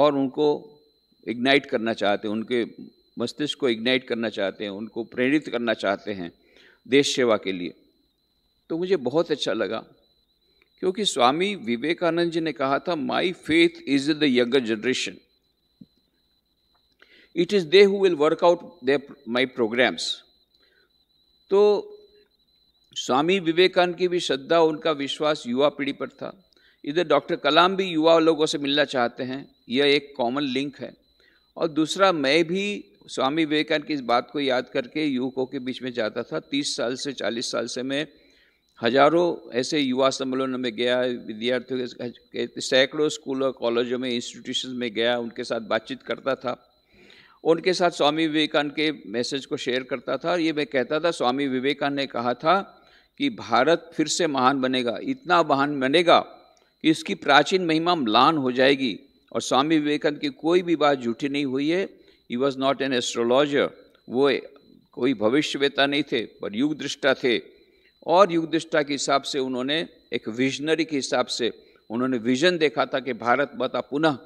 और उनको इग्नाइट करना चाहते हैं उनके मस्तिष्क को इग्नाइट करना चाहते हैं उनको प्रेरित करना चाहते हैं देश सेवा के लिए तो मुझे बहुत अच्छा लगा क्योंकि स्वामी विवेकानंद जी ने कहा था my faith is the younger generation it is they who will work out they my programs तो स्वामी विवेकानंद की भी श्रद्धा उनका विश्वास युवा पीढ़ी पर था इधर डॉक्टर कलाम भी युवा लोगों से मिलना चाहते हैं यह एक कॉमन लिंक है और दूसरा मैं भी स्वामी विवेकानंद की इस बात को याद करके युवकों के बीच में जाता था तीस साल से चालीस साल से मैं हजारों ऐसे युवा सम्मेलन में गया विद्यार्थियों के सैकड़ों स्कूल और कॉलेजों में इंस्टीट्यूशन में गया उनके साथ बातचीत करता था उनके साथ स्वामी विवेकानंद के मैसेज को शेयर करता था और ये मैं कहता था स्वामी विवेकानंद ने कहा था कि भारत फिर से महान बनेगा इतना महान बनेगा कि इसकी प्राचीन महिमा म्लान हो जाएगी और स्वामी विवेकानंद की कोई भी बात झूठी नहीं हुई है he was not an astrologer वो कोई भविष्यवेता नहीं थे पर युग दृष्टा थे और युग दृष्टा के हिसाब से उन्होंने एक विजनरी के हिसाब से उन्होंने विजन देखा था कि भारत माता पुनः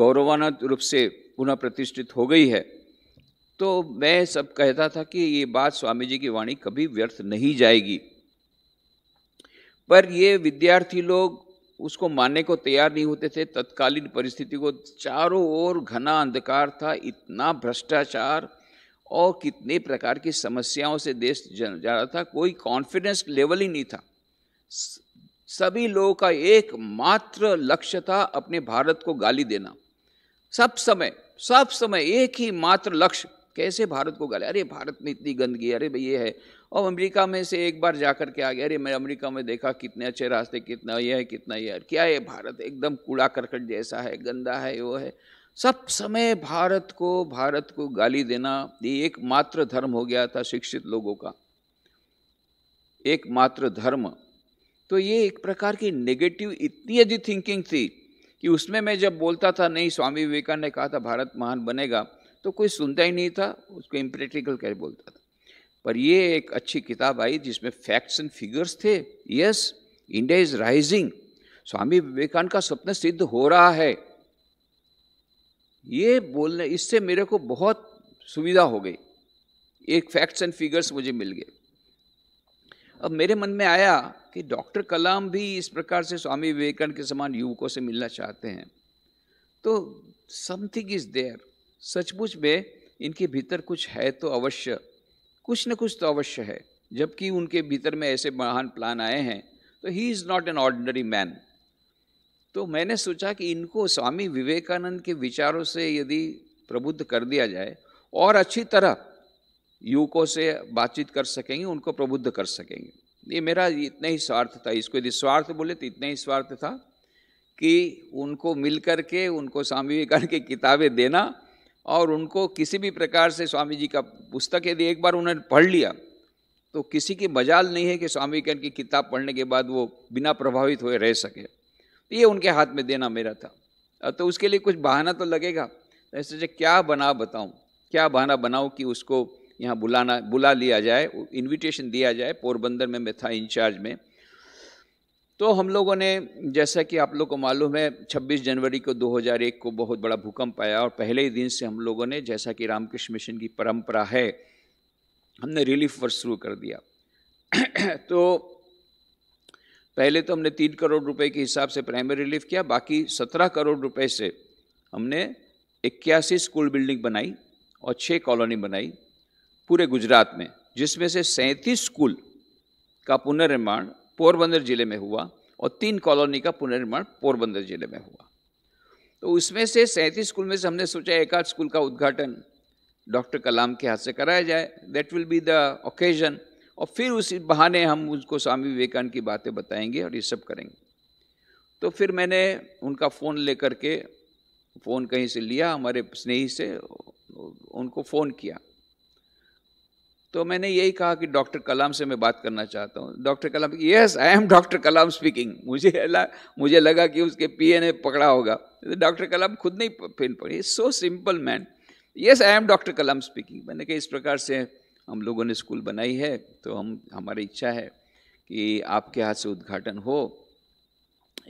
गौरवान्वित रूप से पुनः प्रतिष्ठित हो गई है तो मैं सब कहता था कि ये बात स्वामी जी की वाणी कभी व्यर्थ नहीं जाएगी पर ये विद्यार्थी लोग उसको मानने को तैयार नहीं होते थे तत्कालीन परिस्थिति को चारों ओर घना अंधकार था इतना भ्रष्टाचार और कितने प्रकार की समस्याओं से देश जा रहा था कोई कॉन्फिडेंस लेवल ही नहीं था सभी लोगों का एकमात्र लक्ष्य था अपने भारत को गाली देना सब समय सब समय एक ही मात्र लक्ष्य कैसे भारत को गाली अरे भारत में इतनी गंदगी अरे भाई ये है और अमेरिका में से एक बार कर के आ गया अरे मैं अमेरिका में देखा कितने अच्छे रास्ते कितना ये है कितना ये है क्या ये भारत एकदम कूड़ा करकट जैसा है गंदा है वो है सब समय भारत को भारत को गाली देना ये एकमात्र धर्म हो गया था शिक्षित लोगों का एकमात्र धर्म तो ये एक प्रकार की नेगेटिव इतनी यदि थिंकिंग थी कि उसमें मैं जब बोलता था नहीं स्वामी विवेकानंद ने कहा था भारत महान बनेगा तो कोई सुनता ही नहीं था उसको इम्प्रैक्टिकल कह बोलता था पर ये एक अच्छी किताब आई जिसमें फैक्ट्स एंड फिगर्स थे yes India is rising Swami Vivekananda का सपना सिद्ध हो रहा है ये बोलने इससे मेरे को बहुत सुविधा हो गई एक फैक्ट्स एंड फिगर्स मुझे मिल गए अब मेरे मन में आया कि डॉक्टर कलाम भी इस प्रकार से स्वामी विवेकानंद के समान युवकों से मिलना चाहते हैं तो समथिंग इज देयर सचमुच में इनके भीतर कुछ है तो अवश्य कुछ न कुछ तो अवश्य है जबकि उनके भीतर में ऐसे महान प्लान आए हैं तो he is not an ordinary man तो मैंने सोचा कि इनको स्वामी विवेकानंद के विचारों से यदि प्रबुद्ध कर दिया जाए और अच्छी तरह युवकों से बातचीत कर सकेंगे उनको प्रबुद्ध कर सकेंगे ये मेरा इतना ही स्वार्थ था इसको यदि स्वार्थ बोले तो इतना ही स्वार्थ था कि उनको मिल करके के उनको स्वामी विवेकानंद की किताबें देना और उनको किसी भी प्रकार से स्वामी जी का पुस्तक यदि एक बार उन्होंने पढ़ लिया तो किसी की मजाल नहीं है कि स्वामी कन की किताब पढ़ने के बाद वो बिना प्रभावित हुए रह सके तो ये उनके हाथ में देना मेरा था तो उसके लिए कुछ बहाना तो लगेगा ऐसे जो क्या बना बताऊँ क्या बहाना बनाऊँ कि उसको यहाँ बुलाना बुला लिया जाए इनविटेशन दिया जाए पोरबंदर में मैं था इंचार्ज में तो हम लोगों ने जैसा कि आप लोग को मालूम है 26 जनवरी को 2001 को बहुत बड़ा भूकंप आया और पहले ही दिन से हम लोगों ने जैसा कि रामकृष्ण मिशन की परंपरा है हमने रिलीफ वर्क शुरू कर दिया तो पहले तो हमने तीन करोड़ रुपए के हिसाब से प्राइमरी रिलीफ किया बाकी सत्रह करोड़ रुपए से हमने इक्यासी स्कूल बिल्डिंग बनाई और छः कॉलोनी बनाई पूरे गुजरात में जिसमें से सैंतीस स्कूल का पुनर्निर्माण पोरबंदर जिले में हुआ और तीन कॉलोनी का पुनर्निर्माण पोरबंदर जिले में हुआ तो उसमें से सैंतीस स्कूल में से हमने सोचा एक आध स्कूल का उद्घाटन डॉक्टर कलाम के हाथ से कराया जाए that will be the occasion और फिर उसी बहाने हम उसको स्वामी विवेकानंद की बातें बताएंगे और ये सब करेंगे तो फिर मैंने उनका फ़ोन ले करके फ़ोन कहीं से लिया हमारे स्नेही से उनको फ़ोन किया तो मैंने यही कहा कि डॉक्टर कलाम से मैं बात करना चाहता हूँ doctor Kalam yes I am doctor Kalam speaking मुझे ला, मुझे लगा कि उसके पीए ने पकड़ा होगा डॉक्टर कलाम खुद नहीं फेल पड़ी so simple man yes I am doctor Kalam speaking मैंने कहा इस प्रकार से हम लोगों ने स्कूल बनाई है तो हम हमारी इच्छा है कि आपके हाथ से उद्घाटन हो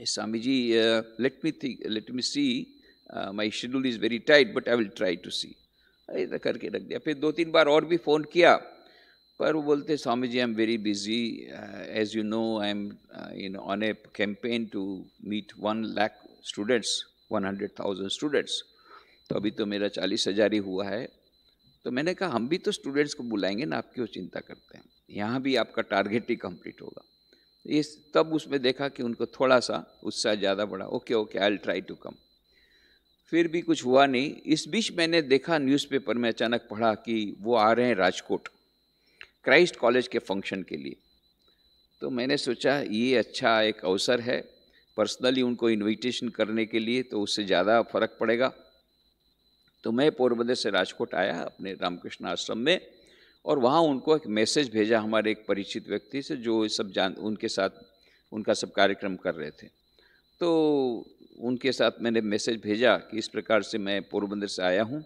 Swami ji let me think let me see my schedule is very tight but I will try to see ऐसा करके रख दिया फिर दो तीन बार और भी फ़ोन किया पर वो बोलते Swami ji I am very busy as you know I am in on a campaign to meet one lakh students one hundred thousand students तो अभी तो मेरा चालीस हज़ार ही हुआ है तो मैंने कहा हम भी तो स्टूडेंट्स को बुलाएंगे ना आप क्यों चिंता करते हैं यहाँ भी आपका टारगेट ही कंप्लीट होगा इस तब उसमें देखा कि उनको थोड़ा सा उत्साह ज़्यादा बढ़ा okay okay I'll try to come फिर भी कुछ हुआ नहीं इस बीच मैंने देखा न्यूज़पेपर में अचानक पढ़ा कि वो आ रहे हैं राजकोट क्राइस्ट कॉलेज के फंक्शन के लिए तो मैंने सोचा ये अच्छा एक अवसर है पर्सनली उनको इनविटेशन करने के लिए तो उससे ज़्यादा फ़र्क पड़ेगा तो मैं पोरबंदर से राजकोट आया अपने रामकृष्ण आश्रम में और वहाँ उनको एक मैसेज भेजा हमारे एक परिचित व्यक्ति से जो सब जान उनके साथ उनका सब कार्यक्रम कर रहे थे तो उनके साथ मैंने मैसेज भेजा कि इस प्रकार से मैं पोरबंदर से आया हूँ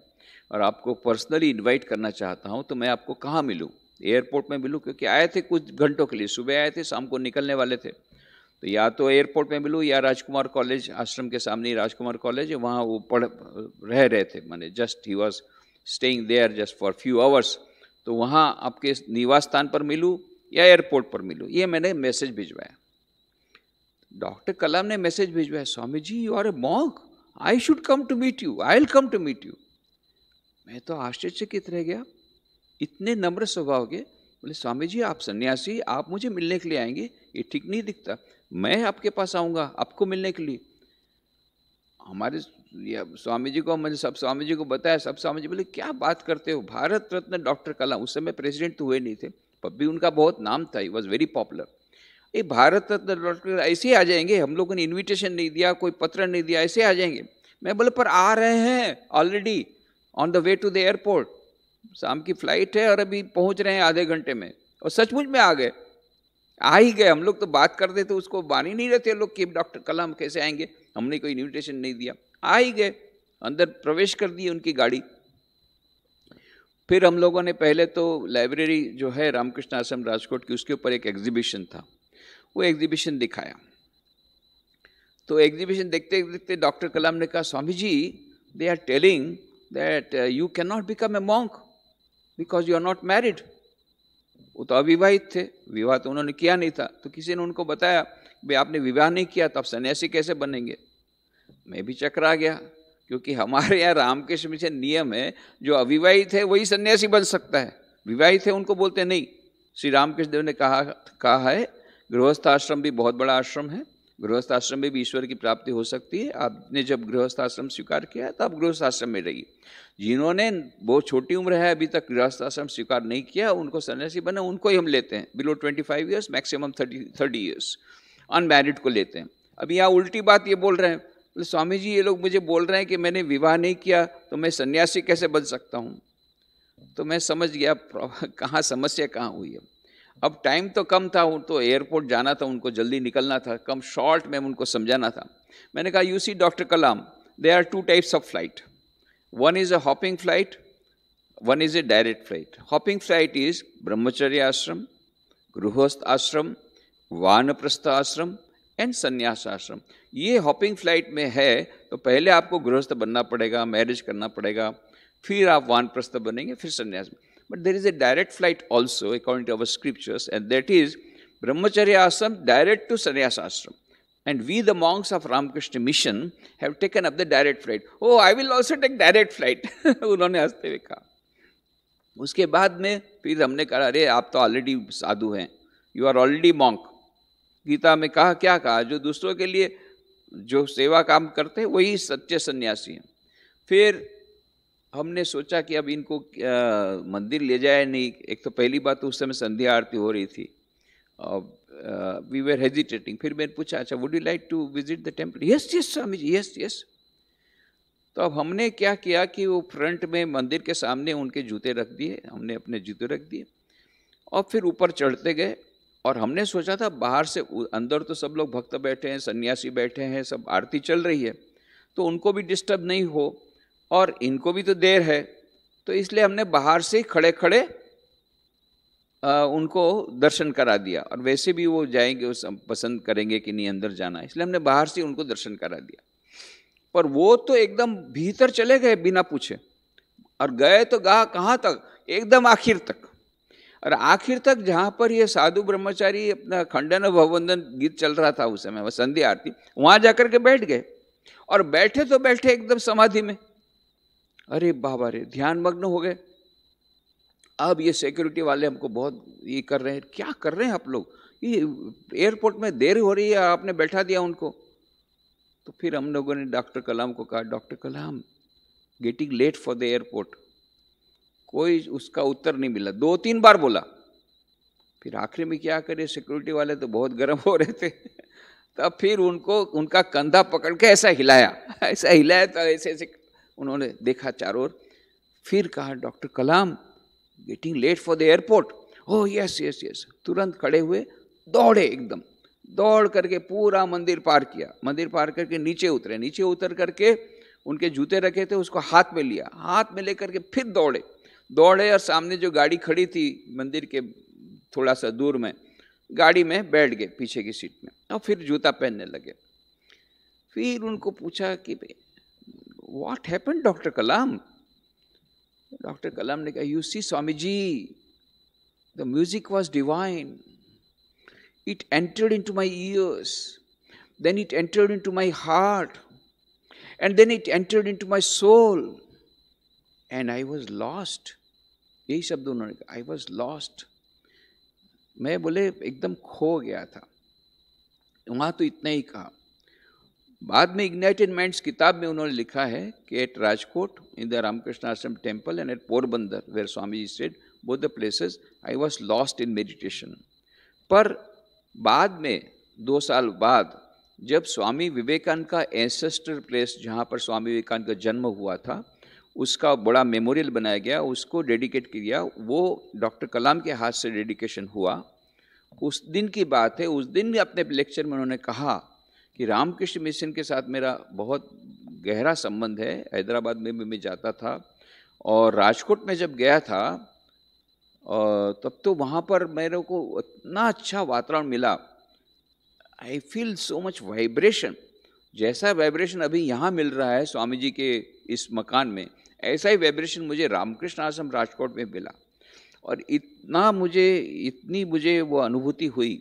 और आपको पर्सनली इनवाइट करना चाहता हूँ तो मैं आपको कहाँ मिलूँ एयरपोर्ट में मिलूँ क्योंकि आए थे कुछ घंटों के लिए सुबह आए थे शाम को निकलने वाले थे तो या तो एयरपोर्ट में मिलूँ या राजकुमार कॉलेज आश्रम के सामने राजकुमार कॉलेज है वहाँ वो पढ़ रह रहे थे मैंने just he was staying there just for few hours तो वहाँ आपके निवास स्थान पर मिलूँ या एयरपोर्ट पर मिलूँ ये मैंने मैसेज भिजवाया डॉक्टर कलाम ने मैसेज भेजवा है Swami ji you are a monk I should come to meet you I will come to meet you मैं तो आश्चर्यचकित रह गया इतने नम्र स्वभाव के बोले स्वामी जी आप सन्यासी आप मुझे मिलने के लिए आएंगे ये ठीक नहीं दिखता मैं आपके पास आऊँगा आपको मिलने के लिए हमारे स्वामी जी को मैंने सब स्वामी जी को बताया सब स्वामी जी बोले क्या बात करते हो भारत रत्न डॉक्टर कलाम उस समय प्रेसिडेंट तो हुए नहीं थे पर भी उनका बहुत नाम था ही वॉज वेरी पॉपुलर ये भारत रत्न ऐसे आ जाएंगे हम लोगों ने इनविटेशन नहीं दिया कोई पत्र नहीं दिया ऐसे आ जाएंगे मैं बोले पर आ रहे हैं already on the way to the airport शाम की फ्लाइट है और अभी पहुंच रहे हैं आधे घंटे में और सचमुच में आ गए आ ही गए हम लोग तो बात करते थे उसको मान ही नहीं रहते लोग कि डॉक्टर कलाम कैसे आएंगे हमने कोई इन्विटेशन नहीं दिया आ ही गए अंदर प्रवेश कर दिए उनकी गाड़ी फिर हम लोगों ने पहले तो लाइब्रेरी जो है रामकृष्ण आश्रम राजकोट की उसके ऊपर एक एग्जीबिशन था वो एग्जीबिशन दिखाया तो एग्जीबिशन देखते देखते डॉक्टर कलाम ने कहा Swami ji they are telling that you can not become a monk because you are not married वो तो अविवाहित थे विवाह तो उन्होंने किया नहीं था तो किसी ने उनको बताया भाई आपने विवाह नहीं किया तो आप सन्यासी कैसे बनेंगे मैं भी चकरा गया क्योंकि हमारे यहाँ रामकृष्ण मिशन नियम है जो अविवाहित है वही सन्यासी बन सकता है विवाहित है उनको बोलते नहीं श्री रामकृष्ण देव ने कहा कहा है गृहस्थ आश्रम भी बहुत बड़ा आश्रम है गृहस्थ आश्रम में भी ईश्वर की प्राप्ति हो सकती है आपने जब गृहस्थ आश्रम स्वीकार किया तो आप गृहस्थ आश्रम में रहिए जिन्होंने बहुत छोटी उम्र है अभी तक गृहस्थ आश्रम स्वीकार नहीं किया उनको सन्यासी बने उनको ही हम लेते हैं below twenty five years maximum thirty thirty years unmarried को लेते हैं अभी यहाँ उल्टी बात ये बोल रहे हैं बोले स्वामी जी ये लोग मुझे बोल रहे हैं कि मैंने विवाह नहीं किया तो मैं सन्यासी कैसे बन सकता हूँ तो मैं समझ गया कहाँ समस्या कहाँ हुई है अब टाइम तो कम था तो एयरपोर्ट जाना था उनको जल्दी निकलना था कम शॉर्ट में उनको समझाना था मैंने कहा you see doctor Kalam they are two types of flight one is a hopping flight one is a direct flight hopping flight is ब्रह्मचर्य आश्रम गृहस्थ आश्रम वानप्रस्थ आश्रम एंड संन्यास आश्रम ये हॉपिंग फ्लाइट में है तो पहले आपको गृहस्थ बनना पड़ेगा मैरिज करना पड़ेगा फिर आप वानप्रस्थ बनेंगे फिर संन्यास में But there is a direct flight also, according to our scriptures, and that is Brahmacharya ashram direct to sannyas ashram. And we, the monks of ramkrishna Mission, have taken up the direct flight. Oh, I will also take direct flight. unhone haste hue kaha uske baad mein phir humne kaha are aap to already sadhu hain you are already monk Gita में कहा क्या कहा जो दूसरों के लिए जो सेवा काम करते हैं वही सच्चे सन्यासी हैं फिर हमने सोचा कि अब इनको मंदिर ले जाए नहीं एक तो पहली बात तो उस समय संध्या आरती हो रही थी और वी वेर हेजिटेटिंग फिर मैंने पूछा अच्छा would you like to visit the temple yes yes Swami ji yes yes तो अब हमने क्या किया कि वो फ्रंट में मंदिर के सामने उनके जूते रख दिए हमने अपने जूते रख दिए और फिर ऊपर चढ़ते गए और हमने सोचा था बाहर से अंदर तो सब लोग भक्त बैठे हैं सन्यासी बैठे हैं सब आरती चल रही है तो उनको भी डिस्टर्ब नहीं हो और इनको भी तो देर है तो इसलिए हमने बाहर से खड़े खड़े आ, उनको दर्शन करा दिया और वैसे भी वो जाएंगे उस पसंद करेंगे कि नहीं अंदर जाना इसलिए हमने बाहर से उनको दर्शन करा दिया पर वो तो एकदम भीतर चले गए बिना पूछे और गए तो गा कहाँ तक एकदम आखिर तक और आखिर तक जहाँ पर ये साधु ब्रह्मचारी अपना खंडन भवंदन गीत चल रहा था उस समय वह संधि आरती वहाँ जाकर के बैठ गए और बैठे तो बैठे एकदम समाधि में अरे बाबा रे ध्यान मग्न हो गए अब ये सिक्योरिटी वाले हमको बहुत ये कर रहे हैं क्या कर रहे हैं आप लोग ये एयरपोर्ट में देर हो रही है आपने बैठा दिया उनको तो फिर हम लोगों ने डॉक्टर कलाम को कहा doctor Kalam getting late for the airport कोई उसका उत्तर नहीं मिला दो तीन बार बोला फिर आखिर में क्या करे सिक्योरिटी वाले तो बहुत गर्म हो रहे थे तब फिर उनको उनका कंधा पकड़ के ऐसा हिलाया ऐसा हिलाया तो ऐसे ऐसे उन्होंने देखा चारों ओर फिर कहा doctor Kalam getting late for the airport oh yes yes yes तुरंत खड़े हुए दौड़े एकदम दौड़ करके पूरा मंदिर पार किया मंदिर पार करके नीचे उतरे नीचे उतर करके उनके जूते रखे थे उसको हाथ में लिया हाथ में लेकर के फिर दौड़े दौड़े और सामने जो गाड़ी खड़ी थी मंदिर के थोड़ा सा दूर में गाड़ी में बैठ गए पीछे की सीट में और फिर जूता पहनने लगे फिर उनको पूछा कि भाई what happened, Dr. Kalam? Dr. Kalam, you see, Swamiji, the music was divine. It entered into my ears, then it entered into my heart, and then it entered into my soul, and I was lost. I was lost. कहा आई was lost मैं बोले एकदम खो गया था वहाँ तो इतना ही कहा बाद में इग्नाइटेड माइंड्स किताब में उन्होंने लिखा है कि at Rajkot in the Ramakrishna ashram temple and at Porbandar where Swami ji said both the places I was lost in meditation पर बाद में दो साल बाद जब स्वामी विवेकानंद का एंसेस्टर प्लेस जहाँ पर स्वामी विवेकानंद का जन्म हुआ था उसका बड़ा मेमोरियल बनाया गया उसको डेडिकेट किया वो डॉक्टर कलाम के हाथ से डेडिकेशन हुआ उस दिन की बात है उस दिन अपने लेक्चर में उन्होंने कहा कि रामकृष्ण मिशन के साथ मेरा बहुत गहरा संबंध है हैदराबाद में भी मैं जाता था और राजकोट में जब गया था तब तो वहाँ पर मेरे को इतना अच्छा वातावरण मिला I feel so much vibration जैसा वाइब्रेशन अभी यहाँ मिल रहा है स्वामी जी के इस मकान में ऐसा ही वाइब्रेशन मुझे रामकृष्ण आश्रम राजकोट में मिला और इतना मुझे इतनी मुझे वो अनुभूति हुई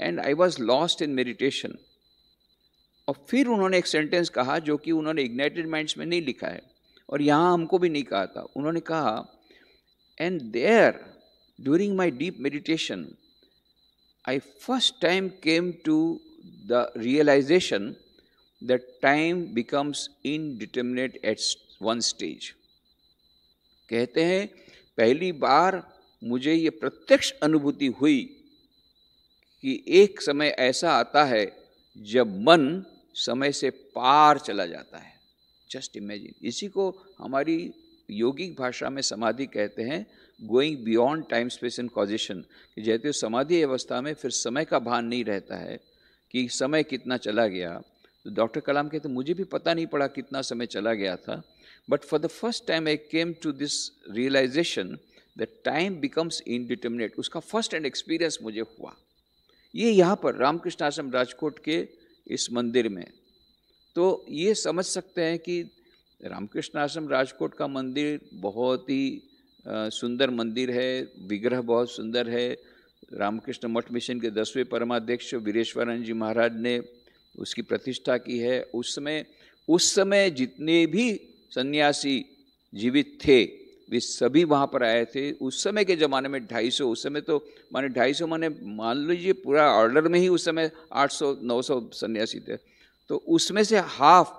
and I was lost in meditation और फिर उन्होंने एक सेंटेंस कहा जो कि उन्होंने इग्नाइटेड माइंड्स में नहीं लिखा है और यहाँ हमको भी नहीं कहा था उन्होंने कहा and there during my deep meditation I first time came to the realization the time becomes indeterminate at one stage कहते हैं पहली बार मुझे ये प्रत्यक्ष अनुभूति हुई कि एक समय ऐसा आता है जब मन समय से पार चला जाता है जस्ट इमेजिन इसी को हमारी योगिक भाषा में समाधि कहते हैं going beyond time space and causation कि जैसे समाधि अवस्था में फिर समय का भान नहीं रहता है कि समय कितना चला गया तो डॉक्टर कलाम कहते मुझे भी पता नहीं पड़ा कितना समय चला गया था but for the first time I came to this realization the time becomes indeterminate उसका फर्स्ट एंड एक्सपीरियंस मुझे हुआ ये यहाँ पर रामकृष्ण आश्रम राजकोट के इस मंदिर में तो ये समझ सकते हैं कि रामकृष्ण आश्रम राजकोट का मंदिर बहुत ही सुंदर मंदिर है विग्रह बहुत सुंदर है रामकृष्ण मठ मिशन के दसवें परमाध्यक्ष वीरेश्वरन जी महाराज ने उसकी प्रतिष्ठा की है उस समय उस समय जितने भी सन्यासी जीवित थे वे सभी वहाँ पर आए थे उस समय के ज़माने में 250 उस समय तो माने 250 माने मान लीजिए पूरा ऑर्डर में ही उस समय 800 900 सन्यासी थे तो उसमें से हाफ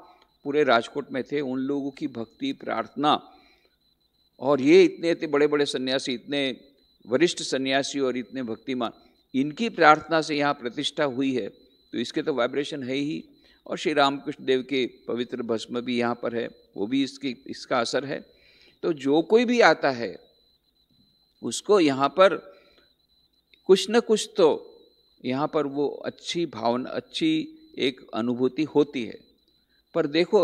पूरे राजकोट में थे उन लोगों की भक्ति प्रार्थना और ये इतने इतने बड़े बड़े सन्यासी इतने वरिष्ठ सन्यासी और इतने भक्तिमान इनकी प्रार्थना से यहाँ प्रतिष्ठा हुई है तो इसके तो वाइब्रेशन है ही और श्री रामकृष्ण देव के पवित्र भस्म भी यहाँ पर है वो भी इसकी इसका असर है तो जो कोई भी आता है उसको यहाँ पर कुछ न कुछ तो यहाँ पर वो अच्छी भावना अच्छी एक अनुभूति होती है पर देखो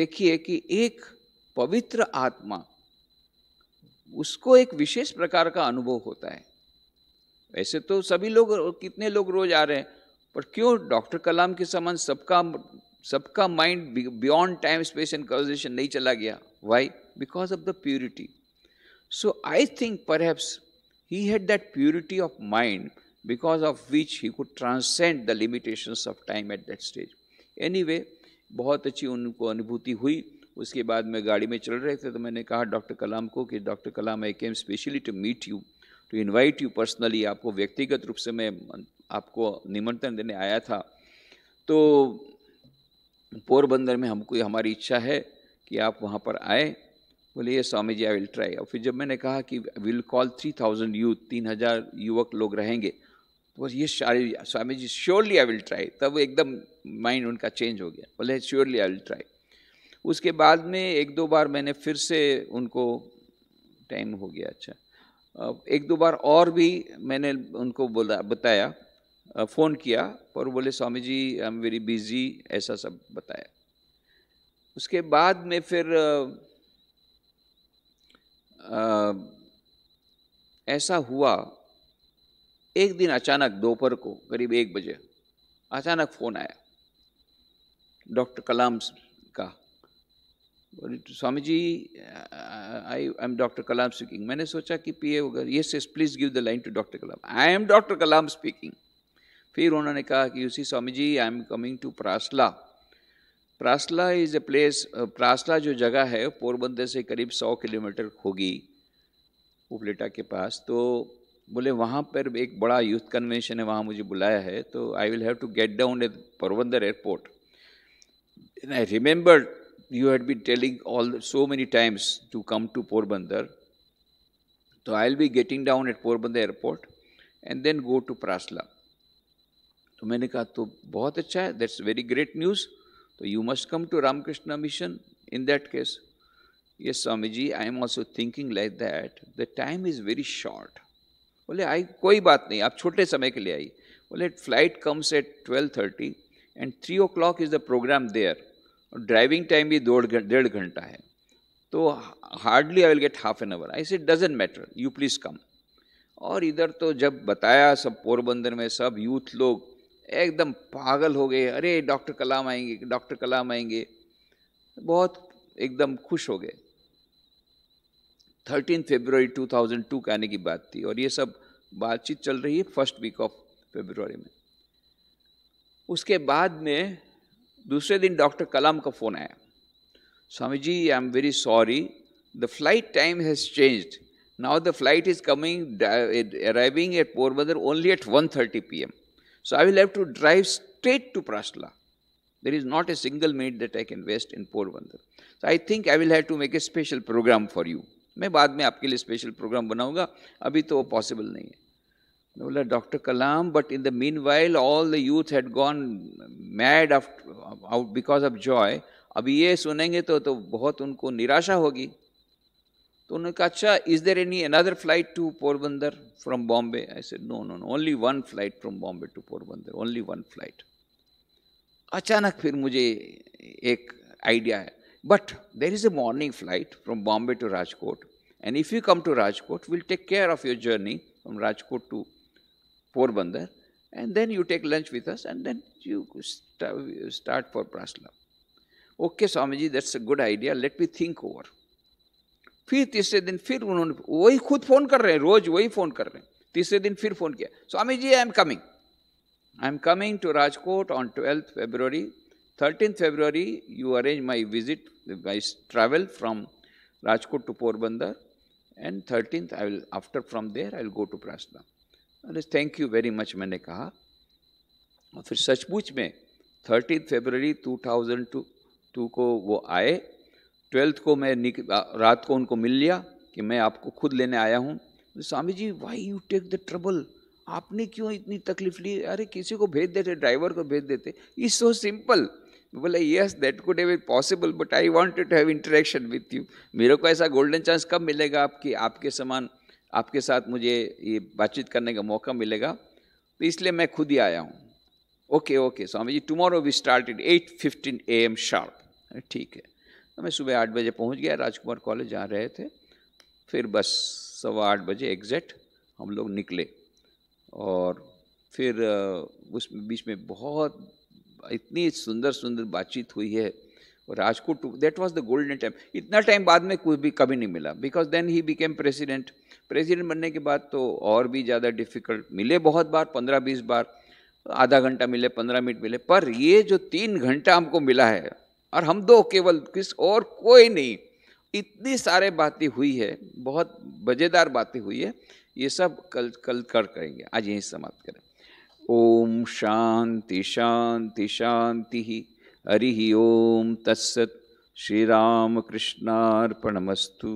देखिए कि एक पवित्र आत्मा उसको एक विशेष प्रकार का अनुभव होता है वैसे तो सभी लोग कितने लोग रोज आ रहे हैं पर क्यों डॉक्टर कलाम के समान सबका सबका mind beyond time space and causation नहीं चला गया why because of the purity so I think he had that purity of mind because of which he could transcend the limitation of time at that stage anyway बहुत अच्छी उनको अनुभूति हुई उसके बाद मैं गाड़ी में चल रहे थे तो मैंने कहा डॉक्टर कलाम को कि doctor Kalam I came specially to meet you to invite you personally आपको व्यक्तिगत रूप से मैं आपको निमंत्रण देने आया था तो पोरबंदर में हमको हमारी इच्छा है कि आप वहाँ पर आए बोले ये स्वामी जी आई विल ट्राई और फिर जब मैंने कहा कि will call three thousand youth तीन हज़ार युवक लोग रहेंगे तो बस ये Swami ji surely I will try तब एकदम माइंड उनका चेंज हो गया बोले श्योरली आई विल ट्राई उसके बाद में एक दो बार मैंने फिर से उनको टाइम हो गया अच्छा एक दो बार और भी मैंने उनको बोला बताया फ़ोन किया और बोले Swami ji I am very busy ऐसा सब बताया उसके बाद में फिर आ, ऐसा हुआ एक दिन अचानक दोपहर को करीब एक बजे अचानक फ़ोन आया डॉक्टर कलाम का Swami ji I I am doctor Kalam speaking मैंने सोचा कि पीए होगा yes yes please give the line to doctor Kalam I am doctor Kalam speaking फिर उन्होंने कहा कि you see Swami ji I am coming to Prasla Prasla is a place Prasla जो जगह है पोरबंदर से करीब सौ किलोमीटर होगी उपलेटा के पास तो बोले वहाँ पर एक बड़ा यूथ कन्वेंशन है वहाँ मुझे बुलाया है तो I will have to get down at Porbandar airport I remember you had be telling all so many times to come to Porbandar तो I will be getting down at Porbandar airport and then go to Prasla तो मैंने कहा तो बहुत अच्छा है that's very great news तो you must come to Ramakrishna Mission in that case ये Swami ji I am also thinking like that the time is very short बोले आई कोई बात नहीं आप छोटे समय के लिए आई बोले flight comes at twelve thirty and three o'clock is the programme there और ड्राइविंग टाइम भी दो डेढ़ घंटा है तो hardly I will get half an hour I say doesn't matter you please come और इधर तो जब बताया सब पोरबंदर में सब यूथ लोग एकदम पागल हो गए अरे डॉक्टर कलाम आएंगे डॉक्टर कलाम आएंगे बहुत एकदम खुश हो गए थर्टीन फेबररी 2002 आने की बात थी और ये सब बातचीत चल रही है फर्स्ट वीक ऑफ फेबररी में उसके बाद में दूसरे दिन डॉक्टर कलाम का फ़ोन आया Swami ji I am very sorry the flight time has changed now the flight is coming arriving at Porbandar only at one thirty P M So I will have to drive straight to Prasla. There is not a single minute that I can waste in Porbandar. So I think I will have to make a special program for you. मैं बाद में आपके लिए special programme बनाऊंगा अभी तो वो possible नहीं है मैं बोला doctor Kalam but in the meanwhile all the youth had gone mad out because of joy अब ये सुनेंगे तो तो बहुत उनको निराशा होगी तो उन्होंने कहा अच्छा is there any another flight to Porbandar from Bombay I said no no no only one flight from Bombay to Porbandar only one flight अचानक फिर मुझे एक आइडिया है but there is a morning flight from Bombay to Rajkot and if you come to Rajkot will take care of your journey from Rajkot to Porbandar and then you take lunch with us and then you start for Praslab. Okay, Swamiji, that's a good idea. Let me think over. फिर तीसरे दिन फिर उन्होंने वही खुद phone कर रहे हैं रोज वही फोन कर रहे हैं तीसरे दिन फिर फोन किया Swami ji I am coming I am coming to Rajkot on twelfth February thirteen February you arrange my visit my travel from Rajkot to Porbandar and thirteen I will after from there I will go to Prasla अरे thank you very much मैंने कहा और फिर सचमुच में thirteen February two thousand two को वो आए ट्वेल्थ को मैं रात को उनको मिल लिया कि मैं आपको खुद लेने आया हूँ तो Swami ji why you take the trouble आपने क्यों इतनी तकलीफ ली अरे किसी को भेज देते ड्राइवर को भेज देते इज सो सिंपल बोले yes that could have possible but I want to have interaction with you मेरे को ऐसा गोल्डन चांस कब मिलेगा आपकी आपके समान आपके साथ मुझे ये बातचीत करने का मौका मिलेगा तो इसलिए मैं खुद ही आया हूँ okay okay Swami ji tomorrow we start at eight fifteen A M sharp ठीक है मैं सुबह आठ बजे पहुंच गया राजकुमार कॉलेज जा रहे थे फिर बस सवा आठ बजे एग्जैक्ट हम लोग निकले और फिर उस बीच में बहुत इतनी सुंदर सुंदर बातचीत हुई है Rajkot that was the golden time इतना टाइम बाद में कुछ भी कभी नहीं मिला because then he became president president बनने के बाद तो और भी ज़्यादा डिफिकल्ट मिले बहुत बार पंद्रह बीस बार आधा घंटा मिले पंद्रह मिनट मिले पर ये जो तीन घंटा हमको मिला है और हम दो केवल किस और कोई नहीं इतनी सारे बातें हुई है बहुत मज़ेदार बातें हुई है ये सब कल कल कर करेंगे आज यहीं समाप्त करें ओम शांति शांति शांति ही हरि ओम तत्सत श्री राम कृष्णार्पणमस्तु